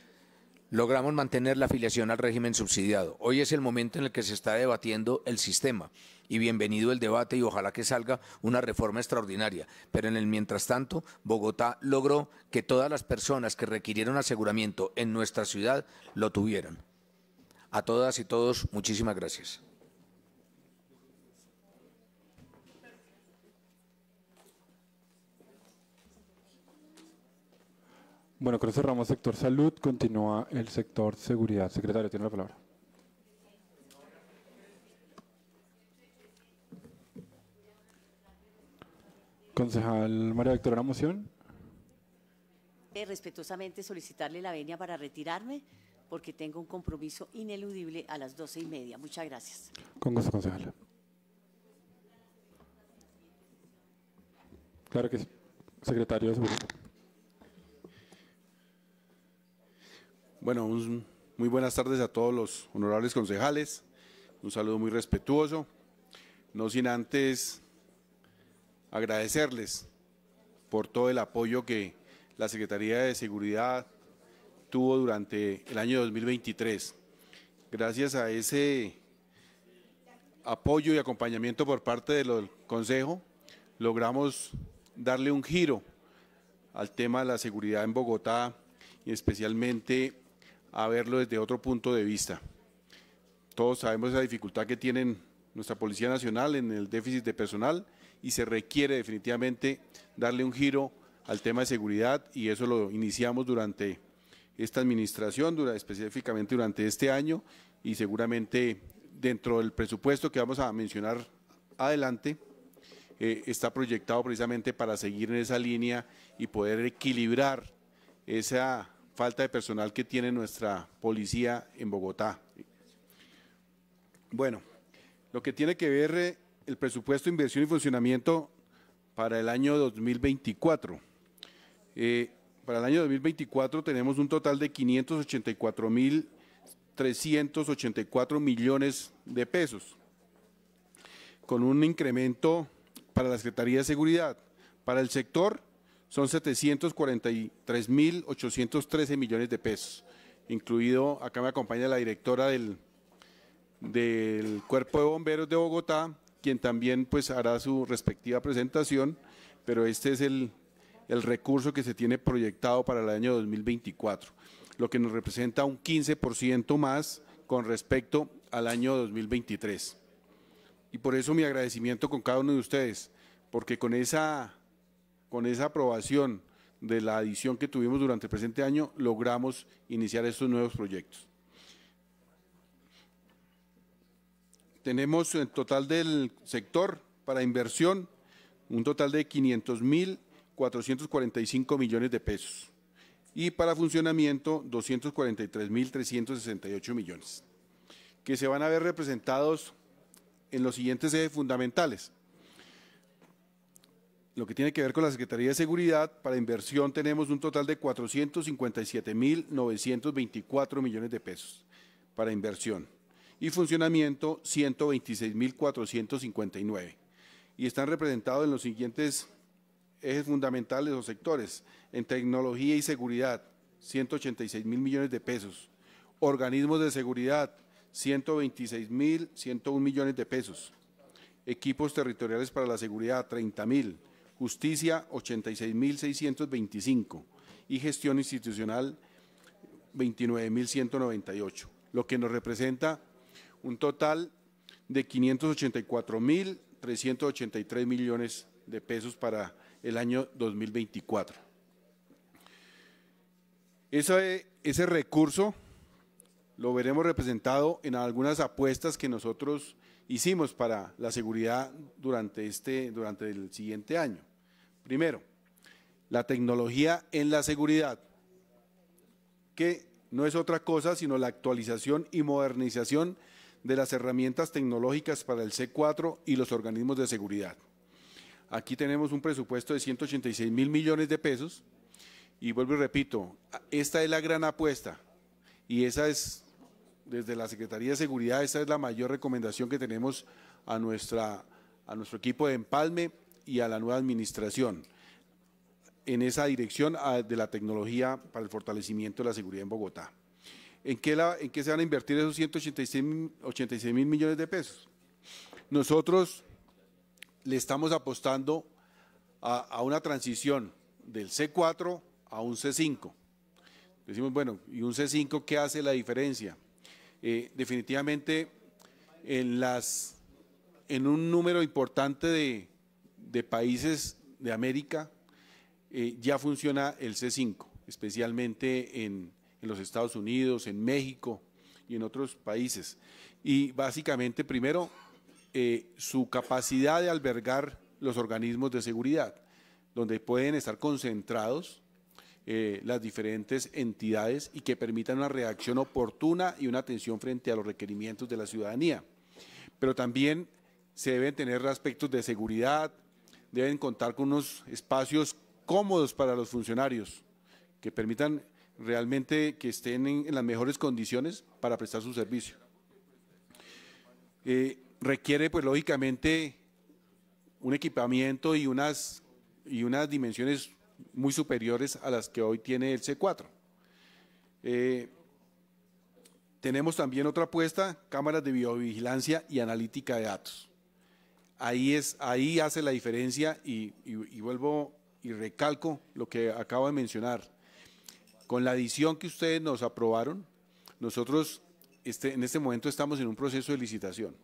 logramos mantener la afiliación al régimen subsidiado. Hoy es el momento en el que se está debatiendo el sistema y bienvenido el debate y ojalá que salga una reforma extraordinaria. Pero en el mientras tanto, Bogotá logró que todas las personas que requirieron aseguramiento en nuestra ciudad lo tuvieran. A todas y todos, muchísimas gracias. Bueno, con eso cerramos sector salud. Continúa el sector seguridad. Secretario, tiene la palabra. Concejal María Victoria, ¿una moción? Eh, respetuosamente solicitarle la venia para retirarme porque tengo un compromiso ineludible a las doce y media. Muchas gracias. Con gusto, concejal. Claro que sí. Secretario de Seguridad. Bueno, muy buenas tardes a todos los honorables concejales. Un saludo muy respetuoso. No sin antes agradecerles por todo el apoyo que la Secretaría de Seguridad tuvo durante el año 2023. Gracias a ese apoyo y acompañamiento por parte del Consejo, logramos darle un giro al tema de la seguridad en Bogotá y especialmente a verlo desde otro punto de vista. Todos sabemos la dificultad que tiene nuestra Policía Nacional en el déficit de personal y se requiere definitivamente darle un giro al tema de seguridad y eso lo iniciamos durante esta administración, específicamente durante este año y seguramente dentro del presupuesto que vamos a mencionar adelante eh, está proyectado precisamente para seguir en esa línea y poder equilibrar esa falta de personal que tiene nuestra policía en Bogotá. Bueno, lo que tiene que ver eh, el presupuesto de inversión y funcionamiento para el año 2024. Eh, para el año 2024 tenemos un total de 584.384 millones de pesos, con un incremento para la Secretaría de Seguridad. Para el sector, son 743.813 millones de pesos, incluido, acá me acompaña la directora del, del Cuerpo de Bomberos de Bogotá, quien también pues hará su respectiva presentación, pero este es el, el recurso que se tiene proyectado para el año 2024, lo que nos representa un 15% más con respecto al año 2023. Y por eso mi agradecimiento con cada uno de ustedes, porque con esa con esa aprobación de la adición que tuvimos durante el presente año, logramos iniciar estos nuevos proyectos. Tenemos en total del sector para inversión un total de mil 445 millones de pesos y para funcionamiento mil 368 millones, que se van a ver representados en los siguientes ejes fundamentales lo que tiene que ver con la Secretaría de Seguridad, para inversión tenemos un total de 457.924 millones de pesos para inversión y funcionamiento 126.459. Y están representados en los siguientes ejes fundamentales o sectores, en tecnología y seguridad, 186 mil millones de pesos, organismos de seguridad, 126.101 mil millones de pesos, equipos territoriales para la seguridad, 30 mil, Justicia 86.625 y Gestión Institucional 29.198, lo que nos representa un total de 584.383 millones de pesos para el año 2024. Ese, ese recurso lo veremos representado en algunas apuestas que nosotros hicimos para la seguridad durante, este, durante el siguiente año. Primero, la tecnología en la seguridad, que no es otra cosa sino la actualización y modernización de las herramientas tecnológicas para el C4 y los organismos de seguridad. Aquí tenemos un presupuesto de 186 mil millones de pesos y vuelvo y repito, esta es la gran apuesta y esa es, desde la Secretaría de Seguridad, esa es la mayor recomendación que tenemos a, nuestra, a nuestro equipo de empalme y a la nueva administración en esa dirección ah, de la tecnología para el fortalecimiento de la seguridad en Bogotá. ¿En qué, en qué se van a invertir esos 186 mil millones de pesos? Nosotros le estamos apostando a, una transición del C4 a un C5. Decimos, bueno, ¿y un C5 qué hace la diferencia? Eh, definitivamente en, las, en un número importante de, de países de América eh, ya funciona el C5, especialmente en, los Estados Unidos, en México y en otros países. Y básicamente, primero, eh, su capacidad de albergar los organismos de seguridad, donde pueden estar concentrados eh, las diferentes entidades y que permitan una reacción oportuna y una atención frente a los requerimientos de la ciudadanía. Pero también se deben tener aspectos de seguridad, deben contar con unos espacios cómodos para los funcionarios, que permitan realmente que estén en, las mejores condiciones para prestar su servicio. Eh, requiere, pues lógicamente, un equipamiento y unas, y unas dimensiones muy superiores a las que hoy tiene el C4. Eh, tenemos también otra apuesta, cámaras de biovigilancia y analítica de datos ahí, es, ahí hace la diferencia y, vuelvo y recalco lo que acabo de mencionar. Con la adición que ustedes nos aprobaron, nosotros este, en este momento estamos en un proceso de licitación,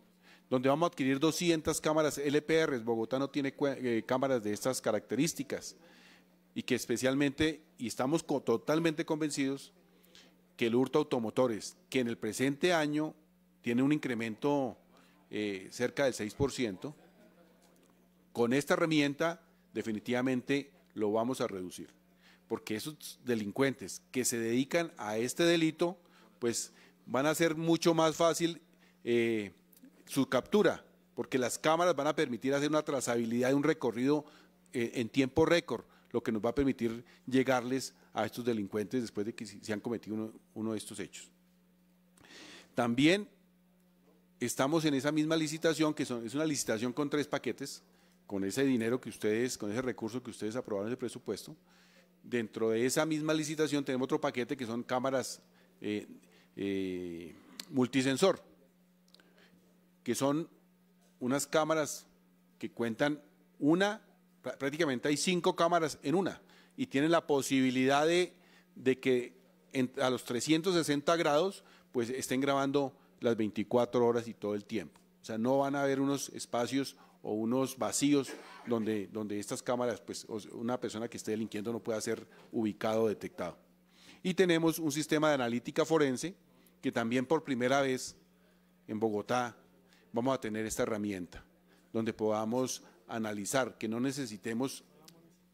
donde vamos a adquirir 200 cámaras LPRs. Bogotá no tiene eh, cámaras de estas características y que especialmente, y estamos totalmente convencidos, que el hurto automotores, que en el presente año tiene un incremento eh, cerca del 6%, con esta herramienta definitivamente lo vamos a reducir, porque esos delincuentes que se dedican a este delito, pues van a ser mucho más fácil eh, su captura, porque las cámaras van a permitir hacer una trazabilidad de un recorrido eh, en tiempo récord, lo que nos va a permitir llegarles a estos delincuentes después de que se han cometido uno, de estos hechos. También estamos en esa misma licitación, que es una licitación con tres paquetes, con ese dinero que ustedes, con ese recurso que ustedes aprobaron el presupuesto, dentro de esa misma licitación tenemos otro paquete que son cámaras eh, eh, multisensor, que son unas cámaras que cuentan una, prácticamente hay cinco cámaras en una, y tienen la posibilidad de, que a los 360 grados pues estén grabando las 24 horas y todo el tiempo. O sea, no van a haber unos espacios o unos vacíos donde, donde estas cámaras, pues una persona que esté delinquiendo no pueda ser ubicado o detectado. Y tenemos un sistema de analítica forense que también por primera vez en Bogotá vamos a tener esta herramienta, donde podamos analizar que no necesitemos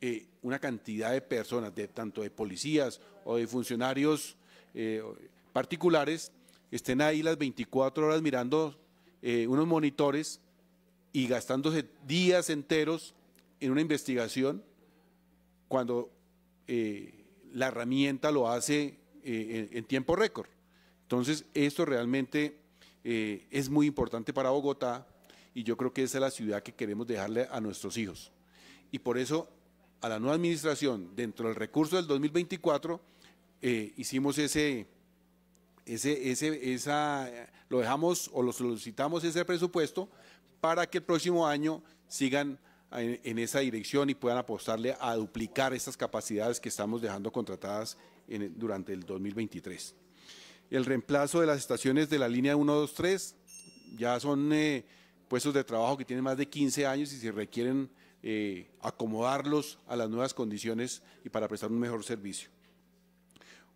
eh, una cantidad de personas, de, tanto de policías o de funcionarios eh, particulares, estén ahí las 24 horas mirando eh, unos monitores y gastándose días enteros en una investigación cuando eh, la herramienta lo hace eh, en, tiempo récord. Entonces, esto realmente eh, es muy importante para Bogotá y yo creo que esa es la ciudad que queremos dejarle a nuestros hijos. Y por eso, a la nueva administración, dentro del recurso del 2024, hicimos ese, ese, ese, esa, lo dejamos o lo solicitamos ese presupuesto para que el próximo año sigan en, esa dirección y puedan apostarle a duplicar estas capacidades que estamos dejando contratadas durante el 2023. El reemplazo de las estaciones de la línea 123 ya son eh, puestos de trabajo que tienen más de 15 años y se requieren eh, acomodarlos a las nuevas condiciones y para prestar un mejor servicio.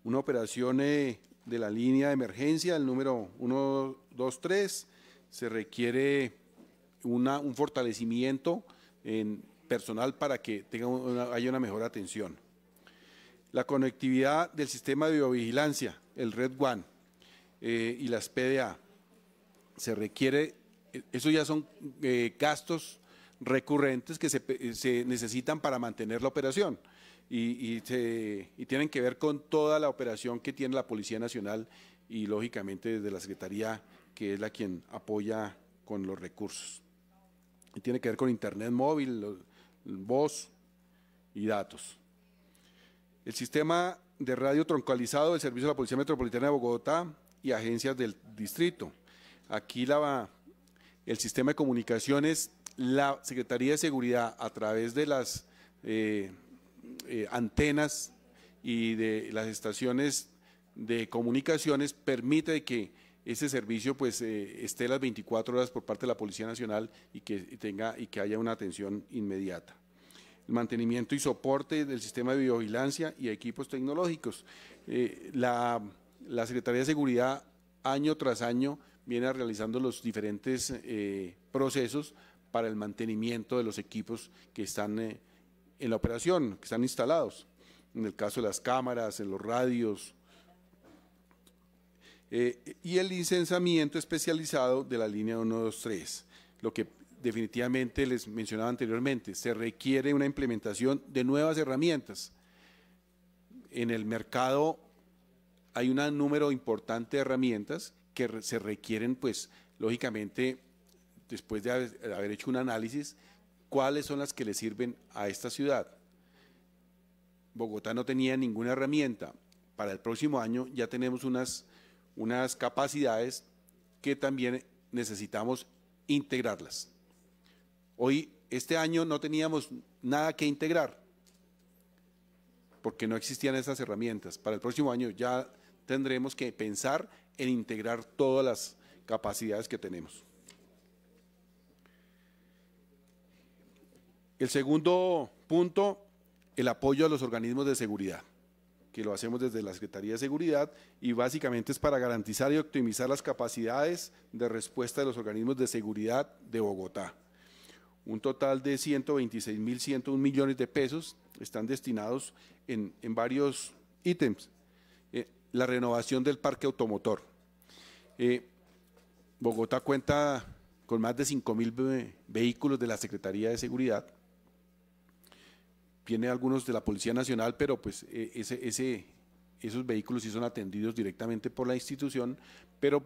Una operación eh, de la línea de emergencia, el número 123, se requiere un fortalecimiento en personal para que tenga una, haya una mejor atención. La conectividad del sistema de biovigilancia, el Red One eh, y las PDA, se requiere, eh, eso ya son eh, gastos recurrentes que se, necesitan para mantener la operación y, y tienen que ver con toda la operación que tiene la Policía Nacional y lógicamente desde la Secretaría, que es la quien apoya con los recursos tiene que ver con Internet móvil, voz y datos. El sistema de radio troncalizado del Servicio de la Policía Metropolitana de Bogotá y agencias del distrito. Aquí la, el sistema de comunicaciones, la Secretaría de Seguridad a través de las eh, eh, antenas y de las estaciones de comunicaciones permite que ese servicio pues eh, esté las 24 horas por parte de la Policía Nacional y que tenga y que haya una atención inmediata. El mantenimiento y soporte del sistema de videovigilancia y equipos tecnológicos. Eh, la, Secretaría de Seguridad año tras año viene realizando los diferentes eh, procesos para el mantenimiento de los equipos que están en la operación, que están instalados. En el caso de las cámaras, en los radios, eh, y el licenciamiento especializado de la línea 123, lo que definitivamente les mencionaba anteriormente, se requiere una implementación de nuevas herramientas. En el mercado hay un número importante de herramientas que se requieren, pues, lógicamente, después de haber hecho un análisis, cuáles son las que le sirven a esta ciudad. Bogotá no tenía ninguna herramienta. Para el próximo año ya tenemos unas unas capacidades que también necesitamos integrarlas. Hoy, este año no teníamos nada que integrar porque no existían esas herramientas. Para el próximo año ya tendremos que pensar en integrar todas las capacidades que tenemos. El segundo punto, el apoyo a los organismos de seguridad que lo hacemos desde la Secretaría de Seguridad y básicamente es para garantizar y optimizar las capacidades de respuesta de los organismos de seguridad de Bogotá. Un total de 126.101 millones de pesos están destinados en, varios ítems. Eh, la renovación del parque automotor. Eh, Bogotá cuenta con más de 5.000 vehículos de la Secretaría de Seguridad viene algunos de la Policía Nacional, pero pues e, ese, esos vehículos sí son atendidos directamente por la institución, pero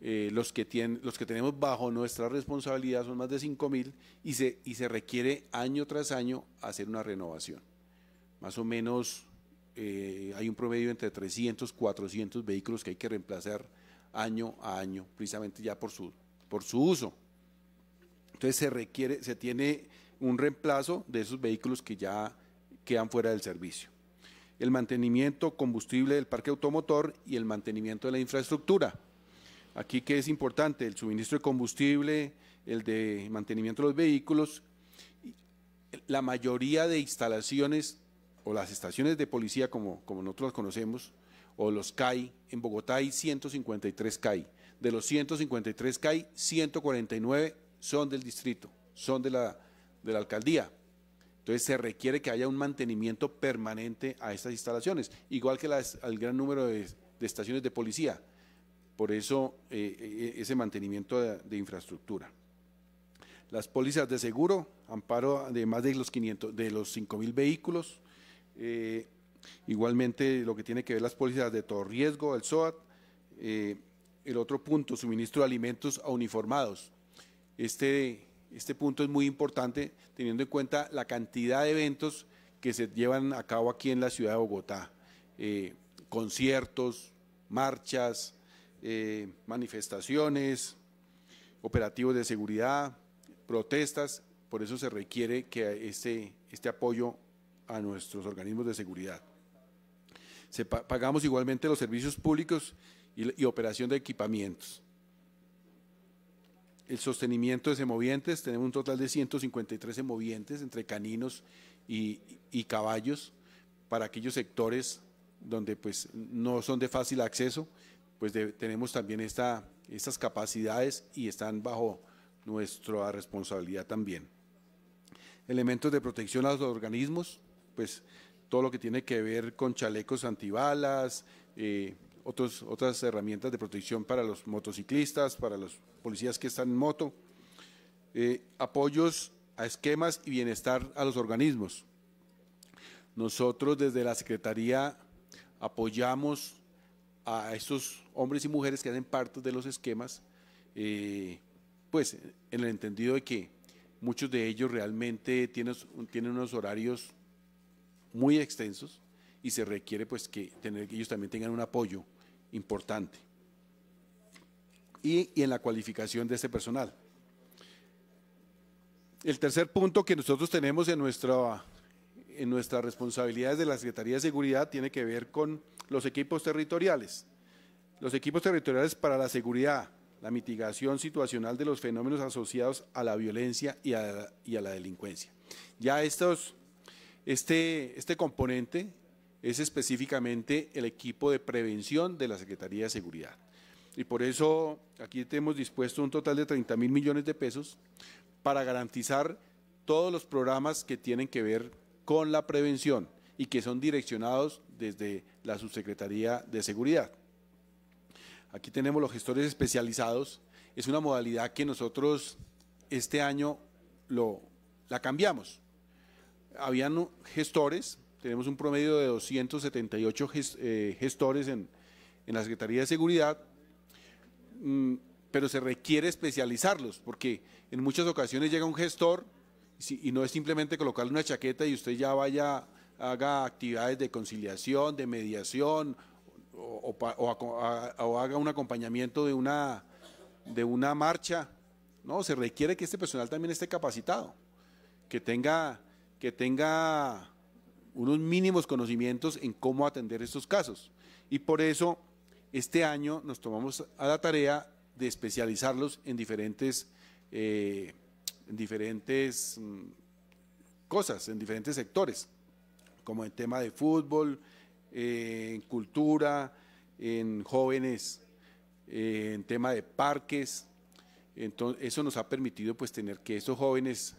eh, los, que tienen, los que tenemos bajo nuestra responsabilidad son más de 5.000 y se, y se requiere año tras año hacer una renovación. Más o menos eh, hay un promedio entre 300, 400 vehículos que hay que reemplazar año a año, precisamente ya por su, por su uso. Entonces se requiere, se tiene un reemplazo de esos vehículos que ya quedan fuera del servicio. El mantenimiento combustible del parque automotor y el mantenimiento de la infraestructura. Aquí que es importante, el suministro de combustible, el de mantenimiento de los vehículos, la mayoría de instalaciones o las estaciones de policía como, como nosotros las conocemos, o los CAI, en Bogotá hay 153 CAI. De los 153 CAI, 149 son del distrito, son de la de la alcaldía. Entonces se requiere que haya un mantenimiento permanente a estas instalaciones, igual que al gran número de, estaciones de policía. Por eso eh, eh, ese mantenimiento de, infraestructura. Las pólizas de seguro, amparo de más de los 500, de los 5.000 vehículos. Eh, igualmente lo que tiene que ver las pólizas de todo riesgo, el SOAT. el otro punto, suministro de alimentos a uniformados. Este este punto es muy importante teniendo en cuenta la cantidad de eventos que se llevan a cabo aquí en la ciudad de Bogotá. Eh, conciertos, marchas, eh, manifestaciones, operativos de seguridad, protestas. Por eso se requiere que este, este apoyo a nuestros organismos de seguridad. Se pagamos igualmente los servicios públicos y operación de equipamientos el sostenimiento de semovientes, tenemos un total de 153 semovientes entre caninos y, caballos para aquellos sectores donde pues no son de fácil acceso, pues tenemos también estas capacidades y están bajo nuestra responsabilidad también. Elementos de protección a los organismos, pues todo lo que tiene que ver con chalecos antibalas, eh, otras herramientas de protección para los motociclistas, para los policías que están en moto, eh, apoyos a esquemas y bienestar a los organismos. Nosotros desde la Secretaría apoyamos a estos hombres y mujeres que hacen parte de los esquemas, eh, pues en el entendido de que muchos de ellos realmente tienen, unos horarios muy extensos y se requiere pues que tener, ellos también tengan un apoyo importante. Y, en la cualificación de ese personal. El tercer punto que nosotros tenemos en nuestra en nuestras responsabilidades de la Secretaría de Seguridad tiene que ver con los equipos territoriales. Los equipos territoriales para la seguridad, la mitigación situacional de los fenómenos asociados a la violencia y a la, delincuencia. Ya estos, este, este componente es específicamente el equipo de prevención de la Secretaría de Seguridad. Y por eso aquí tenemos dispuesto un total de 30 mil millones de pesos para garantizar todos los programas que tienen que ver con la prevención y que son direccionados desde la Subsecretaría de Seguridad. Aquí tenemos los gestores especializados. Es una modalidad que nosotros este año lo, la cambiamos. Habían gestores tenemos un promedio de 278 eh, gestores en, la Secretaría de Seguridad, mm, pero se requiere especializarlos, porque en muchas ocasiones llega un gestor y no es simplemente colocarle una chaqueta y usted ya vaya, haga actividades de conciliación, de mediación o, haga un acompañamiento de una, de una marcha. No, se requiere que este personal también esté capacitado, que tenga, que tenga unos mínimos conocimientos en cómo atender estos casos. Y por eso este año nos tomamos a la tarea de especializarlos en diferentes, eh, diferentes mm, cosas, en diferentes sectores, como en tema de fútbol, eh, en cultura, en jóvenes, eh, en tema de parques. Entonces, eso nos ha permitido pues tener que esos jóvenes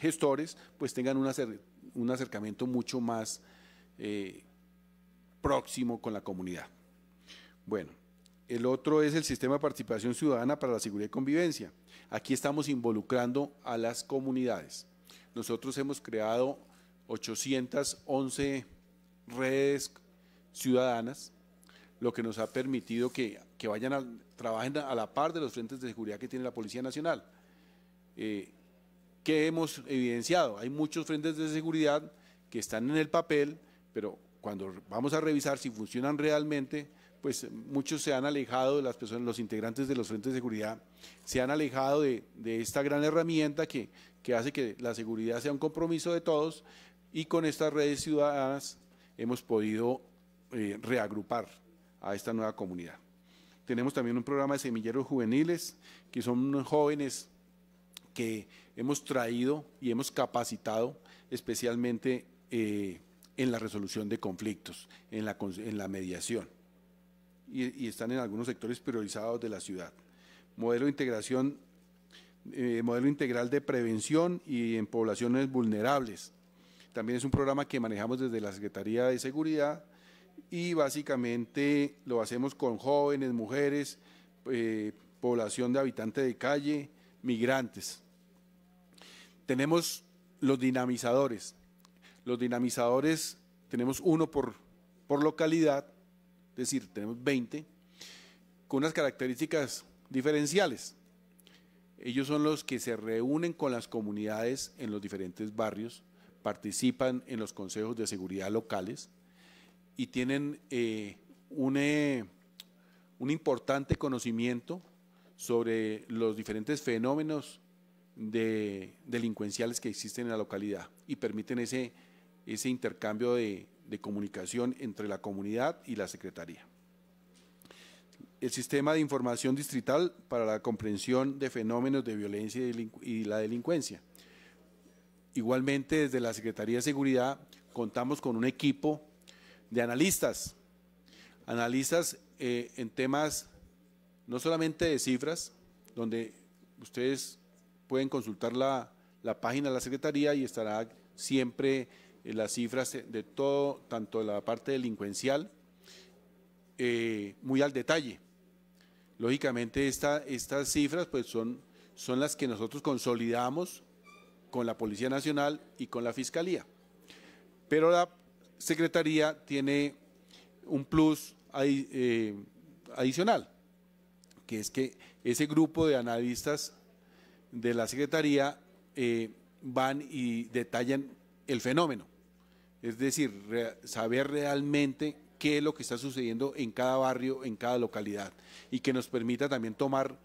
gestores pues tengan una un acercamiento mucho más eh, próximo con la comunidad. Bueno, el otro es el sistema de participación ciudadana para la seguridad y convivencia. Aquí estamos involucrando a las comunidades. Nosotros hemos creado 811 redes ciudadanas, lo que nos ha permitido que, vayan a, trabajen a la par de los frentes de seguridad que tiene la Policía Nacional. Eh, ¿Qué hemos evidenciado? Hay muchos frentes de seguridad que están en el papel, pero cuando vamos a revisar si funcionan realmente, pues muchos se han alejado de las personas, los integrantes de los frentes de seguridad, se han alejado de, esta gran herramienta que, hace que la seguridad sea un compromiso de todos y con estas redes ciudadanas hemos podido eh, reagrupar a esta nueva comunidad. Tenemos también un programa de semilleros juveniles, que son jóvenes que hemos traído y hemos capacitado especialmente eh, en la resolución de conflictos, en la, mediación, y, están en algunos sectores priorizados de la ciudad. Modelo de integración, eh, modelo integral de prevención y en poblaciones vulnerables. También es un programa que manejamos desde la Secretaría de Seguridad y básicamente lo hacemos con jóvenes, mujeres, eh, población de habitantes de calle, migrantes. Tenemos los dinamizadores. Los dinamizadores, tenemos uno por, por localidad, es decir, tenemos 20, con unas características diferenciales. Ellos son los que se reúnen con las comunidades en los diferentes barrios, participan en los consejos de seguridad locales y tienen eh, un, eh, un importante conocimiento sobre los diferentes fenómenos de delincuenciales que existen en la localidad y permiten ese, ese intercambio de, comunicación entre la comunidad y la Secretaría. El sistema de información distrital para la comprensión de fenómenos de violencia y la delincuencia. Igualmente, desde la Secretaría de Seguridad contamos con un equipo de analistas, analistas eh, en temas no solamente de cifras, donde ustedes pueden consultar la, página de la Secretaría y estará siempre eh, las cifras de todo, tanto de la parte delincuencial, eh, muy al detalle. Lógicamente estas cifras pues son, son las que nosotros consolidamos con la Policía Nacional y con la Fiscalía. Pero la Secretaría tiene un plus eh, adicional, que es que ese grupo de analistas de la Secretaría eh, van y detallan el fenómeno. Es decir, saber realmente qué es lo que está sucediendo en cada barrio, en cada localidad, y que nos permita también tomar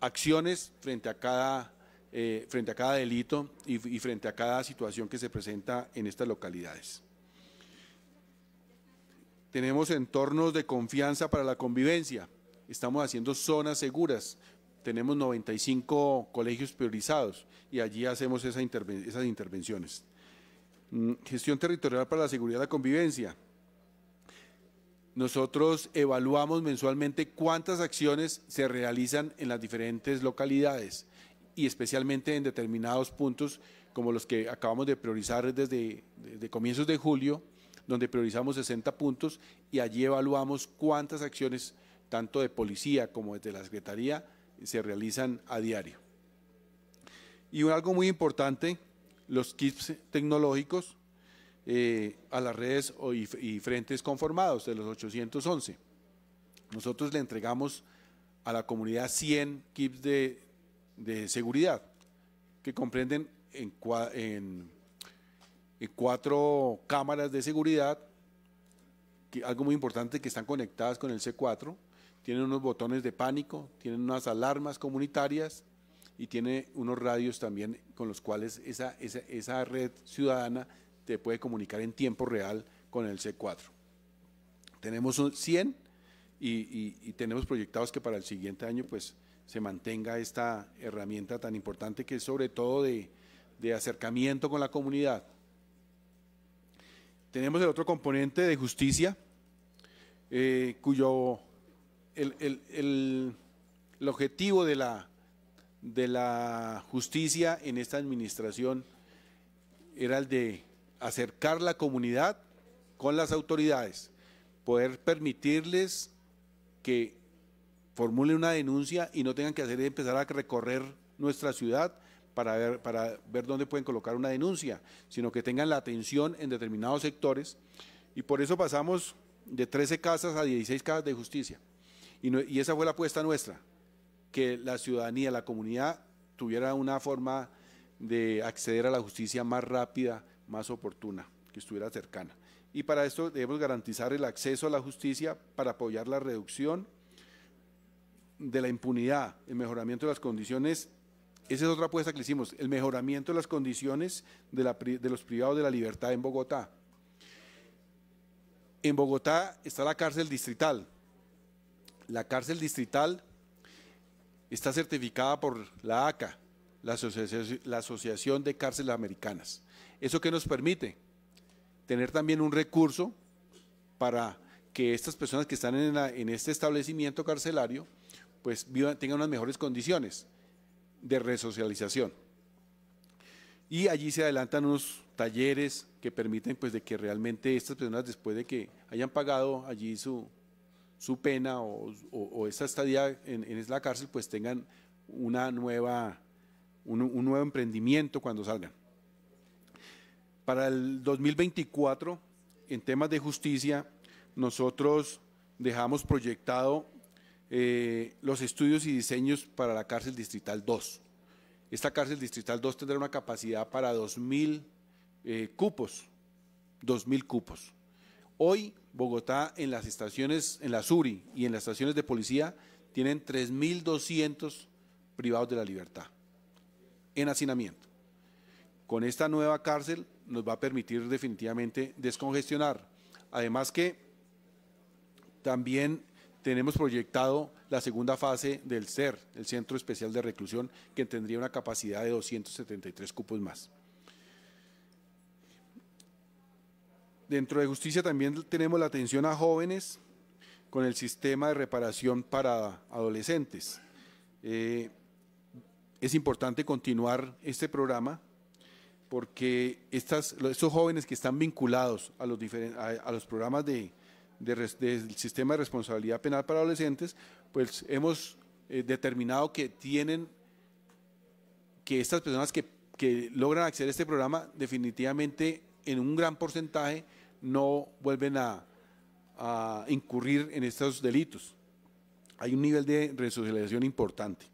acciones frente a cada, eh, frente a cada delito y, y frente a cada situación que se presenta en estas localidades. Tenemos entornos de confianza para la convivencia. Estamos haciendo zonas seguras, tenemos 95 colegios priorizados y allí hacemos esas intervenciones. Mm, gestión territorial para la seguridad y la convivencia. Nosotros evaluamos mensualmente cuántas acciones se realizan en las diferentes localidades y especialmente en determinados puntos como los que acabamos de priorizar desde, desde comienzos de julio, donde priorizamos 60 puntos y allí evaluamos cuántas acciones, tanto de policía como desde la Secretaría, se realizan a diario. Y algo muy importante, los kits tecnológicos eh, a las redes y, frentes conformados de los 811. Nosotros le entregamos a la comunidad 100 kits de, seguridad que comprenden en, cuatro cámaras de seguridad, que, algo muy importante que están conectadas con el C4, tienen unos botones de pánico, tienen unas alarmas comunitarias y tiene unos radios también con los cuales esa, esa, red ciudadana te puede comunicar en tiempo real con el C4. Tenemos 100 y, tenemos proyectados que para el siguiente año pues se mantenga esta herramienta tan importante que es sobre todo de, acercamiento con la comunidad. Tenemos el otro componente de justicia, eh, cuyo el, objetivo de la, justicia en esta administración era el de acercar la comunidad con las autoridades, poder permitirles que formulen una denuncia y no tengan que hacer empezar a recorrer nuestra ciudad para ver, para ver dónde pueden colocar una denuncia, sino que tengan la atención en determinados sectores. Y por eso pasamos de 13 casas a 16 casas de justicia. Y, esa fue la apuesta nuestra, que la ciudadanía, la comunidad tuviera una forma de acceder a la justicia más rápida, más oportuna, que estuviera cercana. Y para esto debemos garantizar el acceso a la justicia para apoyar la reducción de la impunidad, el mejoramiento de las condiciones. Esa es otra apuesta que le hicimos, el mejoramiento de las condiciones de los privados de la libertad en Bogotá. En Bogotá está la cárcel distrital, la cárcel distrital está certificada por la ACA, la, Asociación, de Cárceles Americanas. ¿Eso qué nos permite? Tener también un recurso para que estas personas que están en, este establecimiento carcelario pues tengan unas mejores condiciones de resocialización. Y allí se adelantan unos talleres que permiten pues de que realmente estas personas después de que hayan pagado allí su, su pena o, esa estadía en, la cárcel, pues tengan una nueva, un, nuevo emprendimiento cuando salgan. Para el 2024, en temas de justicia, nosotros dejamos proyectado eh, los estudios y diseños para la cárcel distrital 2. Esta cárcel distrital 2 tendrá una capacidad para 2.000 eh, cupos, 2.000 cupos. Hoy Bogotá en las estaciones, en la Suri y en las estaciones de policía, tienen 3.200 privados de la libertad en hacinamiento. Con esta nueva cárcel nos va a permitir definitivamente descongestionar. Además que también tenemos proyectado la segunda fase del CER, el Centro Especial de Reclusión, que tendría una capacidad de 273 cupos más. Dentro de justicia también tenemos la atención a jóvenes con el sistema de reparación para adolescentes. Eh, es importante continuar este programa porque estas, estos jóvenes que están vinculados a los, los programas del sistema de responsabilidad penal para adolescentes, pues hemos eh, determinado que tienen que estas personas que, que logran acceder a este programa definitivamente en un gran porcentaje no vuelven a, incurrir en estos delitos. Hay un nivel de resocialización importante.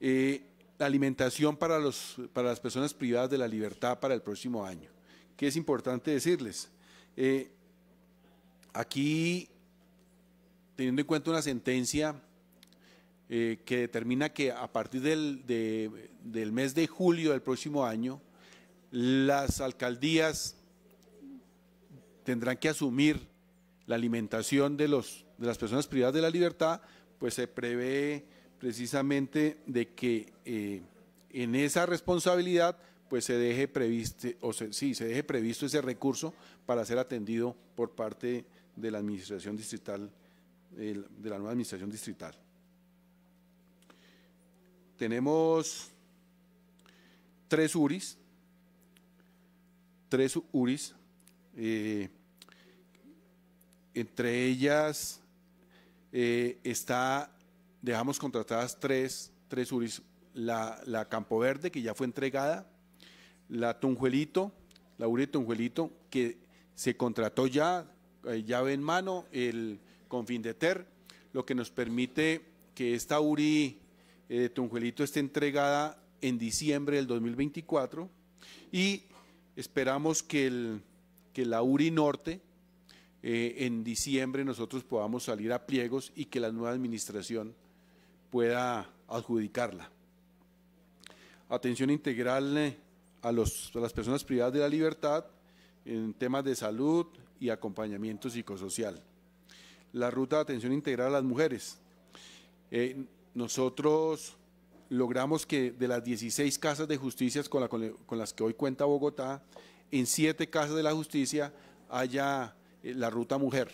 Eh, la alimentación para, los, para las personas privadas de la libertad para el próximo año. ¿Qué es importante decirles? Eh, aquí, teniendo en cuenta una sentencia eh, que determina que a partir del, del mes de julio del próximo año, las alcaldías tendrán que asumir la alimentación de, los, las personas privadas de la libertad, pues se prevé precisamente de que eh, en esa responsabilidad pues se deje previsto, o se deje previsto ese recurso para ser atendido por parte de la administración distrital, de la nueva administración distrital. Tenemos tres URIs, tres URIs, eh, entre ellas eh, está, dejamos contratadas tres, tres URIs, la, Campo Verde, que ya fue entregada, la Tunjuelito, la URI Tunjuelito, que se contrató ya, ya eh, llave en mano, el Confindeter, lo que nos permite que esta URI eh, de Tunjuelito esté entregada en diciembre del 2024 y esperamos que, el, que la URI Norte, eh, en diciembre nosotros podamos salir a pliegos y que la nueva administración pueda adjudicarla. Atención integral eh, a, las personas privadas de la libertad en temas de salud y acompañamiento psicosocial. La ruta de atención integral a las mujeres. Eh, nosotros logramos que de las 16 casas de justicia con, con, las que hoy cuenta Bogotá, en siete casas de la justicia haya eh, la ruta mujer.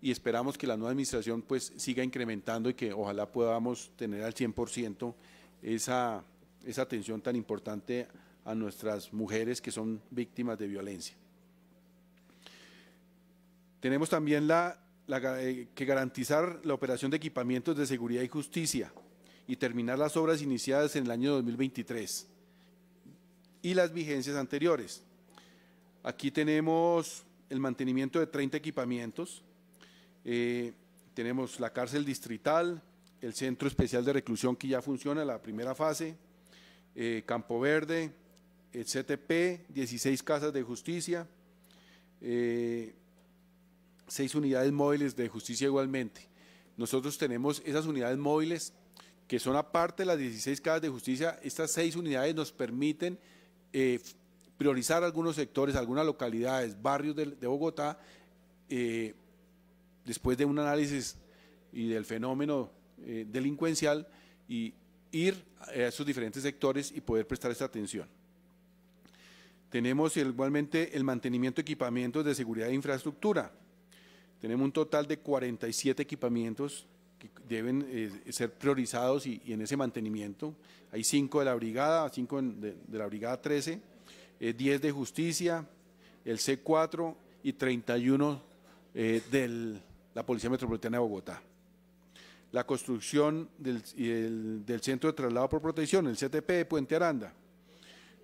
Y esperamos que la nueva administración pues siga incrementando y que ojalá podamos tener al 100% esa, esa atención tan importante a nuestras mujeres que son víctimas de violencia. Tenemos también la, eh, que garantizar la operación de equipamientos de seguridad y justicia y terminar las obras iniciadas en el año 2023 y las vigencias anteriores. Aquí tenemos el mantenimiento de 30 equipamientos. Eh, tenemos la cárcel distrital, el centro especial de reclusión que ya funciona, la primera fase, eh, Campo Verde, el CTP, 16 casas de justicia, eh, seis unidades móviles de justicia igualmente. Nosotros tenemos esas unidades móviles que son aparte de las 16 casas de justicia, estas seis unidades nos permiten priorizar algunos sectores, algunas localidades, barrios de, Bogotá, eh, después de un análisis y del fenómeno eh, delincuencial, y ir a esos diferentes sectores y poder prestar esa atención. Tenemos igualmente el mantenimiento de equipamientos de seguridad e infraestructura. Tenemos un total de 47 equipamientos que deben eh, ser priorizados y, en ese mantenimiento. Hay cinco de la brigada, cinco de la brigada 13, 10 eh, de justicia, el C4 y 31 eh, de la Policía Metropolitana de Bogotá. La construcción del, Centro de Traslado por Protección, el CTP de Puente Aranda,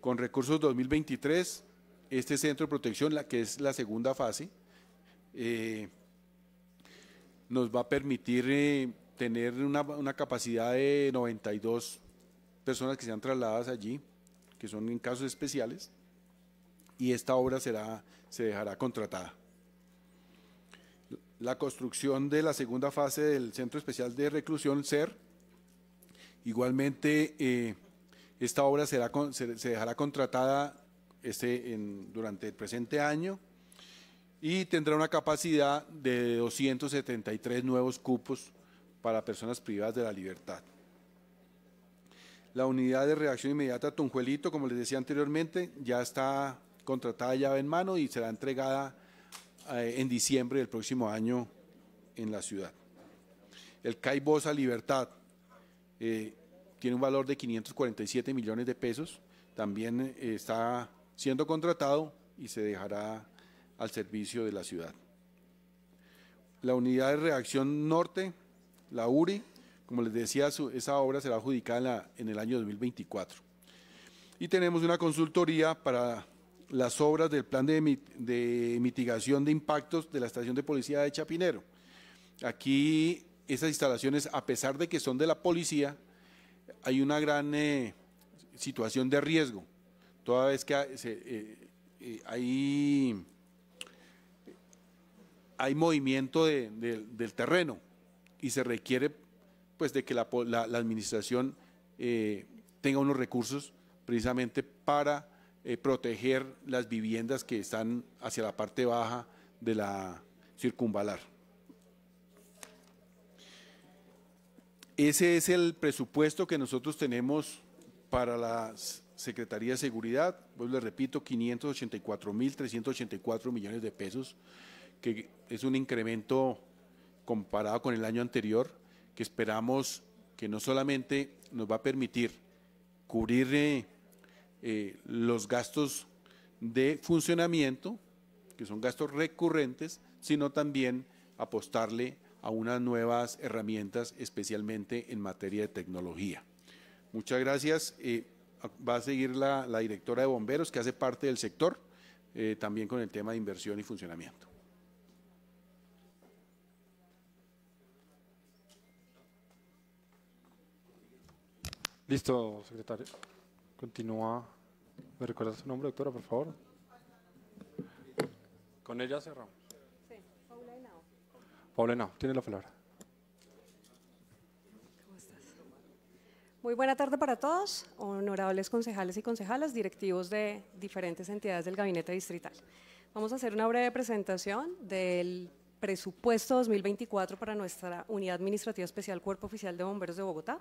con recursos 2023, este centro de protección, la que es la segunda fase, eh, nos va a permitir tener una, una, capacidad de 92 personas que sean trasladadas allí, que son en casos especiales, y esta obra será, se dejará contratada. La construcción de la segunda fase del Centro Especial de Reclusión, CER, igualmente eh, esta obra será, se, dejará contratada este, durante el presente año y tendrá una capacidad de 273 nuevos cupos para personas privadas de la libertad. La unidad de reacción inmediata Tunjuelito, como les decía anteriormente, ya está contratada ya en mano y será entregada eh, en diciembre del próximo año en la ciudad. El CAI Bosa Libertad eh, tiene un valor de 547 millones de pesos, también eh, está siendo contratado y se dejará al servicio de la ciudad. La unidad de reacción norte, la URI, como les decía, esa obra será adjudicada en el año 2024 y tenemos una consultoría para las obras del plan de, mitigación de impactos de la estación de policía de Chapinero. Aquí esas instalaciones, a pesar de que son de la policía, hay una gran eh, situación de riesgo. Toda vez que hay, eh, eh, hay, movimiento del terreno y se requiere pues, de que la administración tenga unos recursos precisamente para eh, proteger las viviendas que están hacia la parte baja de la circunvalar. Ese es el presupuesto que nosotros tenemos para la Secretaría de Seguridad, pues les repito, 584.384 millones de pesos, que es un incremento comparado con el año anterior, que esperamos que no solamente nos va a permitir cubrir eh, eh, los gastos de funcionamiento, que son gastos recurrentes, sino también apostarle a unas nuevas herramientas, especialmente en materia de tecnología. Muchas gracias. Eh, va a seguir la, directora de bomberos, que hace parte del sector, eh, también con el tema de inversión y funcionamiento. Listo, secretario. Continúa ¿Me recuerdas su nombre, doctora, por favor? Con ella cerramos. Sí, Paula Henao. Paula Henao, tiene la palabra. ¿Cómo estás? Muy buena tarde para todos, honorables concejales y concejalas, directivos de diferentes entidades del Gabinete Distrital. Vamos a hacer una breve presentación del presupuesto 2024 para nuestra Unidad Administrativa Especial Cuerpo Oficial de Bomberos de Bogotá.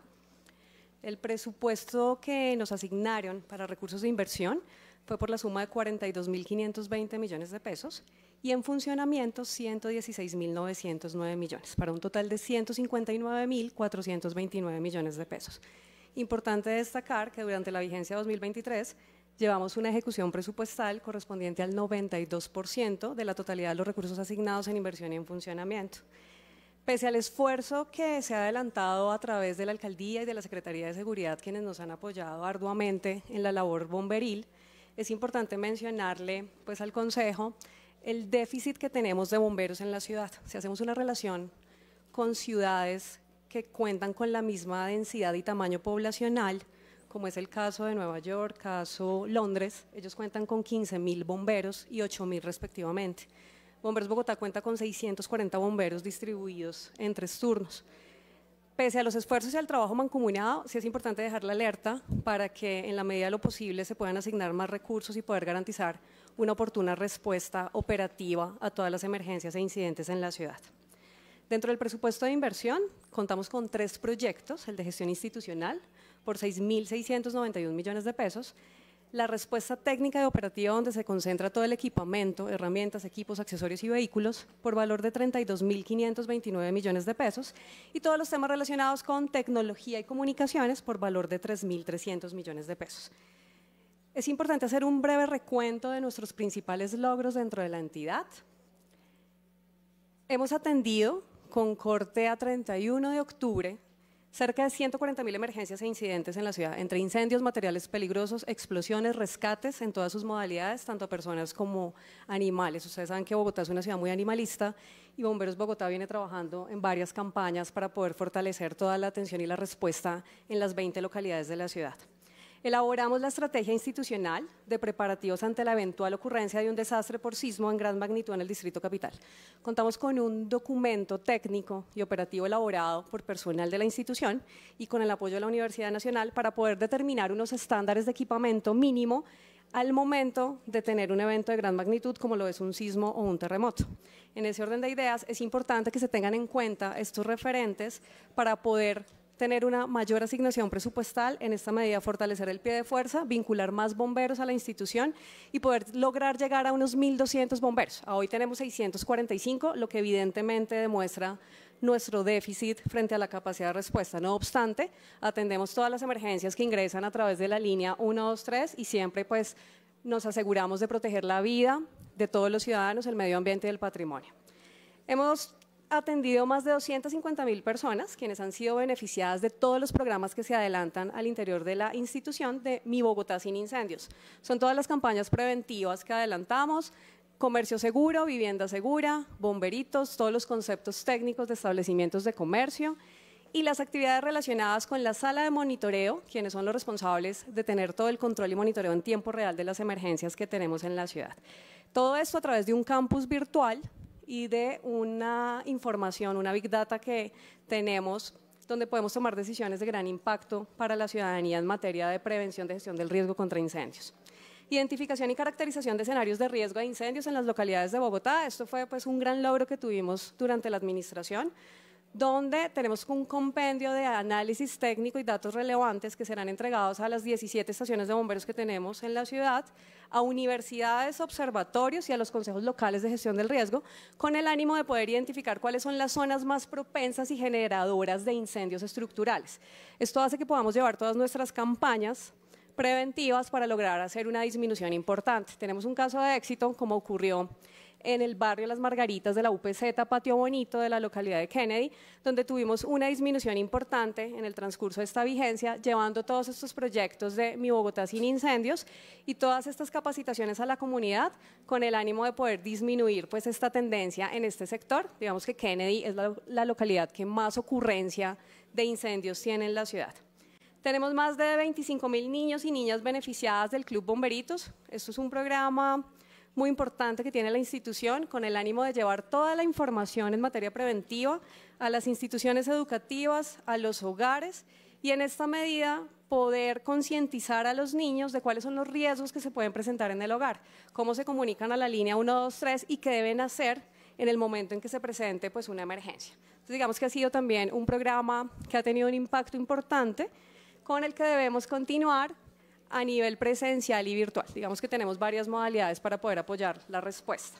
El presupuesto que nos asignaron para recursos de inversión fue por la suma de 42.520 millones de pesos y en funcionamiento 116.909 millones, para un total de 159.429 millones de pesos. Importante destacar que durante la vigencia 2023 llevamos una ejecución presupuestal correspondiente al 92% de la totalidad de los recursos asignados en inversión y en funcionamiento. Pese al esfuerzo que se ha adelantado a través de la Alcaldía y de la Secretaría de Seguridad, quienes nos han apoyado arduamente en la labor bomberil, es importante mencionarle pues, al Consejo el déficit que tenemos de bomberos en la ciudad. Si hacemos una relación con ciudades que cuentan con la misma densidad y tamaño poblacional, como es el caso de Nueva York, caso Londres, ellos cuentan con 15.000 bomberos y 8.000 respectivamente. Bomberos Bogotá cuenta con 640 bomberos distribuidos en tres turnos. Pese a los esfuerzos y al trabajo mancomunado, sí es importante dejar la alerta para que en la medida de lo posible se puedan asignar más recursos y poder garantizar una oportuna respuesta operativa a todas las emergencias e incidentes en la ciudad. Dentro del presupuesto de inversión, contamos con tres proyectos, el de gestión institucional por 6.691 millones de pesos, la respuesta técnica y operativa donde se concentra todo el equipamiento, herramientas, equipos, accesorios y vehículos por valor de 32.529 millones de pesos y todos los temas relacionados con tecnología y comunicaciones por valor de 3.300 millones de pesos. Es importante hacer un breve recuento de nuestros principales logros dentro de la entidad. Hemos atendido con corte a 31 de octubre cerca de 140.000 emergencias e incidentes en la ciudad, entre incendios, materiales peligrosos, explosiones, rescates en todas sus modalidades, tanto a personas como animales. Ustedes saben que Bogotá es una ciudad muy animalista y Bomberos Bogotá viene trabajando en varias campañas para poder fortalecer toda la atención y la respuesta en las 20 localidades de la ciudad. Elaboramos la estrategia institucional de preparativos ante la eventual ocurrencia de un desastre por sismo en gran magnitud en el Distrito Capital. Contamos con un documento técnico y operativo elaborado por personal de la institución y con el apoyo de la Universidad Nacional para poder determinar unos estándares de equipamiento mínimo al momento de tener un evento de gran magnitud como lo es un sismo o un terremoto. En ese orden de ideas es importante que se tengan en cuenta estos referentes para poder tener una mayor asignación presupuestal, en esta medida fortalecer el pie de fuerza, vincular más bomberos a la institución y poder lograr llegar a unos 1.200 bomberos. Ah, hoy tenemos 645, lo que evidentemente demuestra nuestro déficit frente a la capacidad de respuesta. No obstante, atendemos todas las emergencias que ingresan a través de la línea 123 y siempre pues nos aseguramos de proteger la vida de todos los ciudadanos, el medio ambiente y el patrimonio. Hemos atendido más de 250 mil personas, quienes han sido beneficiadas de todos los programas que se adelantan al interior de la institución de Mi Bogotá sin incendios. Son todas las campañas preventivas que adelantamos, comercio seguro, vivienda segura, bomberitos, todos los conceptos técnicos de establecimientos de comercio y las actividades relacionadas con la sala de monitoreo, quienes son los responsables de tener todo el control y monitoreo en tiempo real de las emergencias que tenemos en la ciudad. Todo esto a través de un campus virtual y de una información, una big data que tenemos donde podemos tomar decisiones de gran impacto para la ciudadanía en materia de prevención de gestión del riesgo contra incendios. Identificación y caracterización de escenarios de riesgo de incendios en las localidades de Bogotá. Esto fue pues, un gran logro que tuvimos durante la administración donde tenemos un compendio de análisis técnico y datos relevantes que serán entregados a las 17 estaciones de bomberos que tenemos en la ciudad, a universidades, observatorios y a los consejos locales de gestión del riesgo, con el ánimo de poder identificar cuáles son las zonas más propensas y generadoras de incendios estructurales. Esto hace que podamos llevar todas nuestras campañas preventivas para lograr hacer una disminución importante. Tenemos un caso de éxito como ocurrió en el barrio Las Margaritas de la UPZ, Patio Bonito, de la localidad de Kennedy, donde tuvimos una disminución importante en el transcurso de esta vigencia, llevando todos estos proyectos de Mi Bogotá sin incendios y todas estas capacitaciones a la comunidad con el ánimo de poder disminuir pues esta tendencia en este sector. Digamos que Kennedy es la, localidad que más ocurrencia de incendios tiene en la ciudad. Tenemos más de 25 mil niños y niñas beneficiadas del Club Bomberitos. Esto es un programa muy importante que tiene la institución con el ánimo de llevar toda la información en materia preventiva a las instituciones educativas, a los hogares y en esta medida poder concientizar a los niños de cuáles son los riesgos que se pueden presentar en el hogar, cómo se comunican a la línea 123 y qué deben hacer en el momento en que se presente pues, una emergencia. digamos que ha sido también un programa que ha tenido un impacto importante con el que debemos continuar a nivel presencial y virtual. Digamos que tenemos varias modalidades para poder apoyar la respuesta.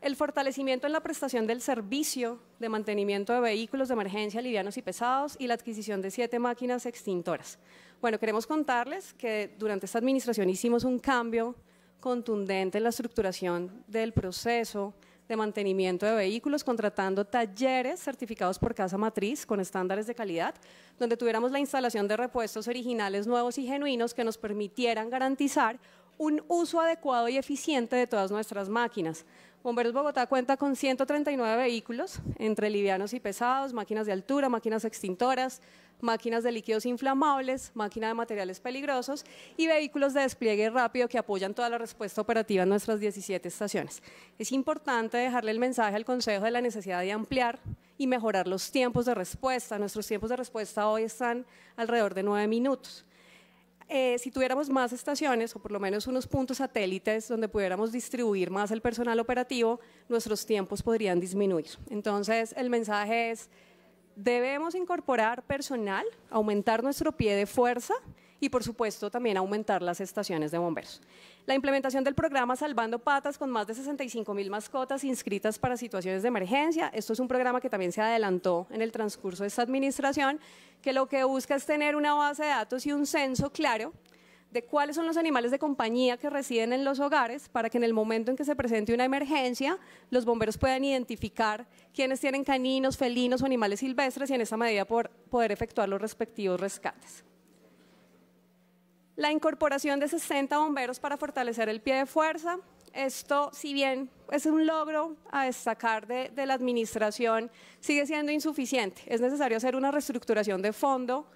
El fortalecimiento en la prestación del servicio de mantenimiento de vehículos de emergencia livianos y pesados y la adquisición de siete máquinas extintoras. Bueno, queremos contarles que durante esta administración hicimos un cambio contundente en la estructuración del proceso de mantenimiento de vehículos, contratando talleres certificados por Casa Matriz con estándares de calidad, donde tuviéramos la instalación de repuestos originales, nuevos y genuinos que nos permitieran garantizar un uso adecuado y eficiente de todas nuestras máquinas. Bomberos Bogotá cuenta con 139 vehículos, entre livianos y pesados, máquinas de altura, máquinas extintoras, máquinas de líquidos inflamables, máquinas de materiales peligrosos y vehículos de despliegue rápido que apoyan toda la respuesta operativa en nuestras 17 estaciones. Es importante dejarle el mensaje al Consejo de la necesidad de ampliar y mejorar los tiempos de respuesta. Nuestros tiempos de respuesta hoy están alrededor de nueve minutos. Eh, si tuviéramos más estaciones o por lo menos unos puntos satélites donde pudiéramos distribuir más el personal operativo, nuestros tiempos podrían disminuir. Entonces, el mensaje es, debemos incorporar personal, aumentar nuestro pie de fuerza y, por supuesto, también aumentar las estaciones de bomberos. La implementación del programa Salvando Patas con más de 65 mil mascotas inscritas para situaciones de emergencia. Esto es un programa que también se adelantó en el transcurso de esta administración, que lo que busca es tener una base de datos y un censo claro de cuáles son los animales de compañía que residen en los hogares para que en el momento en que se presente una emergencia, los bomberos puedan identificar quienes tienen caninos, felinos o animales silvestres y en esa medida poder efectuar los respectivos rescates. La incorporación de 60 bomberos para fortalecer el pie de fuerza. Esto, si bien es un logro a destacar de, la administración, sigue siendo insuficiente. Es necesario hacer una reestructuración de fondo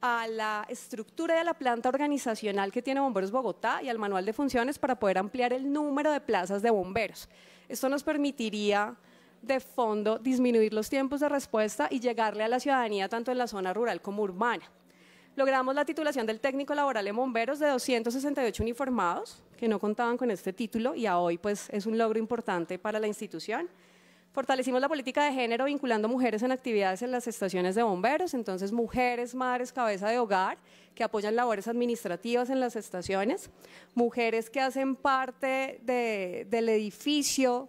a la estructura de la planta organizacional que tiene Bomberos Bogotá y al manual de funciones para poder ampliar el número de plazas de bomberos. Esto nos permitiría de fondo disminuir los tiempos de respuesta y llegarle a la ciudadanía tanto en la zona rural como urbana. Logramos la titulación del técnico laboral de bomberos de 268 uniformados que no contaban con este título y a hoy pues es un logro importante para la institución. Fortalecimos la política de género vinculando mujeres en actividades en las estaciones de bomberos, entonces mujeres, madres, cabeza de hogar, que apoyan labores administrativas en las estaciones, mujeres que hacen parte del edificio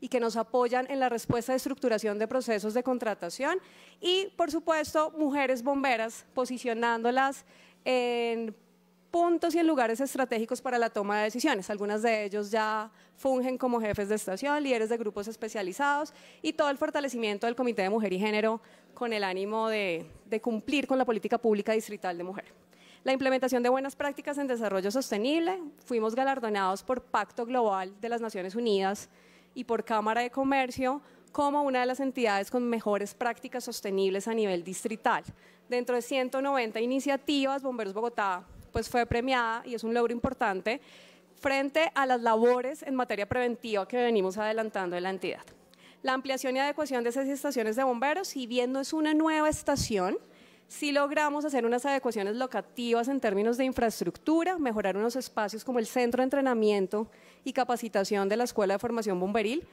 y que nos apoyan en la respuesta de estructuración de procesos de contratación y, por supuesto, mujeres bomberas, posicionándolas en puntos y en lugares estratégicos para la toma de decisiones. Algunas de ellos ya fungen como jefes de estación, líderes de grupos especializados y todo el fortalecimiento del Comité de Mujer y Género con el ánimo de, de cumplir con la política pública distrital de mujer. La implementación de buenas prácticas en desarrollo sostenible, fuimos galardonados por Pacto Global de las Naciones Unidas y por Cámara de Comercio como una de las entidades con mejores prácticas sostenibles a nivel distrital. Dentro de 190 iniciativas, Bomberos Bogotá pues fue premiada y es un logro importante frente a las labores en materia preventiva que venimos adelantando de la entidad. La ampliación y adecuación de esas estaciones de bomberos, si bien no es una nueva estación, si logramos hacer unas adecuaciones locativas en términos de infraestructura, mejorar unos espacios como el centro de entrenamiento y capacitación de la Escuela de Formación Bomberil,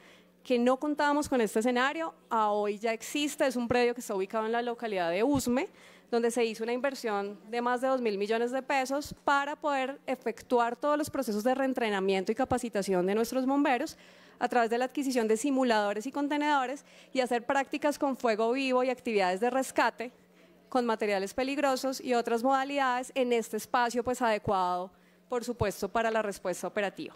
que no contábamos con este escenario, a hoy ya existe, es un predio que está ubicado en la localidad de Usme, donde se hizo una inversión de más de 2 mil millones de pesos para poder efectuar todos los procesos de reentrenamiento y capacitación de nuestros bomberos a través de la adquisición de simuladores y contenedores y hacer prácticas con fuego vivo y actividades de rescate con materiales peligrosos y otras modalidades en este espacio pues adecuado, por supuesto, para la respuesta operativa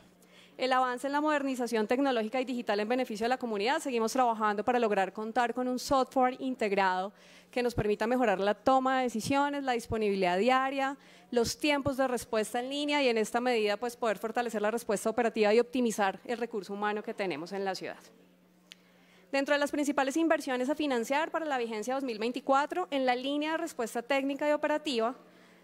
el avance en la modernización tecnológica y digital en beneficio de la comunidad. Seguimos trabajando para lograr contar con un software integrado que nos permita mejorar la toma de decisiones, la disponibilidad diaria, los tiempos de respuesta en línea y en esta medida pues poder fortalecer la respuesta operativa y optimizar el recurso humano que tenemos en la ciudad. Dentro de las principales inversiones a financiar para la vigencia 2024, en la línea de respuesta técnica y operativa,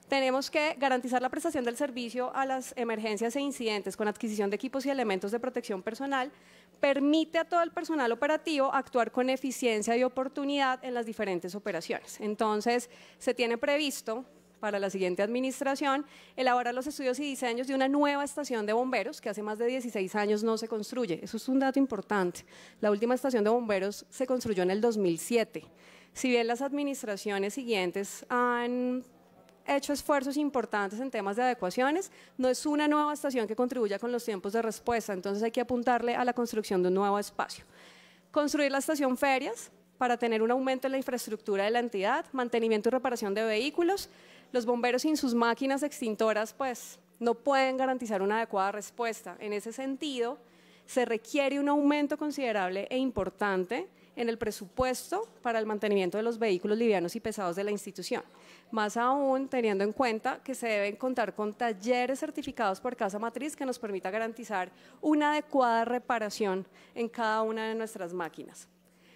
tenemos que garantizar la prestación del servicio a las emergencias e incidentes con adquisición de equipos y elementos de protección personal, permite a todo el personal operativo actuar con eficiencia y oportunidad en las diferentes operaciones. Entonces, se tiene previsto para la siguiente administración, elaborar los estudios y diseños de una nueva estación de bomberos que hace más de 16 años no se construye. Eso es un dato importante. La última estación de bomberos se construyó en el 2007. Si bien las administraciones siguientes han hecho esfuerzos importantes en temas de adecuaciones. No es una nueva estación que contribuya con los tiempos de respuesta, entonces hay que apuntarle a la construcción de un nuevo espacio. Construir la estación Ferias para tener un aumento en la infraestructura de la entidad, mantenimiento y reparación de vehículos. Los bomberos sin sus máquinas extintoras, pues, no pueden garantizar una adecuada respuesta. En ese sentido, se requiere un aumento considerable e importante en el presupuesto para el mantenimiento de los vehículos livianos y pesados de la institución más aún teniendo en cuenta que se deben contar con talleres certificados por Casa Matriz que nos permita garantizar una adecuada reparación en cada una de nuestras máquinas.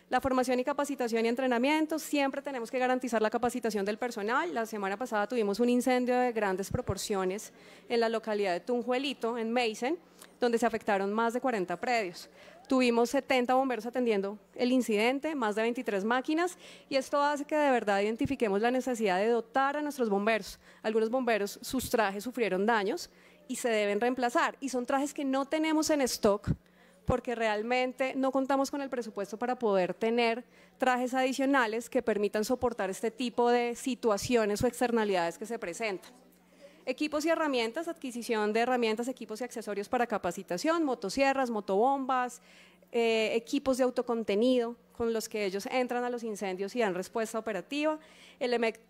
La formación y capacitación y entrenamiento, siempre tenemos que garantizar la capacitación del personal. La semana pasada tuvimos un incendio de grandes proporciones en la localidad de Tunjuelito, en Meisen, donde se afectaron más de 40 predios. Tuvimos 70 bomberos atendiendo el incidente, más de 23 máquinas, y esto hace que de verdad identifiquemos la necesidad de dotar a nuestros bomberos. Algunos bomberos, sus trajes sufrieron daños y se deben reemplazar, y son trajes que no tenemos en stock porque realmente no contamos con el presupuesto para poder tener trajes adicionales que permitan soportar este tipo de situaciones o externalidades que se presentan. Equipos y herramientas, adquisición de herramientas, equipos y accesorios para capacitación, motosierras, motobombas, eh, equipos de autocontenido con los que ellos entran a los incendios y dan respuesta operativa,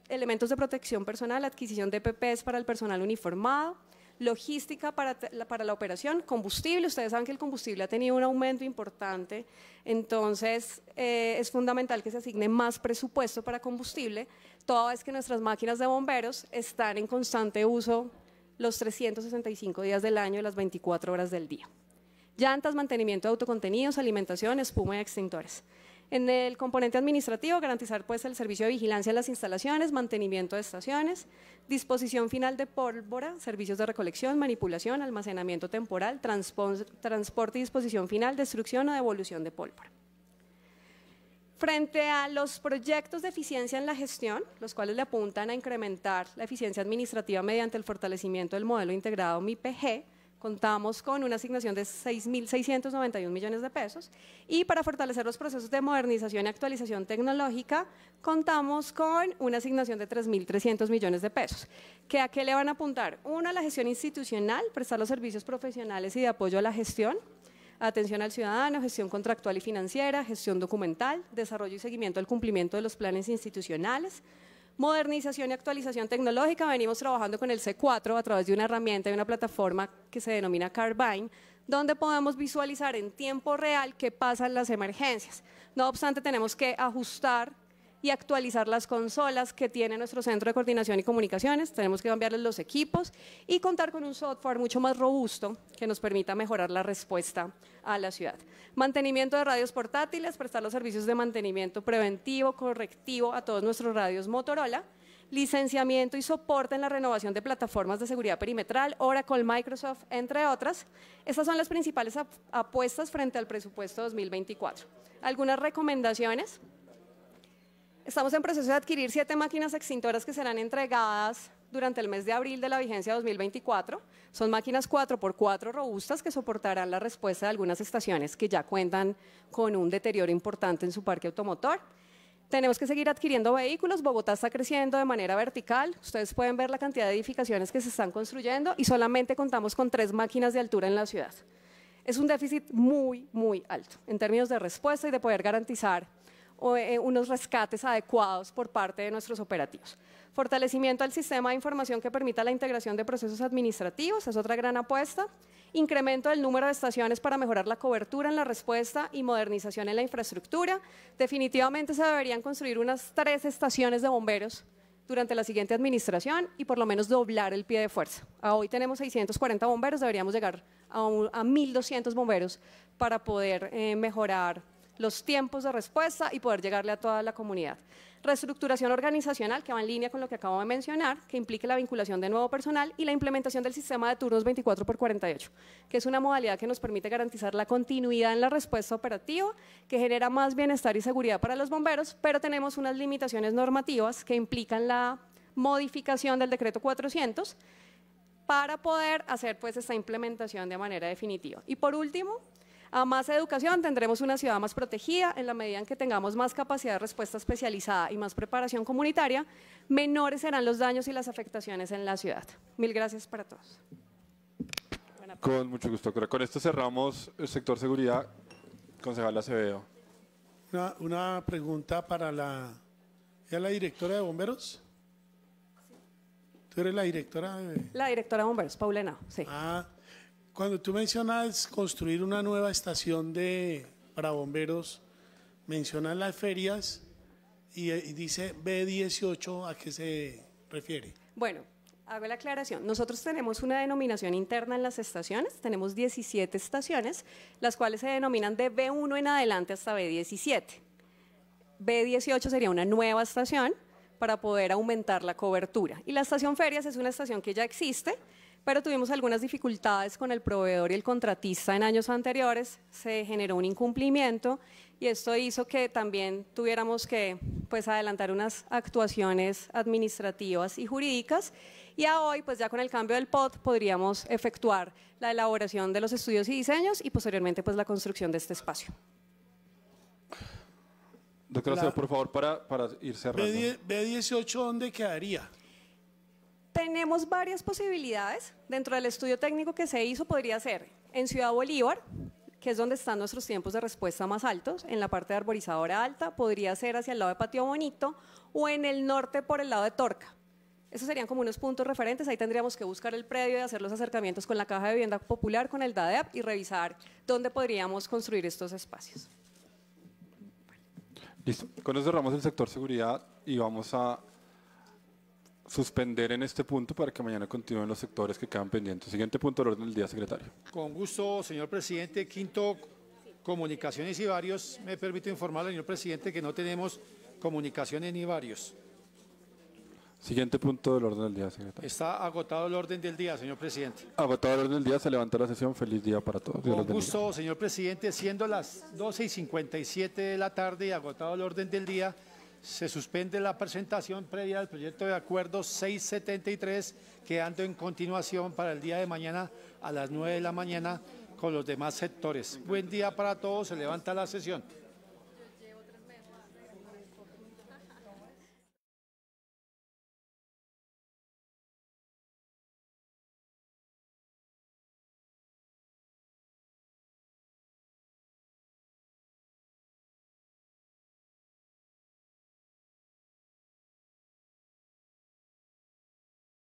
elementos de protección personal, adquisición de PPs para el personal uniformado, logística para, la, operación, combustible, ustedes saben que el combustible ha tenido un aumento importante, entonces eh, es fundamental que se asigne más presupuesto para combustible toda vez que nuestras máquinas de bomberos están en constante uso los 365 días del año y las 24 horas del día. Llantas, mantenimiento de autocontenidos, alimentación, espuma y extintores. En el componente administrativo, garantizar pues, el servicio de vigilancia de las instalaciones, mantenimiento de estaciones, disposición final de pólvora, servicios de recolección, manipulación, almacenamiento temporal, transporte y disposición final, destrucción o devolución de pólvora. Frente a los proyectos de eficiencia en la gestión, los cuales le apuntan a incrementar la eficiencia administrativa mediante el fortalecimiento del modelo integrado MIPG, contamos con una asignación de 6.691 millones de pesos y para fortalecer los procesos de modernización y actualización tecnológica contamos con una asignación de 3.300 millones de pesos. ¿Que ¿A qué le van a apuntar? Una a la gestión institucional, prestar los servicios profesionales y de apoyo a la gestión, atención al ciudadano, gestión contractual y financiera, gestión documental, desarrollo y seguimiento del cumplimiento de los planes institucionales, modernización y actualización tecnológica. Venimos trabajando con el C4 a través de una herramienta y una plataforma que se denomina Carbine, donde podemos visualizar en tiempo real qué pasan las emergencias. No obstante, tenemos que ajustar y actualizar las consolas que tiene nuestro centro de coordinación y comunicaciones. Tenemos que cambiarles los equipos y contar con un software mucho más robusto que nos permita mejorar la respuesta a la ciudad. Mantenimiento de radios portátiles, prestar los servicios de mantenimiento preventivo, correctivo a todos nuestros radios Motorola licenciamiento y soporte en la renovación de plataformas de seguridad perimetral, Oracle, Microsoft, entre otras. Estas son las principales apuestas frente al presupuesto 2024. Algunas recomendaciones Estamos en proceso de adquirir siete máquinas extintoras que serán entregadas durante el mes de abril de la vigencia 2024. Son máquinas 4x4 robustas que soportarán la respuesta de algunas estaciones que ya cuentan con un deterioro importante en su parque automotor. Tenemos que seguir adquiriendo vehículos. Bogotá está creciendo de manera vertical. Ustedes pueden ver la cantidad de edificaciones que se están construyendo y solamente contamos con tres máquinas de altura en la ciudad. Es un déficit muy, muy alto en términos de respuesta y de poder garantizar eh, unos rescates adecuados por parte de nuestros operativos. Fortalecimiento al sistema de información que permita la integración de procesos administrativos, es otra gran apuesta. Incremento del número de estaciones para mejorar la cobertura en la respuesta y modernización en la infraestructura. Definitivamente se deberían construir unas tres estaciones de bomberos durante la siguiente administración y por lo menos doblar el pie de fuerza. Ah, hoy tenemos 640 bomberos, deberíamos llegar a, 1.200 bomberos para poder eh, mejorar los tiempos de respuesta y poder llegarle a toda la comunidad. Reestructuración organizacional, que va en línea con lo que acabo de mencionar, que implique la vinculación de nuevo personal y la implementación del sistema de turnos 24 por 48, que es una modalidad que nos permite garantizar la continuidad en la respuesta operativa, que genera más bienestar y seguridad para los bomberos, pero tenemos unas limitaciones normativas que implican la modificación del decreto 400 para poder hacer pues esta implementación de manera definitiva. Y por último, a más educación tendremos una ciudad más protegida en la medida en que tengamos más capacidad de respuesta especializada y más preparación comunitaria, menores serán los daños y las afectaciones en la ciudad. Mil gracias para todos. Con mucho gusto, Con esto cerramos el sector seguridad. Concejal Acevedo. Una, pregunta para la, la directora de bomberos. ¿Tú eres la directora? La directora de bomberos, Paulena, sí. Ah, cuando tú mencionas construir una nueva estación de, para bomberos, mencionas las ferias y, eh, y dice B18, ¿a qué se refiere? Bueno, hago la aclaración. Nosotros tenemos una denominación interna en las estaciones, tenemos 17 estaciones, las cuales se denominan de B1 en adelante hasta B17. B18 sería una nueva estación para poder aumentar la cobertura. Y la estación Ferias es una estación que ya existe, pero tuvimos algunas dificultades con el proveedor y el contratista en años anteriores, se generó un incumplimiento y esto hizo que también tuviéramos que pues, adelantar unas actuaciones administrativas y jurídicas y a hoy, pues ya con el cambio del POT, podríamos efectuar la elaboración de los estudios y diseños y posteriormente pues la construcción de este espacio. Doctora, por favor, para, para ir cerrando. B18, ¿dónde quedaría? Tenemos varias posibilidades. Dentro del estudio técnico que se hizo podría ser en Ciudad Bolívar, que es donde están nuestros tiempos de respuesta más altos, en la parte de arborizadora alta, podría ser hacia el lado de Patio Bonito o en el norte por el lado de Torca. Esos serían como unos puntos referentes, ahí tendríamos que buscar el predio y hacer los acercamientos con la Caja de Vivienda Popular, con el DADEP y revisar dónde podríamos construir estos espacios. Listo, con eso cerramos el sector seguridad y vamos a suspender en este punto para que mañana continúen los sectores que quedan pendientes. Siguiente punto del orden del día, secretario. Con gusto, señor presidente. Quinto, comunicaciones y varios. Me permito informar al señor presidente que no tenemos comunicaciones ni varios. Siguiente punto del orden del día, secretario. Está agotado el orden del día, señor presidente. Agotado el orden del día, se levanta la sesión. Feliz día para todos. Con gusto, señor presidente, siendo las 12 y 57 de la tarde y agotado el orden del día, se suspende la presentación previa del proyecto de acuerdo 673, quedando en continuación para el día de mañana a las 9 de la mañana con los demás sectores. Buen día para todos, se levanta la sesión.